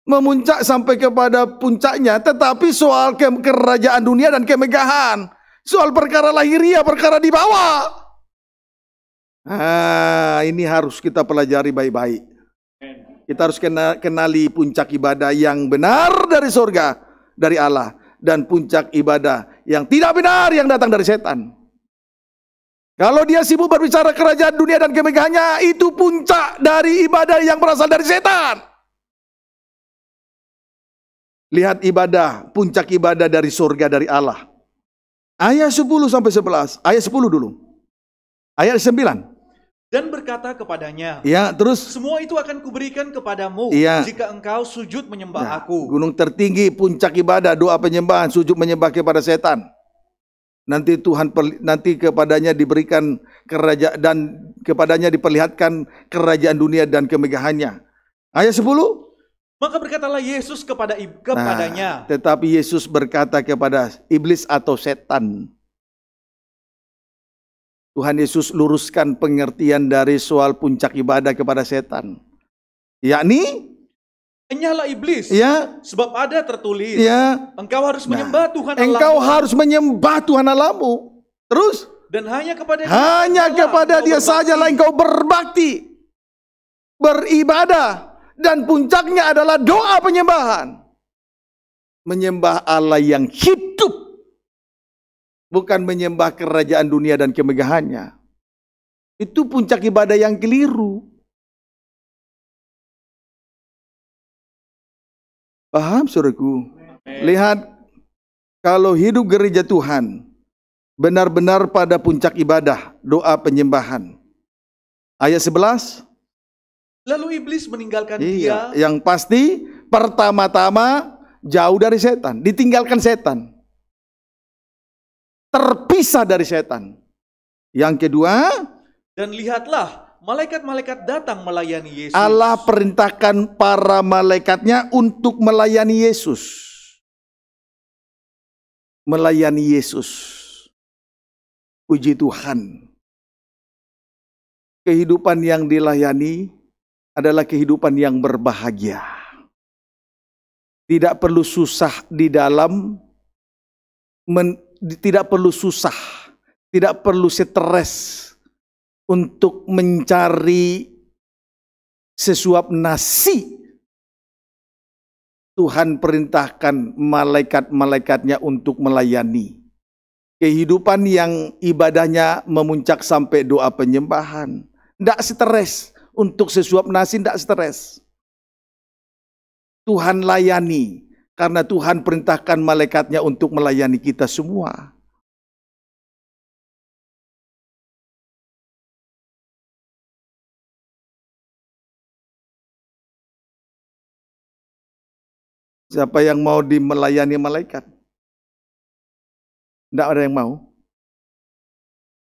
memuncak sampai kepada puncaknya, tetapi soal ke kerajaan dunia dan kemegahan, soal perkara lahiriah, perkara di bawah. Ah, ini harus kita pelajari baik-baik. Kita harus kenali puncak ibadah yang benar dari surga, dari Allah, dan puncak ibadah yang tidak benar yang datang dari setan. Kalau dia sibuk berbicara kerajaan dunia dan kemegahannya, itu puncak dari ibadah yang berasal dari setan. Lihat ibadah, puncak ibadah dari surga dari Allah. Ayat 10 sampai 11, ayat 10 dulu. Ayat 9 dan berkata kepadanya, "Ya, terus semua itu akan kuberikan kepadamu ya, jika engkau sujud menyembah ya, aku." Gunung tertinggi puncak ibadah doa penyembahan sujud menyembah kepada setan. Nanti Tuhan nanti kepadanya diberikan kerajaan dan kepadanya diperlihatkan kerajaan dunia dan kemegahannya. Ayat 10 maka berkatalah Yesus kepada nah, kepadanya. Nah, tetapi Yesus berkata kepada iblis atau setan. Tuhan Yesus luruskan pengertian dari soal puncak ibadah kepada setan. Yakni Hanyalah iblis. Ya. Sebab ada tertulis. Ya. Engkau harus nah, menyembah nah, Tuhan Allah. Engkau harus menyembah Tuhan alamu. Terus. Dan hanya kepada Hanya dia kepada dia sajalah engkau berbakti. Beribadah dan puncaknya adalah doa penyembahan. Menyembah Allah yang hidup. Bukan menyembah kerajaan dunia dan kemegahannya. Itu puncak ibadah yang keliru. Paham suruhku? Lihat kalau hidup gereja Tuhan benar-benar pada puncak ibadah, doa penyembahan. Ayat 11, Lalu iblis meninggalkan iya, dia. Yang pasti pertama-tama jauh dari setan, ditinggalkan setan. Terpisah dari setan. Yang kedua, dan lihatlah malaikat-malaikat datang melayani Yesus. Allah perintahkan para malaikatnya untuk melayani Yesus. Melayani Yesus. Puji Tuhan. Kehidupan yang dilayani adalah kehidupan yang berbahagia. Tidak perlu susah di dalam men, tidak perlu susah, tidak perlu stres untuk mencari sesuap nasi. Tuhan perintahkan malaikat-malaikatnya untuk melayani. Kehidupan yang ibadahnya memuncak sampai doa penyembahan. Tidak stres, untuk sesuap nasi tidak stres. Tuhan layani. Karena Tuhan perintahkan malaikatnya untuk melayani kita semua. Siapa yang mau dimelayani malaikat? Tidak ada yang mau.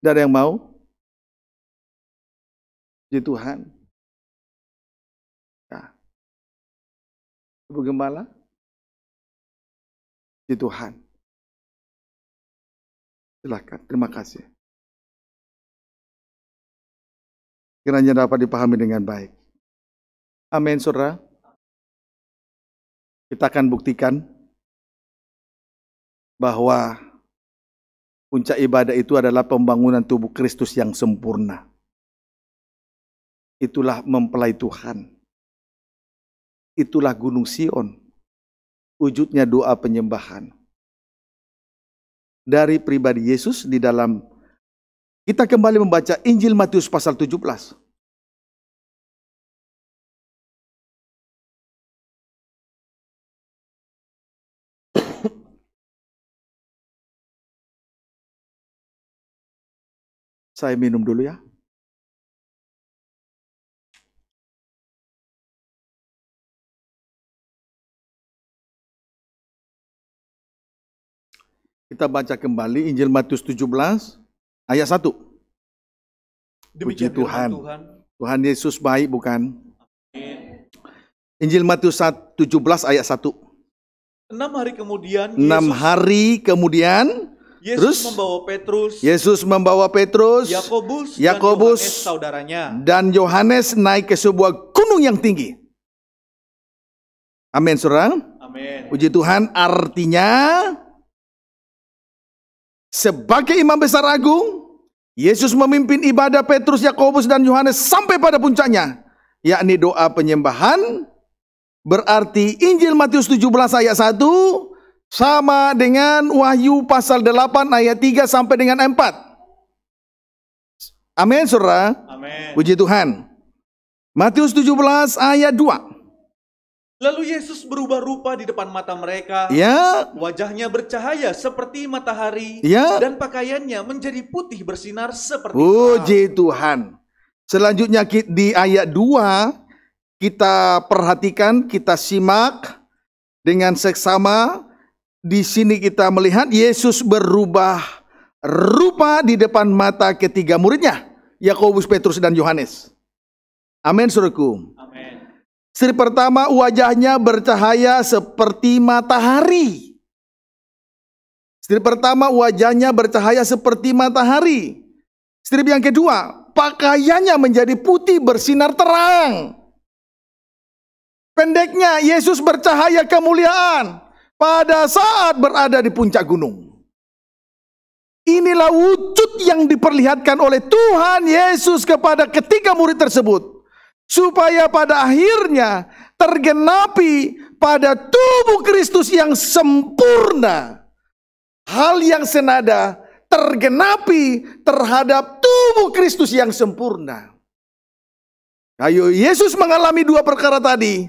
Tidak ada yang mau di Tuhan. Ya. Ibu Gembala. di Tuhan. Silahkan, Terima kasih. Kiranya dapat dipahami dengan baik. Amin, saudara. Kita akan buktikan bahwa puncak ibadah itu adalah pembangunan tubuh Kristus yang sempurna. Itulah mempelai Tuhan. Itulah gunung Sion. Wujudnya doa penyembahan. Dari pribadi Yesus di dalam kita kembali membaca Injil Matius pasal 17. Saya minum dulu ya. Kita baca kembali Injil Matius 17 ayat 1. Demikian Puji Tuhan. Tuhan. Tuhan Yesus baik bukan? Injil Matius 17 ayat 1. Enam hari kemudian. Enam Yesus, hari kemudian. Yesus terus, membawa Petrus. Yesus membawa Petrus. Yakobus. Yakobus. saudaranya. Dan Yohanes naik ke sebuah gunung yang tinggi. Amin, saudara. Amin. Puji Tuhan. Artinya sebagai imam besar agung, Yesus memimpin ibadah Petrus, Yakobus dan Yohanes sampai pada puncaknya, yakni doa penyembahan. Berarti Injil Matius 17 ayat 1 sama dengan Wahyu pasal 8 ayat 3 sampai dengan 4. Amin, Saudara. Amin. Puji Tuhan. Matius 17 ayat 2. Lalu Yesus berubah rupa di depan mata mereka. Ya. Wajahnya bercahaya seperti matahari. Ya. Dan pakaiannya menjadi putih bersinar seperti Puji Tuhan. Selanjutnya di ayat 2 kita perhatikan, kita simak dengan seksama. Di sini kita melihat Yesus berubah rupa di depan mata ketiga muridnya, Yakobus, Petrus dan Yohanes. Amin suruhku. Amin. Sri pertama wajahnya bercahaya seperti matahari. Strip pertama wajahnya bercahaya seperti matahari. Strip yang kedua, pakaiannya menjadi putih bersinar terang. Pendeknya, Yesus bercahaya kemuliaan pada saat berada di puncak gunung. Inilah wujud yang diperlihatkan oleh Tuhan Yesus kepada ketiga murid tersebut supaya pada akhirnya tergenapi pada tubuh Kristus yang sempurna. Hal yang senada tergenapi terhadap tubuh Kristus yang sempurna. Ayo Yesus mengalami dua perkara tadi.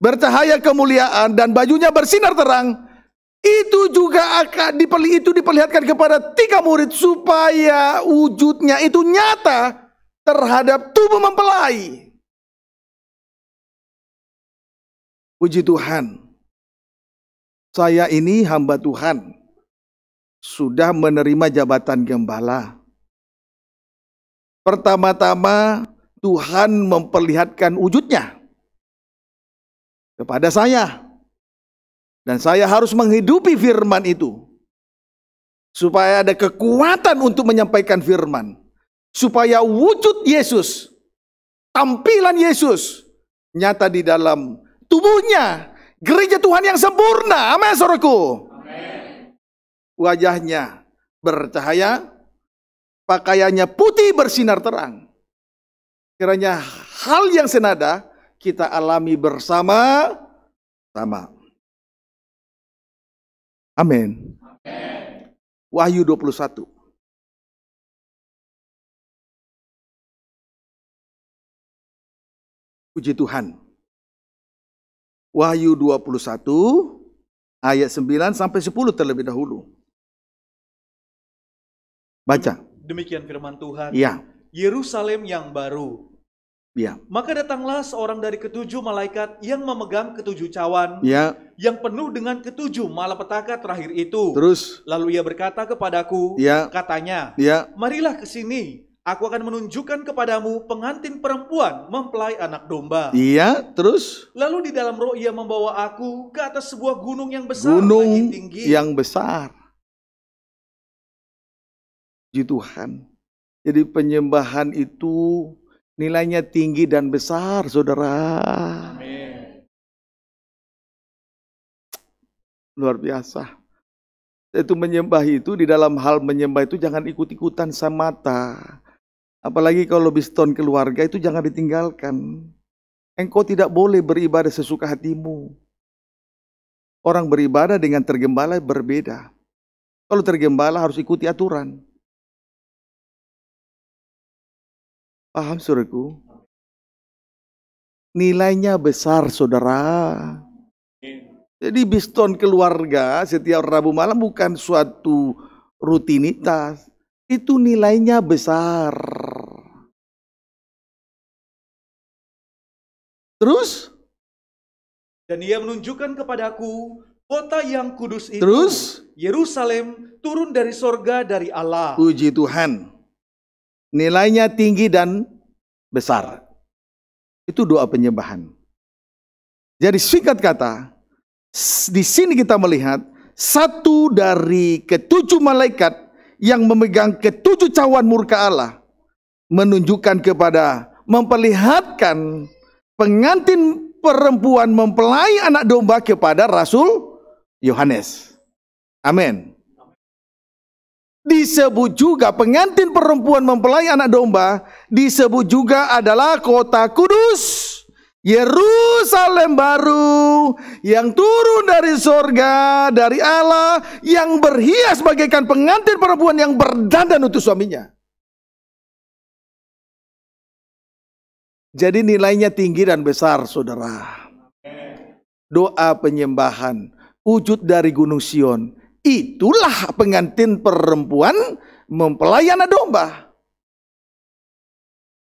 Bercahaya kemuliaan dan bajunya bersinar terang. Itu juga akan dipeli, itu diperlihatkan kepada tiga murid supaya wujudnya itu nyata terhadap tubuh mempelai. Puji Tuhan, saya ini hamba Tuhan, sudah menerima jabatan gembala. Pertama-tama Tuhan memperlihatkan wujudnya kepada saya. Dan saya harus menghidupi firman itu. Supaya ada kekuatan untuk menyampaikan firman. Supaya wujud Yesus, tampilan Yesus nyata di dalam tubuhnya. Gereja Tuhan yang sempurna. Amin, saudaraku. Wajahnya bercahaya, pakaiannya putih bersinar terang. Kiranya hal yang senada kita alami bersama sama. Amin. Wahyu 21. Puji Tuhan. Wahyu 21 ayat 9 sampai 10 terlebih dahulu. Baca. Demikian firman Tuhan. Ya. Yerusalem yang baru. Ya. Maka datanglah seorang dari ketujuh malaikat yang memegang ketujuh cawan. Ya. Yang penuh dengan ketujuh malapetaka terakhir itu. Terus. Lalu ia berkata kepadaku. Ya. Katanya. Ya. Marilah ke sini Aku akan menunjukkan kepadamu pengantin perempuan mempelai anak domba. Iya, terus? Lalu di dalam roh ia membawa aku ke atas sebuah gunung yang besar gunung lagi tinggi. yang besar. Di Tuhan. Jadi penyembahan itu nilainya tinggi dan besar, saudara. Amin. Luar biasa. Itu menyembah itu, di dalam hal menyembah itu jangan ikut-ikutan semata. Apalagi kalau biston keluarga itu jangan ditinggalkan. Engkau tidak boleh beribadah sesuka hatimu. Orang beribadah dengan tergembala berbeda. Kalau tergembala harus ikuti aturan. Paham suruhku? Nilainya besar saudara. Jadi biston keluarga setiap Rabu malam bukan suatu rutinitas. Itu nilainya besar. Terus? Dan ia menunjukkan kepadaku kota yang kudus itu. Terus? Yerusalem turun dari sorga dari Allah. Puji Tuhan. Nilainya tinggi dan besar. Itu doa penyembahan. Jadi singkat kata, di sini kita melihat satu dari ketujuh malaikat yang memegang ketujuh cawan murka Allah menunjukkan kepada memperlihatkan pengantin perempuan mempelai anak domba kepada Rasul Yohanes. Amin. Disebut juga pengantin perempuan mempelai anak domba, disebut juga adalah kota kudus. Yerusalem baru yang turun dari sorga, dari Allah yang berhias bagaikan pengantin perempuan yang berdandan untuk suaminya. Jadi nilainya tinggi dan besar, saudara. Doa penyembahan, wujud dari Gunung Sion. Itulah pengantin perempuan anak domba.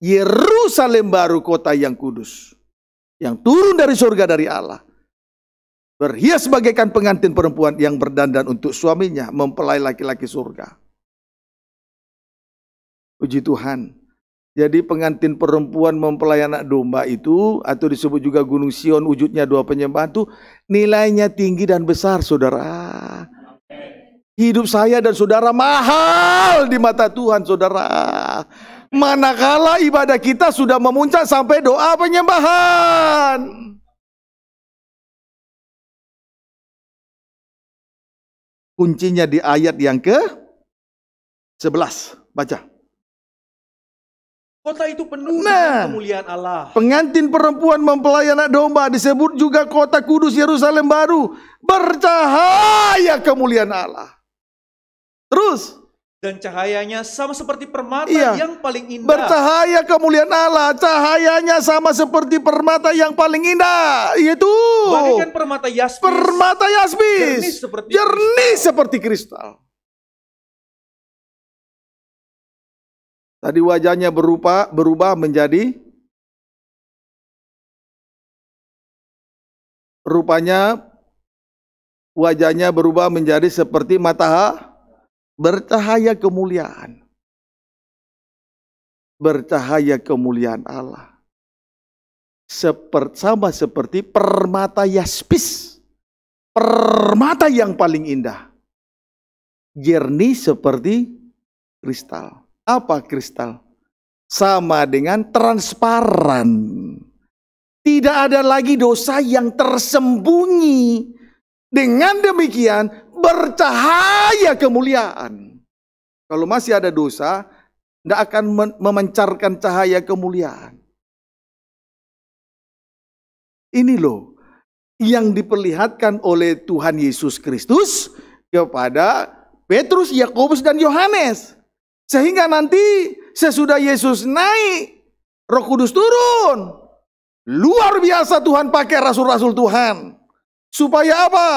Yerusalem baru kota yang kudus. Yang turun dari surga dari Allah. Berhias bagaikan pengantin perempuan yang berdandan untuk suaminya. Mempelai laki-laki surga. Puji Tuhan. Jadi pengantin perempuan mempelai anak domba itu atau disebut juga Gunung Sion wujudnya dua penyembahan itu nilainya tinggi dan besar saudara. Hidup saya dan saudara mahal di mata Tuhan saudara. Manakala ibadah kita sudah memuncak sampai doa penyembahan. Kuncinya di ayat yang ke 11. Baca. Kota itu penuh nah, dengan kemuliaan Allah. Pengantin perempuan mempelai anak domba disebut juga kota kudus Yerusalem baru bercahaya kemuliaan Allah. Terus dan cahayanya sama seperti permata iya, yang paling indah. Bercahaya kemuliaan Allah, cahayanya sama seperti permata yang paling indah, yaitu Bagikan permata yaspis. Permata yaspis. Jernih seperti jernih Seperti kristal. Tadi wajahnya berupa berubah menjadi rupanya wajahnya berubah menjadi seperti matahari bercahaya kemuliaan. Bercahaya kemuliaan Allah. Seperti, sama seperti permata yaspis. Permata yang paling indah. Jernih seperti kristal. Apa kristal? Sama dengan transparan. Tidak ada lagi dosa yang tersembunyi. Dengan demikian bercahaya kemuliaan. Kalau masih ada dosa, tidak akan memancarkan cahaya kemuliaan. Ini loh yang diperlihatkan oleh Tuhan Yesus Kristus kepada Petrus, Yakobus dan Yohanes. Sehingga nanti sesudah Yesus naik, Roh Kudus turun. Luar biasa Tuhan pakai rasul-rasul Tuhan. Supaya apa?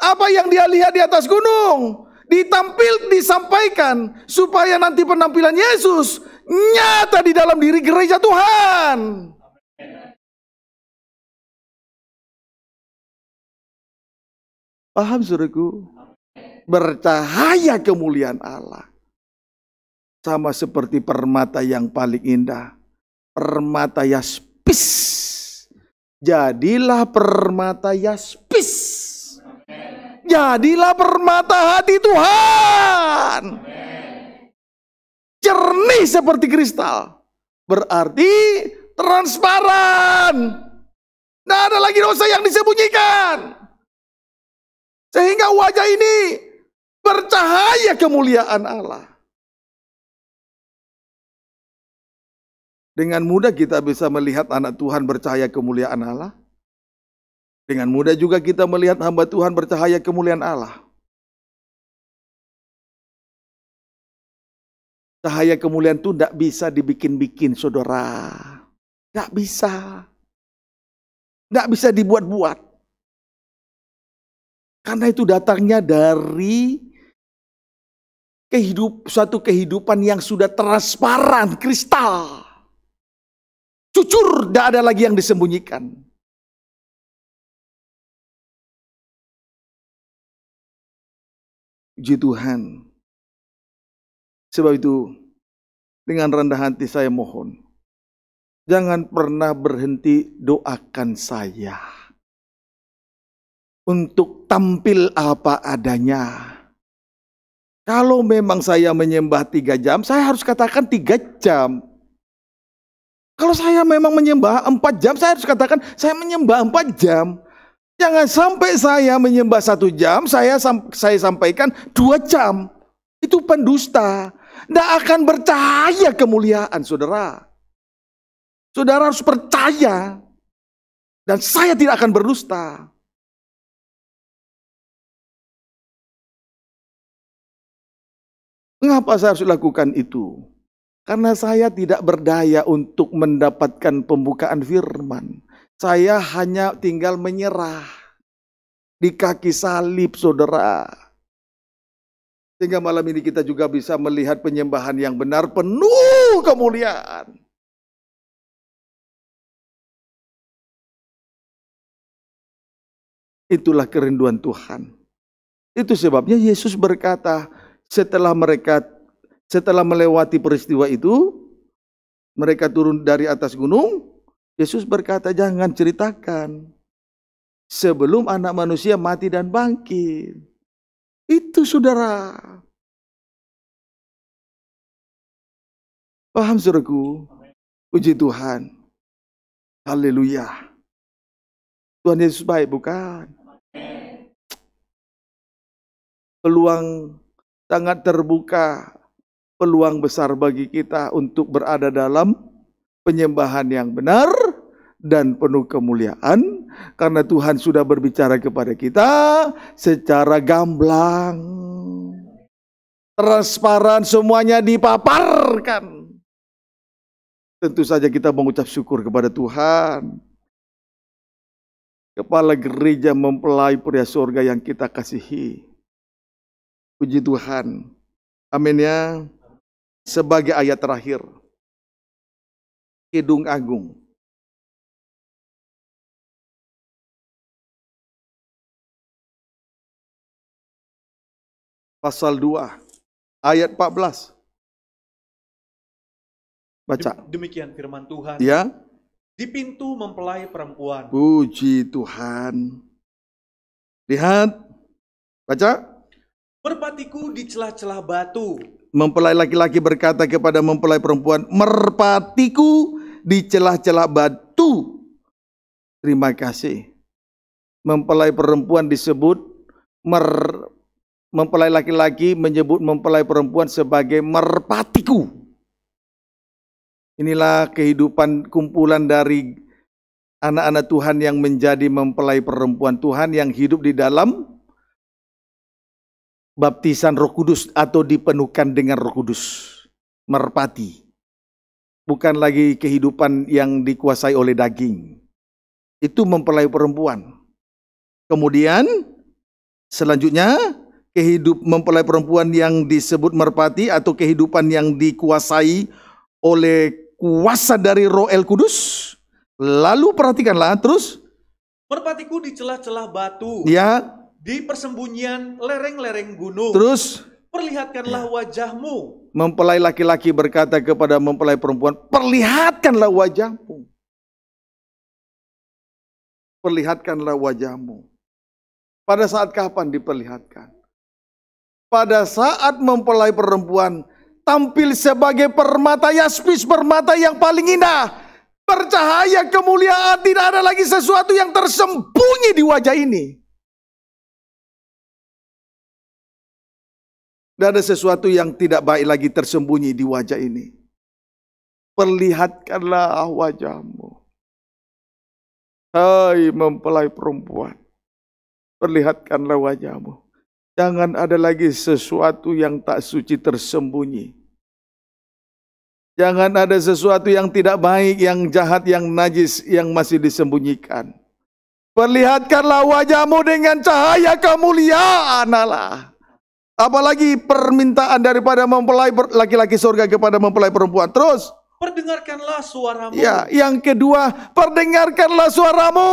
Apa yang dia lihat di atas gunung ditampil disampaikan supaya nanti penampilan Yesus nyata di dalam diri gereja Tuhan. Paham suruhku? Bercahaya kemuliaan Allah sama seperti permata yang paling indah. Permata yaspis. Jadilah permata yaspis. Jadilah permata hati Tuhan. Jernih seperti kristal. Berarti transparan. Tidak ada lagi dosa yang disembunyikan. Sehingga wajah ini bercahaya kemuliaan Allah. Dengan mudah kita bisa melihat anak Tuhan bercahaya kemuliaan Allah. Dengan mudah juga kita melihat hamba Tuhan bercahaya kemuliaan Allah. Cahaya kemuliaan itu tidak bisa dibikin-bikin, saudara. Tidak bisa. Tidak bisa dibuat-buat. Karena itu datangnya dari kehidup, suatu kehidupan yang sudah transparan, kristal. Cucur, tidak ada lagi yang disembunyikan. Puji Tuhan. Sebab itu, dengan rendah hati saya mohon, jangan pernah berhenti doakan saya untuk tampil apa adanya. Kalau memang saya menyembah tiga jam, saya harus katakan tiga jam. Kalau saya memang menyembah empat jam, saya harus katakan saya menyembah empat jam. Jangan sampai saya menyembah satu jam, saya saya sampaikan dua jam. Itu pendusta. Tidak akan bercahaya kemuliaan, saudara. Saudara harus percaya. Dan saya tidak akan berdusta. Mengapa saya harus lakukan itu? Karena saya tidak berdaya untuk mendapatkan pembukaan firman. Saya hanya tinggal menyerah di kaki salib saudara. Sehingga malam ini kita juga bisa melihat penyembahan yang benar penuh kemuliaan. Itulah kerinduan Tuhan. Itu sebabnya Yesus berkata, setelah mereka setelah melewati peristiwa itu, mereka turun dari atas gunung. Yesus berkata, "Jangan ceritakan sebelum anak manusia mati dan bangkit." Itu saudara. Paham suruhku? Puji Tuhan. Haleluya. Tuhan Yesus baik bukan? Peluang sangat terbuka peluang besar bagi kita untuk berada dalam penyembahan yang benar dan penuh kemuliaan karena Tuhan sudah berbicara kepada kita secara gamblang transparan semuanya dipaparkan tentu saja kita mengucap syukur kepada Tuhan kepala gereja mempelai pria surga yang kita kasihi puji Tuhan amin ya sebagai ayat terakhir. Kidung Agung. Pasal 2 ayat 14. Baca. Demikian firman Tuhan. Ya. Di pintu mempelai perempuan. Puji Tuhan. Lihat. Baca. Berpatiku di celah-celah batu Mempelai laki-laki berkata kepada mempelai perempuan, merpatiku di celah-celah batu. Terima kasih. Mempelai perempuan disebut mer mempelai laki-laki menyebut mempelai perempuan sebagai merpatiku. Inilah kehidupan kumpulan dari anak-anak Tuhan yang menjadi mempelai perempuan Tuhan yang hidup di dalam baptisan Roh Kudus atau dipenuhkan dengan Roh Kudus, merpati. Bukan lagi kehidupan yang dikuasai oleh daging. Itu mempelai perempuan. Kemudian selanjutnya kehidup mempelai perempuan yang disebut merpati atau kehidupan yang dikuasai oleh kuasa dari Roh El Kudus. Lalu perhatikanlah terus merpatiku di celah-celah batu. Ya, di persembunyian lereng-lereng gunung. Terus perlihatkanlah ya. wajahmu. Mempelai laki-laki berkata kepada mempelai perempuan, perlihatkanlah wajahmu. Perlihatkanlah wajahmu. Pada saat kapan diperlihatkan? Pada saat mempelai perempuan tampil sebagai permata yaspis, permata yang paling indah. Bercahaya kemuliaan, tidak ada lagi sesuatu yang tersembunyi di wajah ini. Dan ada sesuatu yang tidak baik lagi tersembunyi di wajah ini. Perlihatkanlah wajahmu. Hai mempelai perempuan. Perlihatkanlah wajahmu. Jangan ada lagi sesuatu yang tak suci tersembunyi. Jangan ada sesuatu yang tidak baik, yang jahat, yang najis, yang masih disembunyikan. Perlihatkanlah wajahmu dengan cahaya kemuliaan Allah. Apalagi permintaan daripada mempelai laki-laki surga kepada mempelai perempuan. Terus. Perdengarkanlah suaramu. Ya, yang kedua, perdengarkanlah suaramu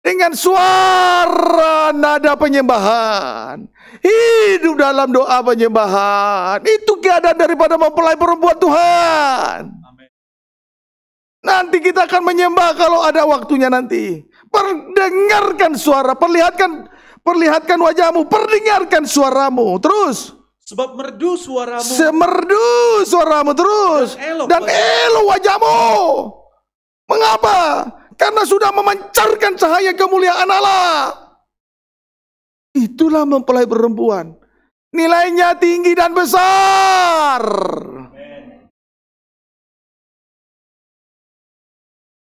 dengan suara nada penyembahan. Hidup dalam doa penyembahan. Itu keadaan daripada mempelai perempuan Tuhan. Nanti kita akan menyembah kalau ada waktunya nanti. Perdengarkan suara, perlihatkan Perlihatkan wajahmu, perdengarkan suaramu. Terus. Sebab merdu suaramu. Semerdu suaramu terus. Dan elok, wajahmu. Mengapa? Karena sudah memancarkan cahaya kemuliaan Allah. Itulah mempelai perempuan. Nilainya tinggi dan besar.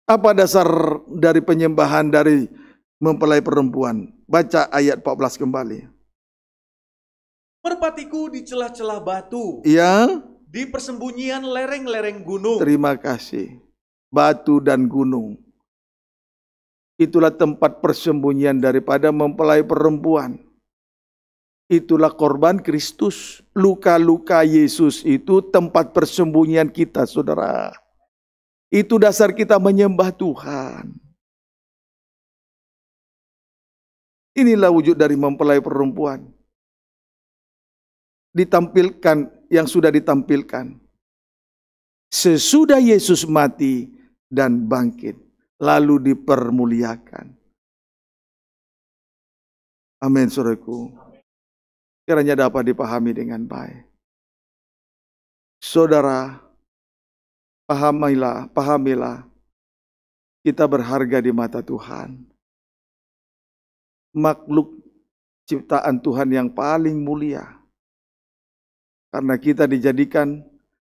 Apa dasar dari penyembahan dari mempelai perempuan. Baca ayat 14 kembali. Merpatiku di celah-celah batu. Iya. Di persembunyian lereng-lereng gunung. Terima kasih. Batu dan gunung. Itulah tempat persembunyian daripada mempelai perempuan. Itulah korban Kristus. Luka-luka Yesus itu tempat persembunyian kita, saudara. Itu dasar kita menyembah Tuhan. Inilah wujud dari mempelai perempuan. Ditampilkan yang sudah ditampilkan. Sesudah Yesus mati dan bangkit, lalu dipermuliakan. Amin, suruhku. Kiranya dapat dipahami dengan baik. Saudara, pahamilah, pahamilah, kita berharga di mata Tuhan makhluk ciptaan Tuhan yang paling mulia. Karena kita dijadikan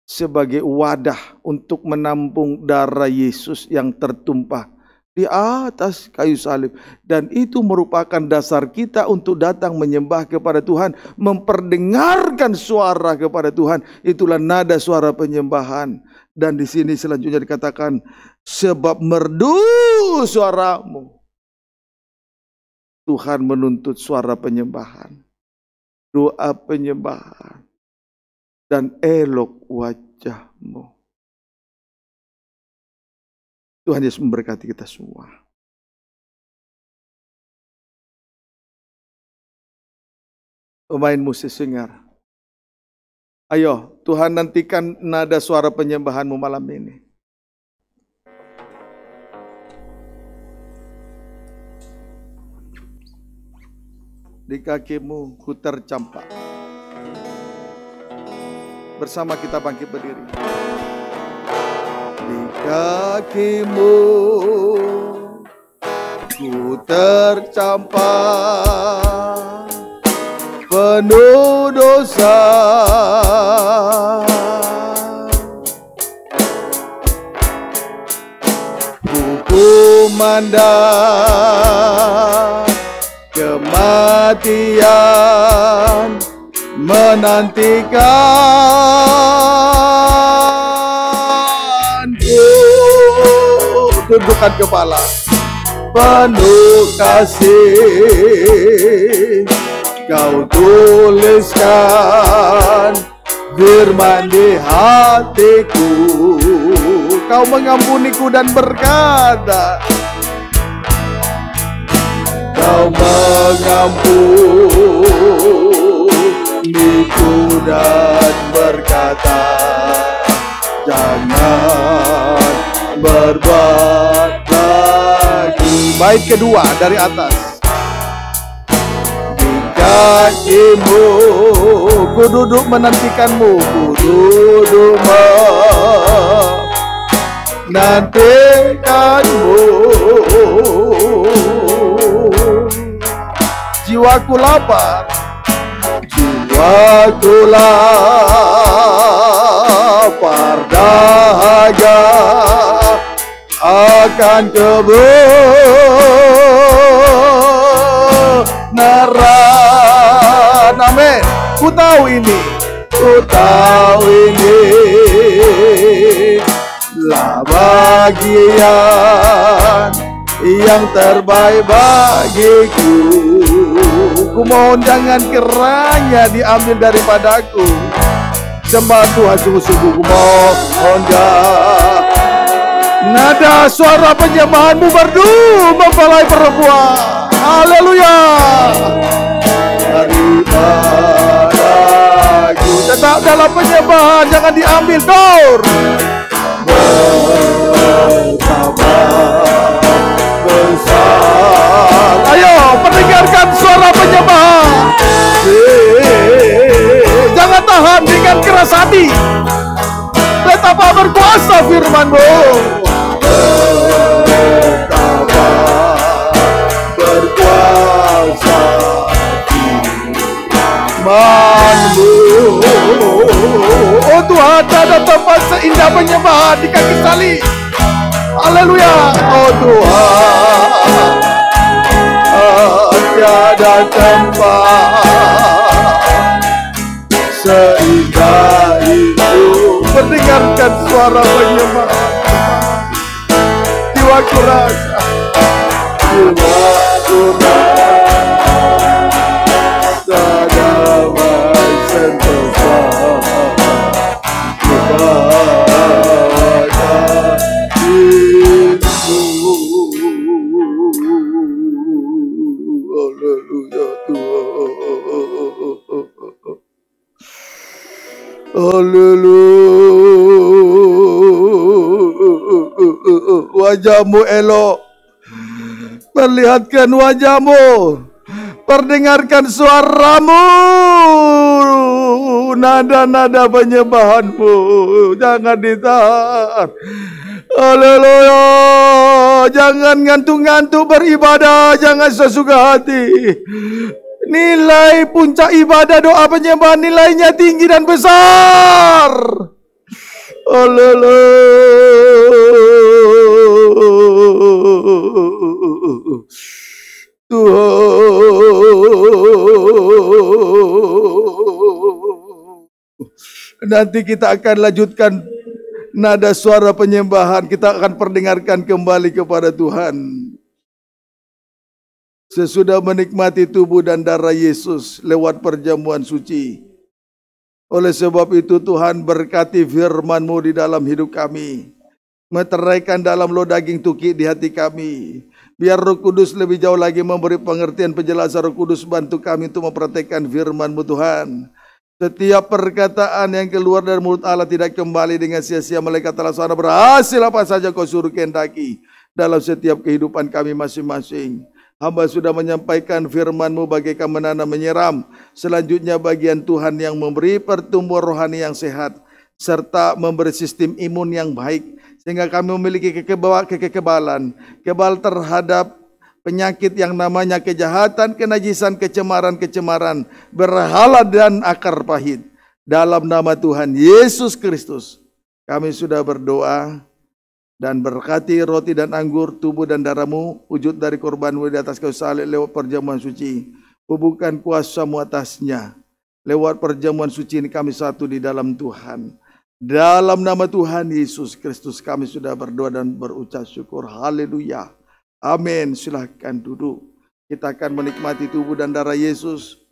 sebagai wadah untuk menampung darah Yesus yang tertumpah di atas kayu salib dan itu merupakan dasar kita untuk datang menyembah kepada Tuhan, memperdengarkan suara kepada Tuhan. Itulah nada suara penyembahan. Dan di sini selanjutnya dikatakan sebab merdu suaramu Tuhan menuntut suara penyembahan, doa penyembahan, dan elok wajahmu. Tuhan Yesus memberkati kita semua. Pemain musik singar. Ayo, Tuhan nantikan nada suara penyembahanmu malam ini. di kakimu ku tercampak. Bersama kita bangkit berdiri. Di kakimu ku tercampak penuh dosa. Ku kumandang kematian menantikanku uh, tundukkan kepala penuh kasih kau tuliskan firman di hatiku kau mengampuniku dan berkata Kau mengampuniku dan berkata Jangan berbuat lagi Baik kedua dari atas kakimu Ku duduk menantikanmu Ku duduk menantikanmu jiwaku lapar jiwaku lapar dahaga akan kebenaran amin ku tahu ini ku tahu ini lah bahagia yang terbaik bagiku Ku mohon jangan keranya diambil daripadaku Sembah Tuhan sungguh-sungguh ku mohon jangan Nada suara penyembahanmu berdu mempelai perempuan Haleluya Daripadaku Tetap dalam penyembahan jangan diambil Dor Bertabah Ayo mendengarkan suara penyembah. Jangan tahan dengan keras hati. Betapa berkuasa firmanmu. Betapa berkuasa firmanmu. Oh Tuhan, tak ada tempat seindah penyembahan di kaki salib. Haleluya Oh Tuhan Tiada tempat Seindah itu Mendengarkan suara penyembahan Jiwa ku rasa Jiwa ku rasa Haleluya. Wajahmu elok. Perlihatkan wajahmu. Perdengarkan suaramu. Nada-nada penyembahanmu. Jangan ditahan. Haleluya. Jangan ngantuk-ngantuk beribadah. Jangan sesuka hati. Nilai puncak ibadah doa penyembahan nilainya tinggi dan besar. Ololo. Tuhan. Nanti kita akan lanjutkan nada suara penyembahan. Kita akan perdengarkan kembali kepada Tuhan. Sesudah menikmati tubuh dan darah Yesus lewat perjamuan suci. Oleh sebab itu Tuhan berkati firman-Mu di dalam hidup kami. Meteraikan dalam lo daging tuki di hati kami. Biar roh kudus lebih jauh lagi memberi pengertian penjelasan roh kudus bantu kami untuk mempraktekkan firman-Mu Tuhan. Setiap perkataan yang keluar dari mulut Allah tidak kembali dengan sia-sia. Malaikat telah sana berhasil apa saja kau suruh kendaki dalam setiap kehidupan kami masing-masing. Hamba sudah menyampaikan firman-Mu bagaikan menanam menyeram. Selanjutnya bagian Tuhan yang memberi pertumbuhan rohani yang sehat serta memberi sistem imun yang baik sehingga kami memiliki kekebalan, kekebalan kebal terhadap penyakit yang namanya kejahatan, kenajisan, kecemaran-kecemaran, berhala dan akar pahit. Dalam nama Tuhan Yesus Kristus, kami sudah berdoa dan berkati roti dan anggur tubuh dan darahmu wujud dari korbanmu di atas kayu salib lewat perjamuan suci hubungkan kuasamu atasnya lewat perjamuan suci ini kami satu di dalam Tuhan dalam nama Tuhan Yesus Kristus kami sudah berdoa dan berucap syukur haleluya amin silahkan duduk kita akan menikmati tubuh dan darah Yesus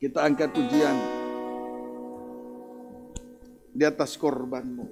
kita angkat pujian di atas korbanmu.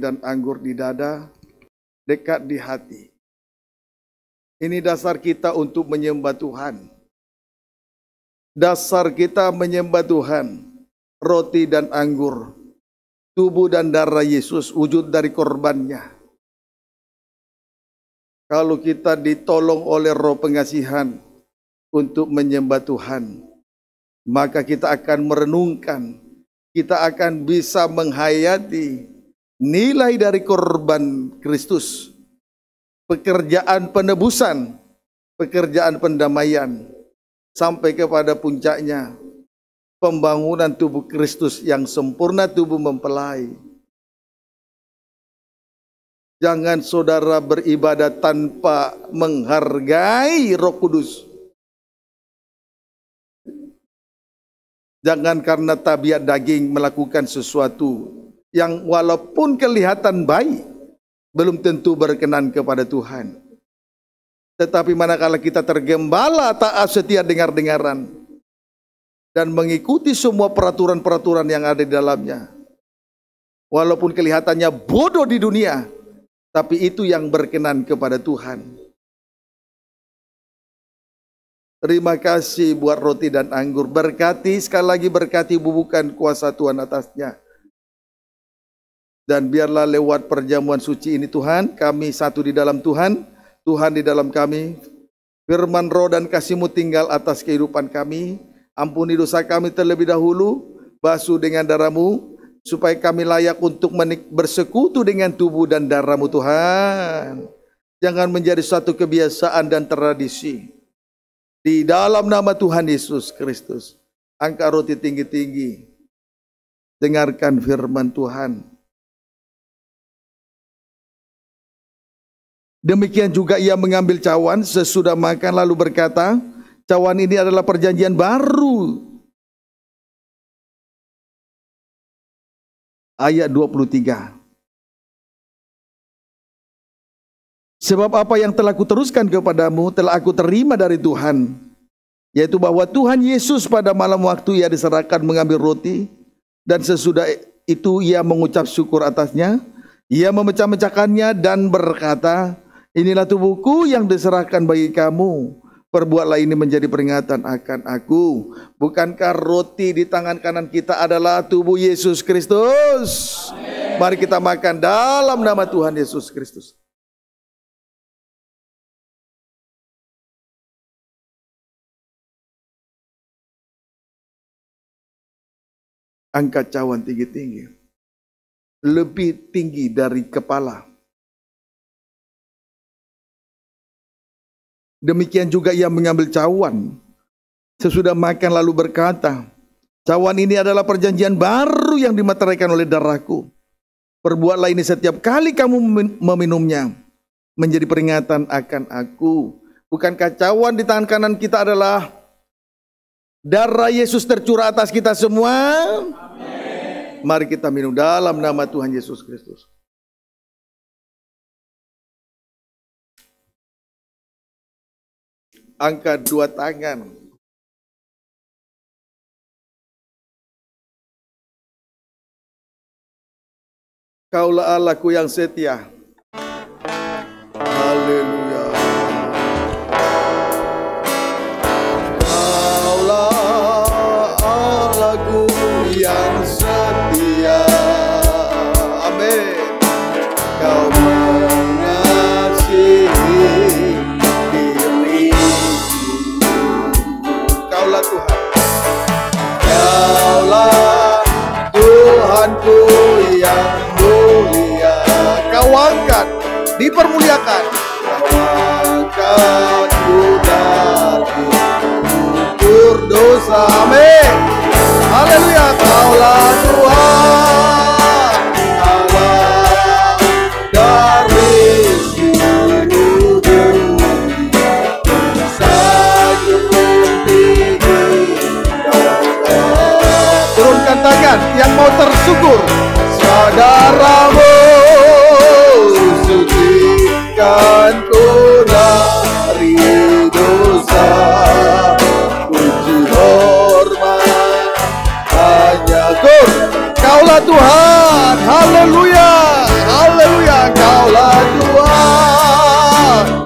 dan anggur di dada, dekat di hati. Ini dasar kita untuk menyembah Tuhan. Dasar kita menyembah Tuhan, roti dan anggur, tubuh dan darah Yesus, wujud dari korbannya. Kalau kita ditolong oleh roh pengasihan untuk menyembah Tuhan, maka kita akan merenungkan, kita akan bisa menghayati nilai dari korban Kristus, pekerjaan penebusan, pekerjaan pendamaian, sampai kepada puncaknya pembangunan tubuh Kristus yang sempurna tubuh mempelai. Jangan saudara beribadah tanpa menghargai Roh Kudus. Jangan karena tabiat daging melakukan sesuatu yang walaupun kelihatan baik belum tentu berkenan kepada Tuhan. Tetapi manakala kita tergembala taat setia dengar-dengaran dan mengikuti semua peraturan-peraturan yang ada di dalamnya. Walaupun kelihatannya bodoh di dunia, tapi itu yang berkenan kepada Tuhan. Terima kasih buat roti dan anggur. Berkati, sekali lagi berkati bubukan kuasa Tuhan atasnya dan biarlah lewat perjamuan suci ini Tuhan, kami satu di dalam Tuhan, Tuhan di dalam kami. Firman roh dan kasihmu tinggal atas kehidupan kami. Ampuni dosa kami terlebih dahulu, basuh dengan darahmu, supaya kami layak untuk bersekutu dengan tubuh dan darahmu Tuhan. Jangan menjadi suatu kebiasaan dan tradisi. Di dalam nama Tuhan Yesus Kristus, angkat roti tinggi-tinggi. Dengarkan firman Tuhan. Demikian juga ia mengambil cawan sesudah makan lalu berkata, cawan ini adalah perjanjian baru. Ayat 23. Sebab apa yang telah kuteruskan kepadamu telah aku terima dari Tuhan. Yaitu bahwa Tuhan Yesus pada malam waktu ia diserahkan mengambil roti. Dan sesudah itu ia mengucap syukur atasnya. Ia memecah-mecahkannya dan berkata, Inilah tubuhku yang diserahkan bagi kamu. Perbuatlah ini menjadi peringatan akan aku. Bukankah roti di tangan kanan kita adalah tubuh Yesus Kristus? Mari kita makan dalam nama Tuhan Yesus Kristus. Angkat cawan tinggi-tinggi. Lebih tinggi dari kepala Demikian juga ia mengambil cawan. Sesudah makan lalu berkata, Cawan ini adalah perjanjian baru yang dimateraikan oleh darahku. Perbuatlah ini setiap kali kamu meminumnya. Menjadi peringatan akan aku. Bukankah cawan di tangan kanan kita adalah darah Yesus tercurah atas kita semua? Amin. Mari kita minum dalam nama Tuhan Yesus Kristus. angkat dua tangan. Kaulah Allahku yang setia. muliakan. dosa, amin. Haleluya, kaulah Tuhan. Allah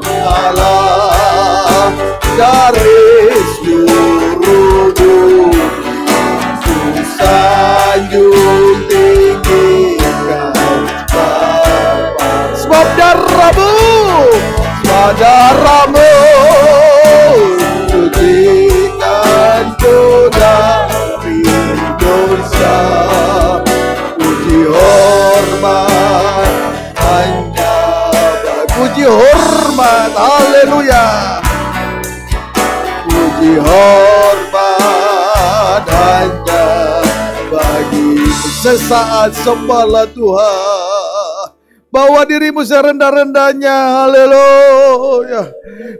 dua Allah dari sesaat sembahlah Tuhan bawa dirimu serendah-rendahnya haleluya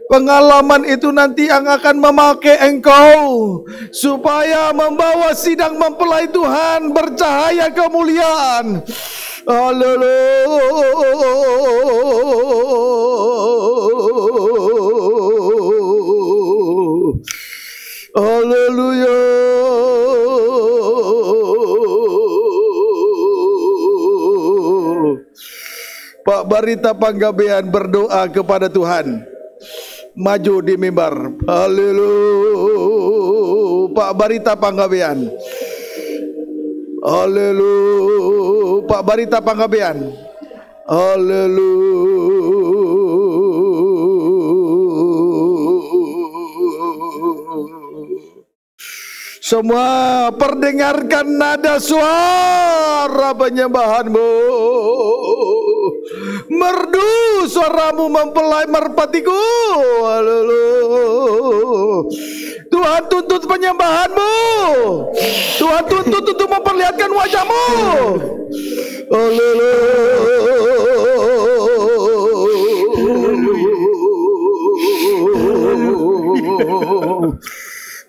pengalaman itu nanti yang akan memakai engkau supaya membawa sidang mempelai Tuhan bercahaya kemuliaan haleluya haleluya Bapak Barita Panggabean berdoa kepada Tuhan. Maju di mimbar. Haleluya. Pak Barita Panggabean. Haleluya. Pak Barita Panggabean. Haleluya. Semua perdengarkan nada suara penyembahanmu merdu suaramu mempelai merpatiku Tuhan tuntut penyembahanmu Tuhan tuntut untuk memperlihatkan wajahmu Halo.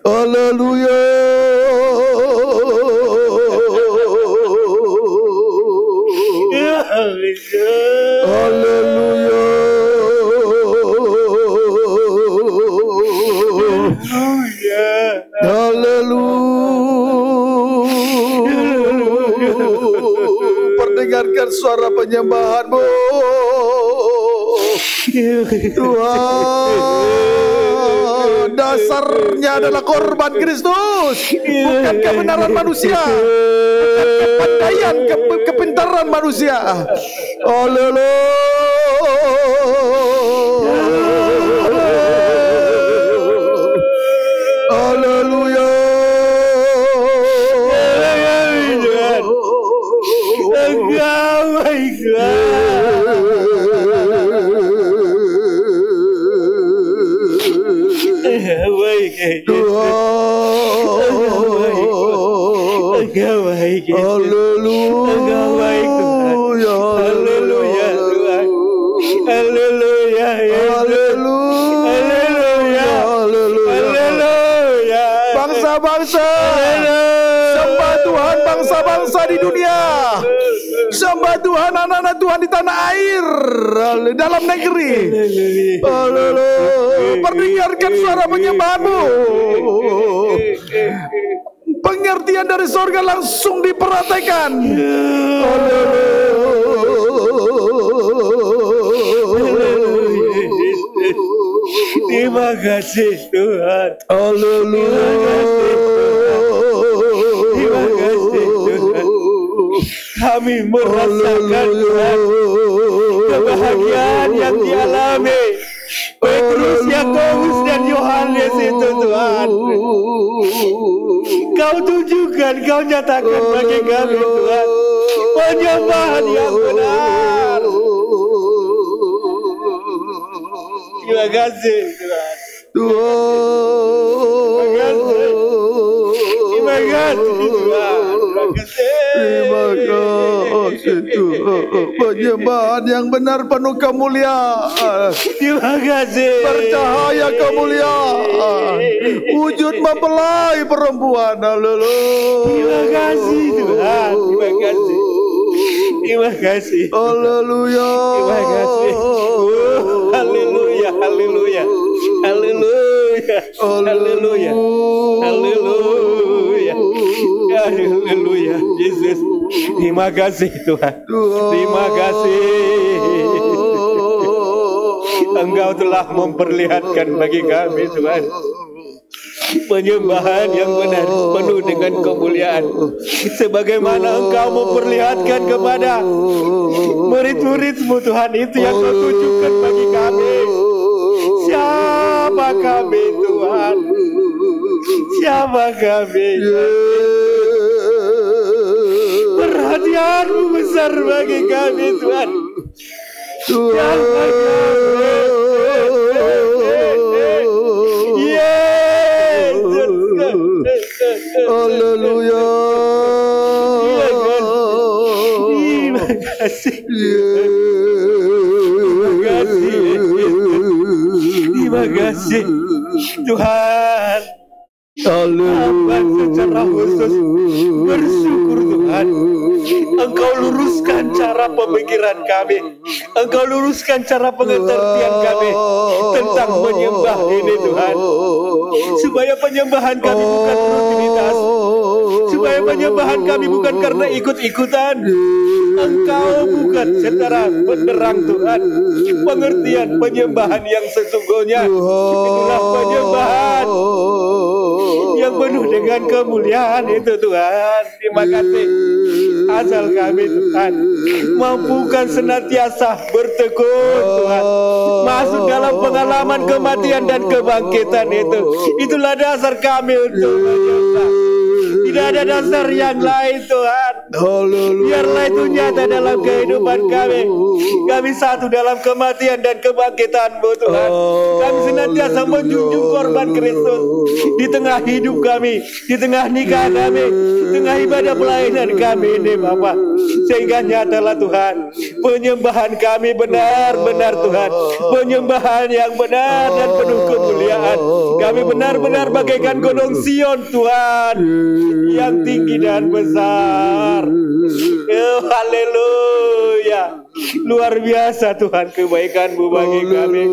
Haleluya Hallelujah. Hallelujah. Hallelujah. Perdengarkan suara penyembahanmu. Tuhan dasarnya adalah korban Kristus, bukan kebenaran manusia, bukan kepandaian, ke kepintaran manusia. Oh, lelo. gitu. Haleluya. Agak haleluya Haleluya. Haleluya. Haleluya. Haleluya. Bangsa-bangsa. Sembah Tuhan bangsa-bangsa di dunia. Sembah Tuhan anak-anak Tuhan di tanah air. Dalam negeri. Haleluya. Perdengarkan suara penyembahanmu pengertian dari sorga langsung diperhatikan. Terima kasih Tuhan. Haleluya. Terima kasih Tuhan. Kami merasakan Tuhan kebahagiaan yang dialami Petrus, Yakobus dan Yohanes itu Tuhan. Kau tunjukkan, kau nyatakan bagi kami Tuhan penyembahan yang benar. Terima kasih Tuhan. Terima kasih Tuhan. Terima kasih. Terima kasih situ. Penyembahan yang benar penuh kemuliaan. Terima kasih. Bercahaya kemuliaan. Wujud mempelai perempuan. Lalu, Terima kasih Tuhan. Terima kasih. Terima kasih. Haleluya. Terima kasih. Haleluya. Haleluya. Haleluya. Haleluya. Haleluya. Haleluya. Yesus. Terima kasih Tuhan. Terima kasih. Engkau telah memperlihatkan bagi kami Tuhan penyembahan yang benar penuh dengan kemuliaan sebagaimana engkau memperlihatkan kepada murid-muridmu Tuhan itu yang kau tunjukkan bagi kami siapa kami Tuhan siapa kami, Tuhan? Kesetiaanmu besar bagi kami Tuhan. Tuhan Haleluya. Terima kasih. Terima kasih. Terima kasih. Tuhan. Hamba secara khusus bersyukur Tuhan Engkau luruskan cara pemikiran kami Engkau luruskan cara pengertian kami Tentang menyembah ini Tuhan Supaya penyembahan kami bukan rutinitas Supaya penyembahan kami bukan karena ikut-ikutan Engkau bukan secara penerang Tuhan Pengertian penyembahan yang sesungguhnya Itulah penyembahan yang penuh dengan kemuliaan itu Tuhan. Terima kasih. Asal kami Tuhan mampukan senantiasa bertekun Tuhan. Masuk dalam pengalaman kematian dan kebangkitan itu. Itulah dasar kami untuk menyembah tidak ada dasar yang lain Tuhan. Biarlah itu nyata dalam kehidupan kami. Kami satu dalam kematian dan kebangkitan Tuhan. Kami senantiasa menjunjung korban Kristus di tengah hidup kami, di tengah nikah kami, di tengah ibadah pelayanan kami ini Bapa. Sehingga nyatalah Tuhan, penyembahan kami benar-benar Tuhan. Penyembahan yang benar dan penuh kemuliaan. Kami benar-benar bagaikan gunung Sion Tuhan yang tinggi dan besar. Oh, haleluya. Luar biasa Tuhan kebaikanmu oh, bagi kami.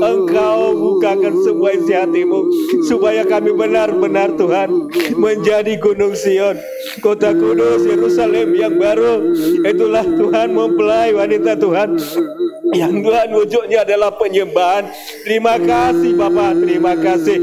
Engkau bukakan semua isi hatimu. Supaya kami benar-benar Tuhan menjadi gunung Sion. Kota kudus Yerusalem yang baru. Itulah Tuhan mempelai wanita Tuhan. Yang Tuhan wujudnya adalah penyembahan. Terima kasih Bapak, terima kasih.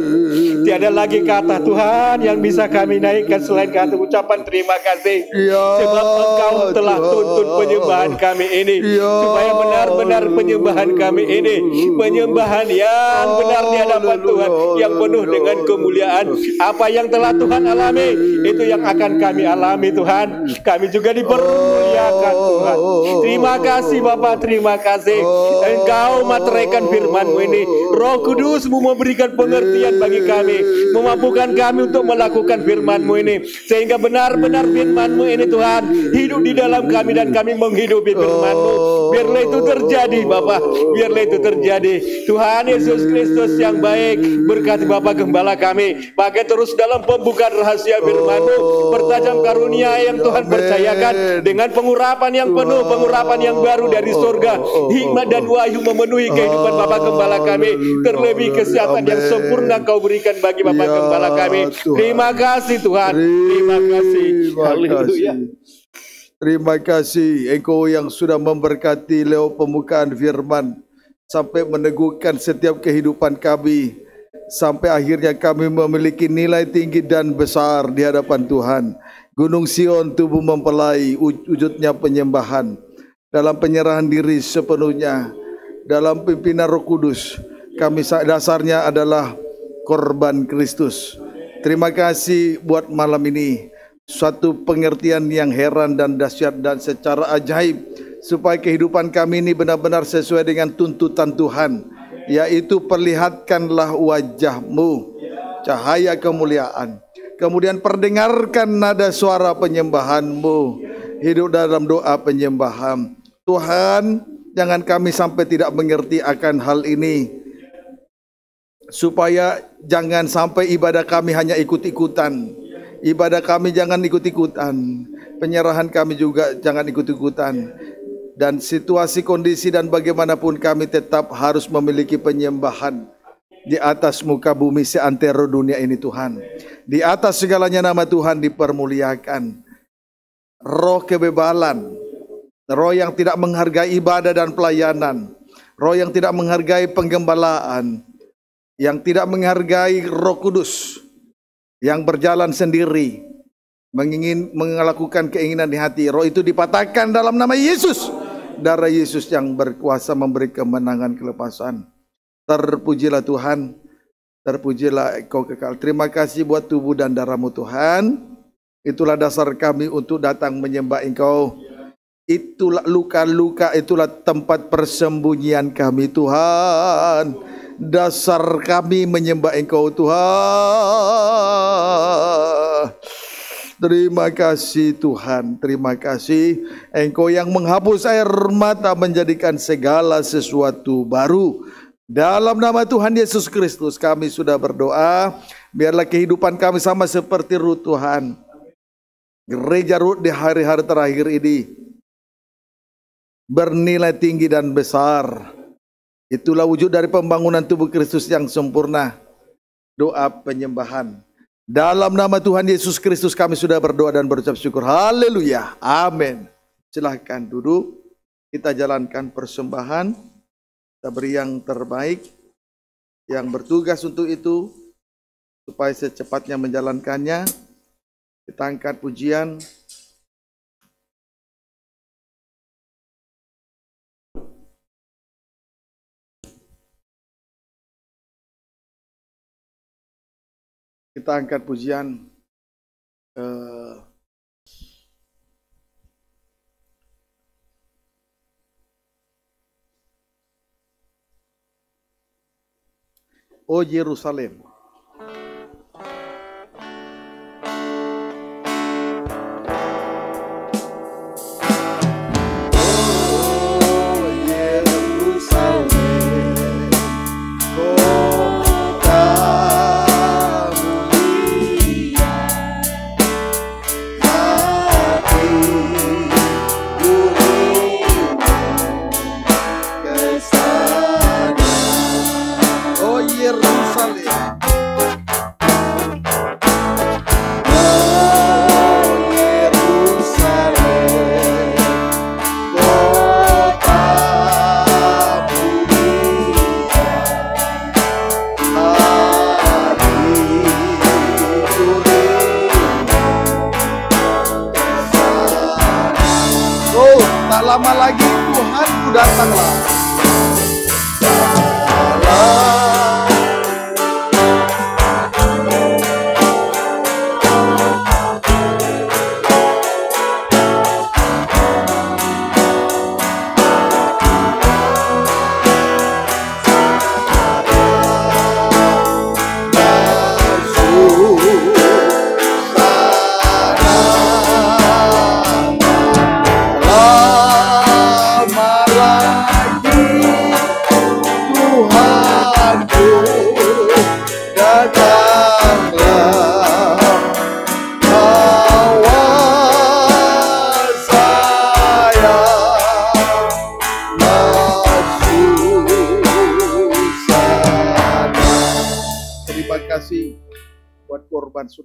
Tiada lagi kata Tuhan yang bisa kami naikkan selain kata ucapan terima kasih. Ya, Sebab Engkau telah tuntun penyembahan kami ini ya supaya benar-benar penyembahan kami ini penyembahan yang benar di hadapan Tuhan yang penuh dengan kemuliaan apa yang telah Tuhan alami itu yang akan kami alami Tuhan kami juga dipermuliakan Tuhan terima kasih Bapak terima kasih Engkau materaikan FirmanMu ini Roh Kudusmu memberikan pengertian bagi kami memampukan kami untuk melakukan FirmanMu ini sehingga benar-benar FirmanMu ini Tuhan hidup di dalam kami dan kami menghidupi firmanmu Biarlah itu terjadi Bapak. Biarlah itu terjadi. Tuhan Yesus Kristus yang baik. Berkati Bapak Gembala kami. Pakai terus dalam pembukaan rahasia firman-Mu. Bertajam karunia yang Tuhan percayakan. Dengan pengurapan yang penuh. Pengurapan yang baru dari surga. Hikmat dan wahyu memenuhi kehidupan Bapak Gembala kami. Terlebih kesehatan yang sempurna Kau berikan bagi Bapak ya, Gembala kami. Terima kasih Tuhan. Terima kasih. Haleluya. Terima kasih Engkau yang sudah memberkati leo pembukaan firman sampai meneguhkan setiap kehidupan kami sampai akhirnya kami memiliki nilai tinggi dan besar di hadapan Tuhan. Gunung Sion tubuh mempelai wujudnya penyembahan dalam penyerahan diri sepenuhnya dalam pimpinan Roh Kudus. Kami dasarnya adalah korban Kristus. Terima kasih buat malam ini suatu pengertian yang heran dan dahsyat dan secara ajaib supaya kehidupan kami ini benar-benar sesuai dengan tuntutan Tuhan yaitu perlihatkanlah wajahmu cahaya kemuliaan kemudian perdengarkan nada suara penyembahanmu hidup dalam doa penyembahan Tuhan jangan kami sampai tidak mengerti akan hal ini supaya jangan sampai ibadah kami hanya ikut-ikutan Ibadah kami jangan ikut-ikutan. Penyerahan kami juga jangan ikut-ikutan. Dan situasi, kondisi dan bagaimanapun kami tetap harus memiliki penyembahan di atas muka bumi seantero dunia ini Tuhan. Di atas segalanya nama Tuhan dipermuliakan. Roh kebebalan, roh yang tidak menghargai ibadah dan pelayanan, roh yang tidak menghargai penggembalaan, yang tidak menghargai roh kudus, yang berjalan sendiri mengingin melakukan keinginan di hati roh itu dipatahkan dalam nama Yesus darah Yesus yang berkuasa memberi kemenangan kelepasan terpujilah Tuhan terpujilah engkau kekal terima kasih buat tubuh dan darahmu Tuhan itulah dasar kami untuk datang menyembah engkau itulah luka-luka itulah tempat persembunyian kami Tuhan dasar kami menyembah Engkau Tuhan. Terima kasih Tuhan, terima kasih Engkau yang menghapus air mata menjadikan segala sesuatu baru. Dalam nama Tuhan Yesus Kristus kami sudah berdoa, biarlah kehidupan kami sama seperti Rutuhan. Tuhan. Gereja Rut di hari-hari terakhir ini bernilai tinggi dan besar Itulah wujud dari pembangunan tubuh Kristus yang sempurna. Doa penyembahan. Dalam nama Tuhan Yesus Kristus kami sudah berdoa dan berucap syukur. Haleluya. Amin. Silahkan duduk. Kita jalankan persembahan. Kita beri yang terbaik. Yang bertugas untuk itu. Supaya secepatnya menjalankannya. Kita angkat pujian. Kita angkat pujian Oh O Yerusalem.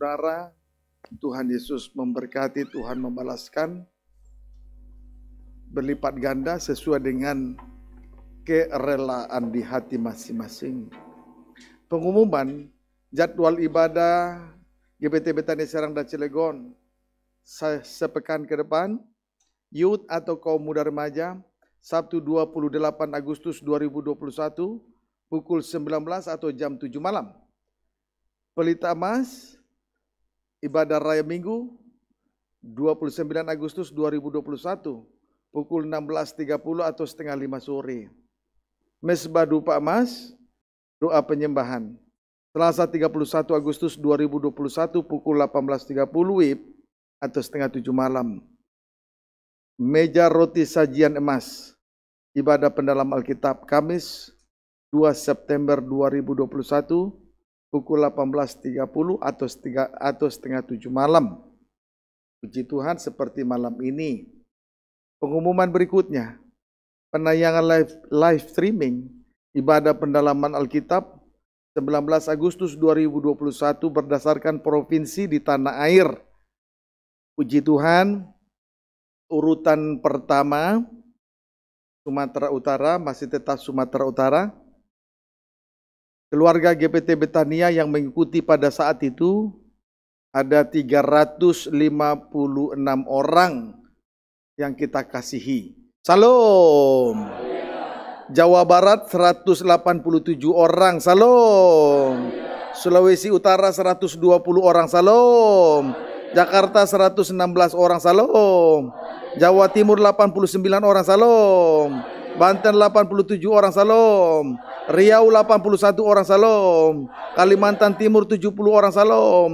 saudara, Tuhan Yesus memberkati, Tuhan membalaskan berlipat ganda sesuai dengan kerelaan di hati masing-masing. Pengumuman jadwal ibadah GBT Betani Serang dan Cilegon sepekan ke depan, youth atau kaum muda remaja, Sabtu 28 Agustus 2021, pukul 19 atau jam 7 malam. Pelita Mas, ibadah raya minggu 29 Agustus 2021 pukul 16.30 atau setengah lima sore. Mesbah Dupa Emas, doa penyembahan. Selasa 31 Agustus 2021 pukul 18.30 WIB atau setengah tujuh malam. Meja roti sajian emas, ibadah pendalam Alkitab Kamis 2 September 2021 pukul 18.30 atau setengah, atau setengah tujuh malam. Puji Tuhan seperti malam ini. Pengumuman berikutnya, penayangan live, live streaming, ibadah pendalaman Alkitab 19 Agustus 2021 berdasarkan provinsi di tanah air. Puji Tuhan, urutan pertama Sumatera Utara masih tetap Sumatera Utara. Keluarga GPT Betania yang mengikuti pada saat itu ada 356 orang yang kita kasihi. Salam. Jawa Barat 187 orang. Salam. Sulawesi Utara 120 orang. Salam. Jakarta 116 orang. Salam. Jawa Timur 89 orang. Salam. Banten 87 orang Salom, Riau 81 orang Salom, Kalimantan Timur 70 orang Salom,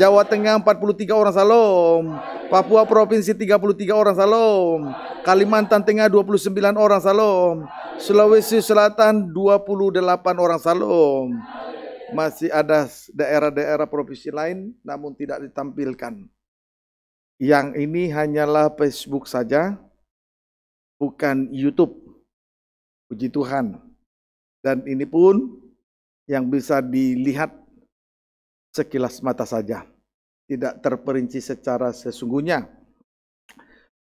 Jawa Tengah 43 orang Salom, Papua Provinsi 33 orang Salom, Kalimantan Tengah 29 orang Salom, Sulawesi Selatan 28 orang Salom. Masih ada daerah-daerah provinsi lain namun tidak ditampilkan. Yang ini hanyalah Facebook saja, bukan YouTube Puji Tuhan. Dan ini pun yang bisa dilihat sekilas mata saja. Tidak terperinci secara sesungguhnya.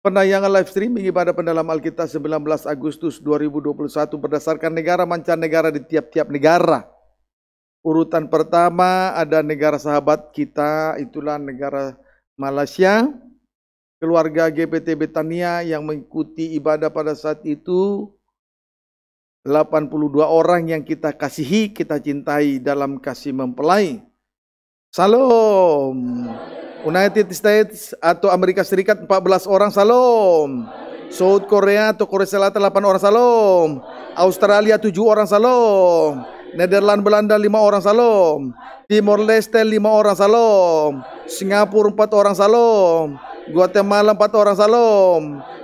Penayangan live streaming ibadah pendalam Alkitab 19 Agustus 2021 berdasarkan negara mancanegara di tiap-tiap negara. Urutan pertama ada negara sahabat kita, itulah negara Malaysia. Keluarga GPT Betania yang mengikuti ibadah pada saat itu 82 orang yang kita kasihi, kita cintai dalam kasih mempelai. Salam. United States atau Amerika Serikat 14 orang, salam. South Korea atau Korea Selatan 8 orang, salam. Australia 7 orang, salam. Nederland Belanda 5 orang, salam. Timor Leste 5 orang, salam. Singapura 4 orang, salam. Guatemala 4 orang, salam.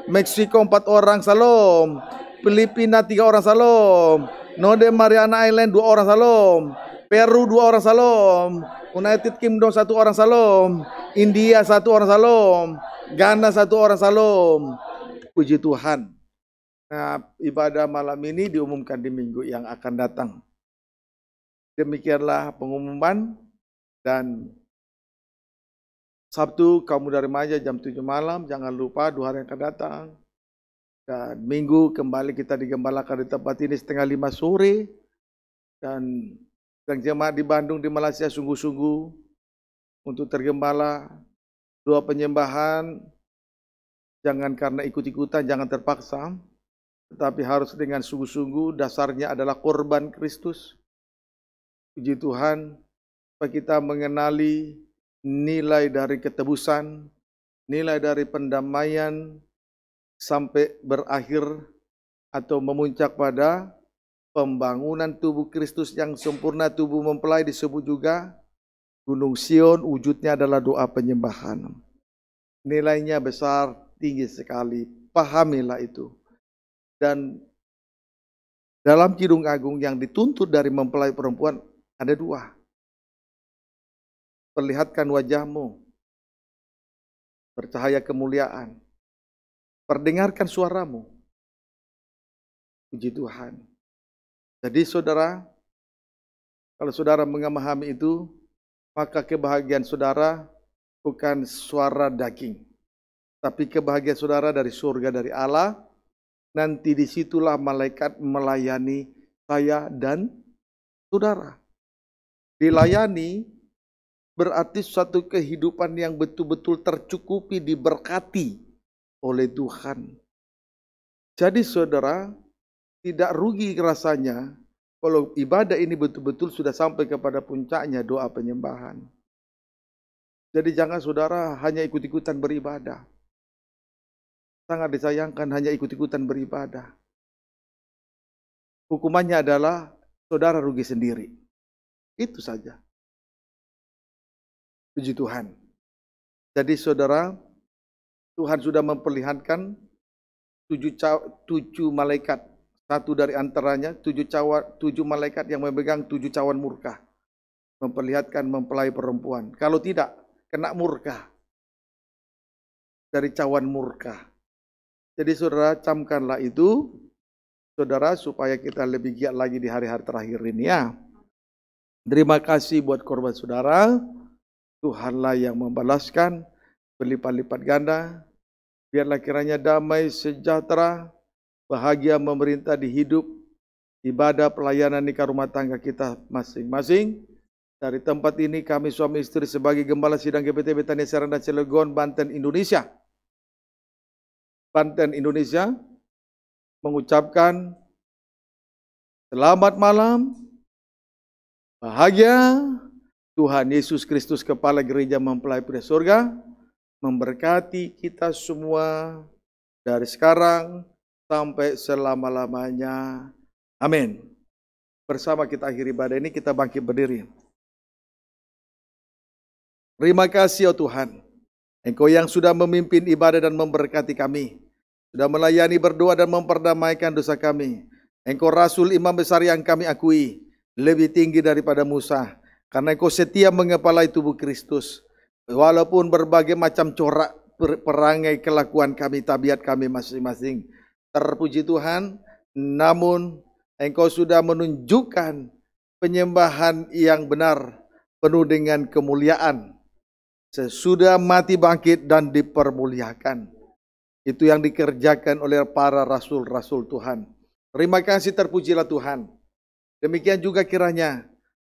Meksiko 4 orang, salam. Filipina tiga orang salom. Node Mariana Island dua orang salom. Peru dua orang salom. United Kingdom satu orang salom. India satu orang salom. Ghana satu orang salom. Puji Tuhan. Nah, ibadah malam ini diumumkan di minggu yang akan datang. Demikianlah pengumuman dan Sabtu kamu dari Maja jam 7 malam, jangan lupa dua hari yang akan datang. Dan minggu kembali kita digembalakan di tempat ini setengah lima sore. Dan dan jemaat di Bandung di Malaysia sungguh-sungguh untuk tergembala. Dua penyembahan, jangan karena ikut-ikutan, jangan terpaksa. Tetapi harus dengan sungguh-sungguh, dasarnya adalah korban Kristus. Puji Tuhan, supaya kita mengenali nilai dari ketebusan, nilai dari pendamaian, sampai berakhir atau memuncak pada pembangunan tubuh Kristus yang sempurna, tubuh mempelai disebut juga Gunung Sion wujudnya adalah doa penyembahan. Nilainya besar, tinggi sekali. Pahamilah itu. Dan dalam Kidung Agung yang dituntut dari mempelai perempuan ada dua. Perlihatkan wajahmu. Bercahaya kemuliaan. Perdengarkan suaramu. Puji Tuhan. Jadi saudara, kalau saudara mengamahami itu, maka kebahagiaan saudara bukan suara daging. Tapi kebahagiaan saudara dari surga, dari Allah, nanti disitulah malaikat melayani saya dan saudara. Dilayani berarti suatu kehidupan yang betul-betul tercukupi, diberkati oleh Tuhan. Jadi saudara, tidak rugi rasanya kalau ibadah ini betul-betul sudah sampai kepada puncaknya doa penyembahan. Jadi jangan saudara hanya ikut-ikutan beribadah. Sangat disayangkan hanya ikut-ikutan beribadah. Hukumannya adalah saudara rugi sendiri. Itu saja. Puji Tuhan. Jadi saudara, Tuhan sudah memperlihatkan tujuh, tujuh malaikat. Satu dari antaranya, tujuh, cawa, tujuh malaikat yang memegang tujuh cawan murka. Memperlihatkan mempelai perempuan. Kalau tidak, kena murka. Dari cawan murka. Jadi saudara, camkanlah itu. Saudara, supaya kita lebih giat lagi di hari-hari terakhir ini ya. Terima kasih buat korban saudara. Tuhanlah yang membalaskan berlipat-lipat ganda. Biarlah kiranya damai, sejahtera, bahagia memerintah di hidup, ibadah, pelayanan nikah rumah tangga kita masing-masing. Dari tempat ini kami suami istri sebagai gembala sidang GPT Betania Serang Cilegon, Banten, Indonesia. Banten, Indonesia mengucapkan selamat malam, bahagia, Tuhan Yesus Kristus Kepala Gereja mempelai pria surga, memberkati kita semua dari sekarang sampai selama-lamanya. Amin. Bersama kita akhiri ibadah ini, kita bangkit berdiri. Terima kasih ya oh Tuhan. Engkau yang sudah memimpin ibadah dan memberkati kami. Sudah melayani berdoa dan memperdamaikan dosa kami. Engkau Rasul Imam Besar yang kami akui. Lebih tinggi daripada Musa. Karena engkau setia mengepalai tubuh Kristus. Walaupun berbagai macam corak perangai kelakuan kami, tabiat kami masing-masing. Terpuji Tuhan, namun engkau sudah menunjukkan penyembahan yang benar, penuh dengan kemuliaan. Sesudah mati bangkit dan dipermuliakan. Itu yang dikerjakan oleh para rasul-rasul Tuhan. Terima kasih terpujilah Tuhan. Demikian juga kiranya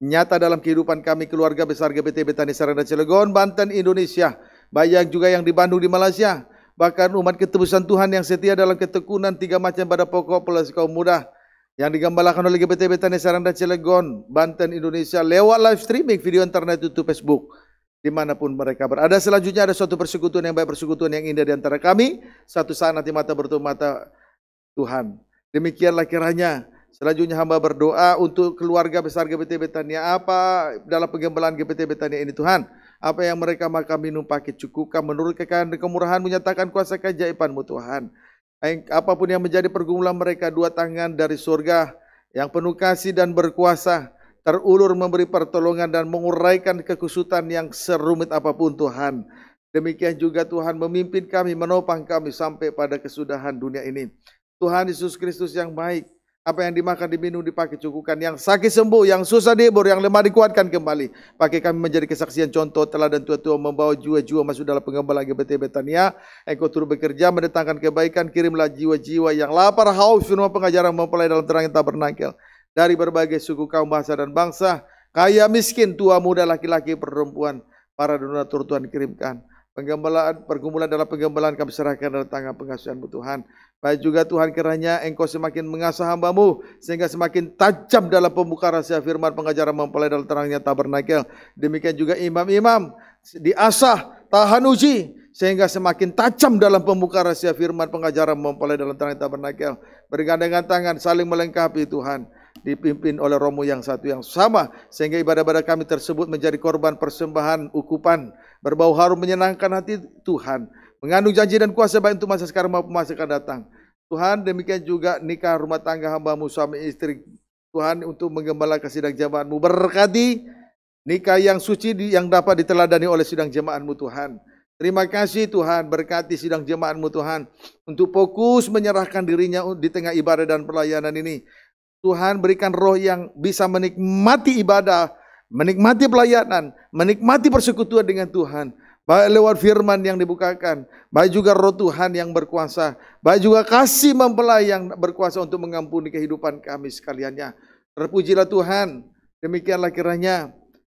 nyata dalam kehidupan kami keluarga besar GPT Betani Sarang dan Cilegon, Banten, Indonesia. Banyak juga yang di Bandung, di Malaysia. Bahkan umat ketebusan Tuhan yang setia dalam ketekunan tiga macam pada pokok plus kaum muda. Yang digambarkan oleh GPT Betani Sarang dan Cilegon, Banten, Indonesia. Lewat live streaming video internet YouTube Facebook. Dimanapun mereka berada. Selanjutnya ada suatu persekutuan yang baik, persekutuan yang indah di antara kami. Satu saat nanti mata bertemu mata Tuhan. Demikianlah kiranya Selanjutnya hamba berdoa untuk keluarga besar GPT Betania apa dalam penggembalaan GPT Betania ini Tuhan. Apa yang mereka makan minum pakai cukupkan menurut kekayaan dan kemurahan menyatakan kuasa keajaibanmu Tuhan. Apapun yang menjadi pergumulan mereka dua tangan dari surga yang penuh kasih dan berkuasa terulur memberi pertolongan dan menguraikan kekusutan yang serumit apapun Tuhan. Demikian juga Tuhan memimpin kami, menopang kami sampai pada kesudahan dunia ini. Tuhan Yesus Kristus yang baik, apa yang dimakan, diminum, dipakai, cukupkan. Yang sakit sembuh, yang susah dihibur, yang lemah dikuatkan kembali. Pakai kami menjadi kesaksian contoh Telah dan tua-tua membawa jiwa-jiwa masuk dalam pengembala GBT Betania. Engkau turut bekerja mendatangkan kebaikan, kirimlah jiwa-jiwa yang lapar, haus, semua pengajaran mempelai dalam terang yang tak bernakil. Dari berbagai suku, kaum, bahasa, dan bangsa, kaya, miskin, tua, muda, laki-laki, perempuan, para donatur Tuhan kirimkan Penggembalaan, pergumulan dalam penggembalaan kami serahkan dalam tangan pengasuhanmu Tuhan. Baik juga Tuhan kiranya engkau semakin mengasah hambamu sehingga semakin tajam dalam pembuka rahasia firman pengajaran mempelai dalam terangnya tabernakel. Demikian juga imam-imam diasah, tahan uji sehingga semakin tajam dalam pembuka rahasia firman pengajaran mempelai dalam terangnya tabernakel. Bergandengan tangan saling melengkapi Tuhan dipimpin oleh romo yang satu yang sama sehingga ibadah-ibadah kami tersebut menjadi korban persembahan ukupan Berbau harum menyenangkan hati Tuhan. Mengandung janji dan kuasa baik untuk masa sekarang maupun masa akan datang. Tuhan demikian juga nikah rumah tangga hambamu suami istri. Tuhan untuk menggembala ke sidang jemaatmu. Berkati nikah yang suci yang dapat diteladani oleh sidang jemaatmu Tuhan. Terima kasih Tuhan, berkati sidang jemaatmu Tuhan. Untuk fokus menyerahkan dirinya di tengah ibadah dan pelayanan ini. Tuhan berikan roh yang bisa menikmati ibadah menikmati pelayanan, menikmati persekutuan dengan Tuhan, baik lewat firman yang dibukakan, baik juga roh Tuhan yang berkuasa, baik juga kasih mempelai yang berkuasa untuk mengampuni kehidupan kami sekaliannya. Terpujilah Tuhan, demikianlah kiranya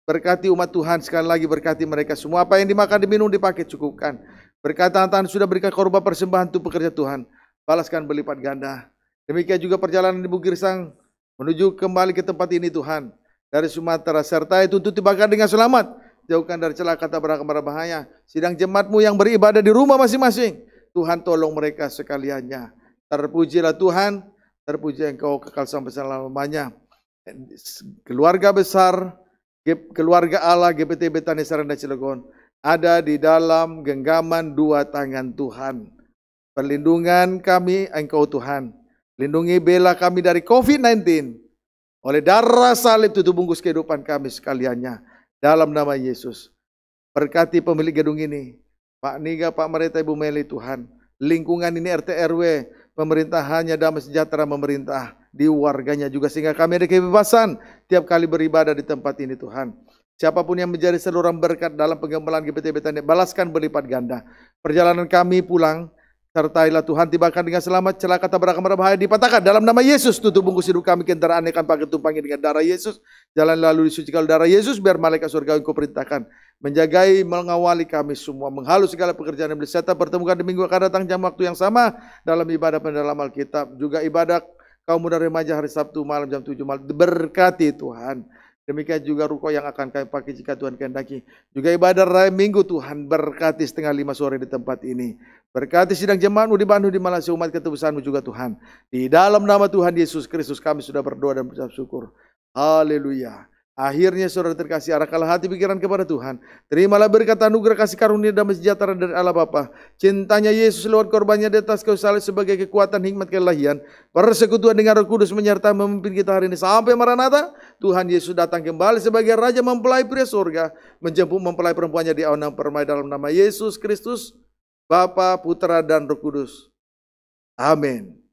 berkati umat Tuhan, sekali lagi berkati mereka semua, apa yang dimakan, diminum, dipakai, cukupkan. Berkata Tuhan sudah berikan korban persembahan untuk pekerja Tuhan, balaskan berlipat ganda. Demikian juga perjalanan di Bukit Sang menuju kembali ke tempat ini Tuhan dari Sumatera serta itu untuk dibakar dengan selamat. Jauhkan dari celaka tabrak kepada bahaya. Sidang jemaatmu yang beribadah di rumah masing-masing. Tuhan tolong mereka sekaliannya. Terpujilah Tuhan, terpuji engkau kekal sampai selamanya. Keluarga besar, keluarga Allah GPT Betani Saranda Cilegon ada di dalam genggaman dua tangan Tuhan. Perlindungan kami engkau Tuhan. Lindungi bela kami dari COVID-19. Oleh darah salib itu bungkus kehidupan kami sekaliannya. Dalam nama Yesus. Berkati pemilik gedung ini. Pak Niga, Pak Merita Ibu Meli, Tuhan. Lingkungan ini RT RW, pemerintahannya damai sejahtera memerintah di warganya juga sehingga kami ada kebebasan tiap kali beribadah di tempat ini Tuhan. Siapapun yang menjadi seluruh berkat dalam pengembalaan GPT Betani, balaskan berlipat ganda. Perjalanan kami pulang Sertailah Tuhan, tibakan dengan selamat, celaka tabrakan berakan berbahaya, dipatahkan dalam nama Yesus. Tutup bungkus hidup kami, kendaraan yang pakai tumpangi dengan darah Yesus. Jalan lalu disucikan darah Yesus, biar malaikat surga engkau perintahkan. Menjagai, mengawali kami semua, menghalus segala pekerjaan yang berserta pertemukan di minggu akan datang jam waktu yang sama, dalam ibadah pendalam Alkitab, juga ibadah kaum muda remaja hari Sabtu malam jam 7 malam. Berkati Tuhan. Demikian juga ruko yang akan kami pakai jika Tuhan kehendaki. Juga ibadah raya minggu Tuhan berkati setengah lima sore di tempat ini. Berkati sidang jemaatmu di Bandung, di Malaysia, umat ketebusanmu juga Tuhan. Di dalam nama Tuhan Yesus Kristus kami sudah berdoa dan bersyukur syukur. Haleluya. Akhirnya saudara terkasih, arahkanlah hati pikiran kepada Tuhan. Terimalah berkat anugerah kasih karunia dan sejahtera dari Allah Bapa. Cintanya Yesus lewat korbannya di atas kayu salib sebagai kekuatan hikmat kelahian. Persekutuan dengan roh kudus menyertai memimpin kita hari ini. Sampai Maranatha, Tuhan Yesus datang kembali sebagai Raja mempelai pria surga. Menjemput mempelai perempuannya di awan permai dalam nama Yesus Kristus. Bapa, Putra, dan Roh Kudus. Amin.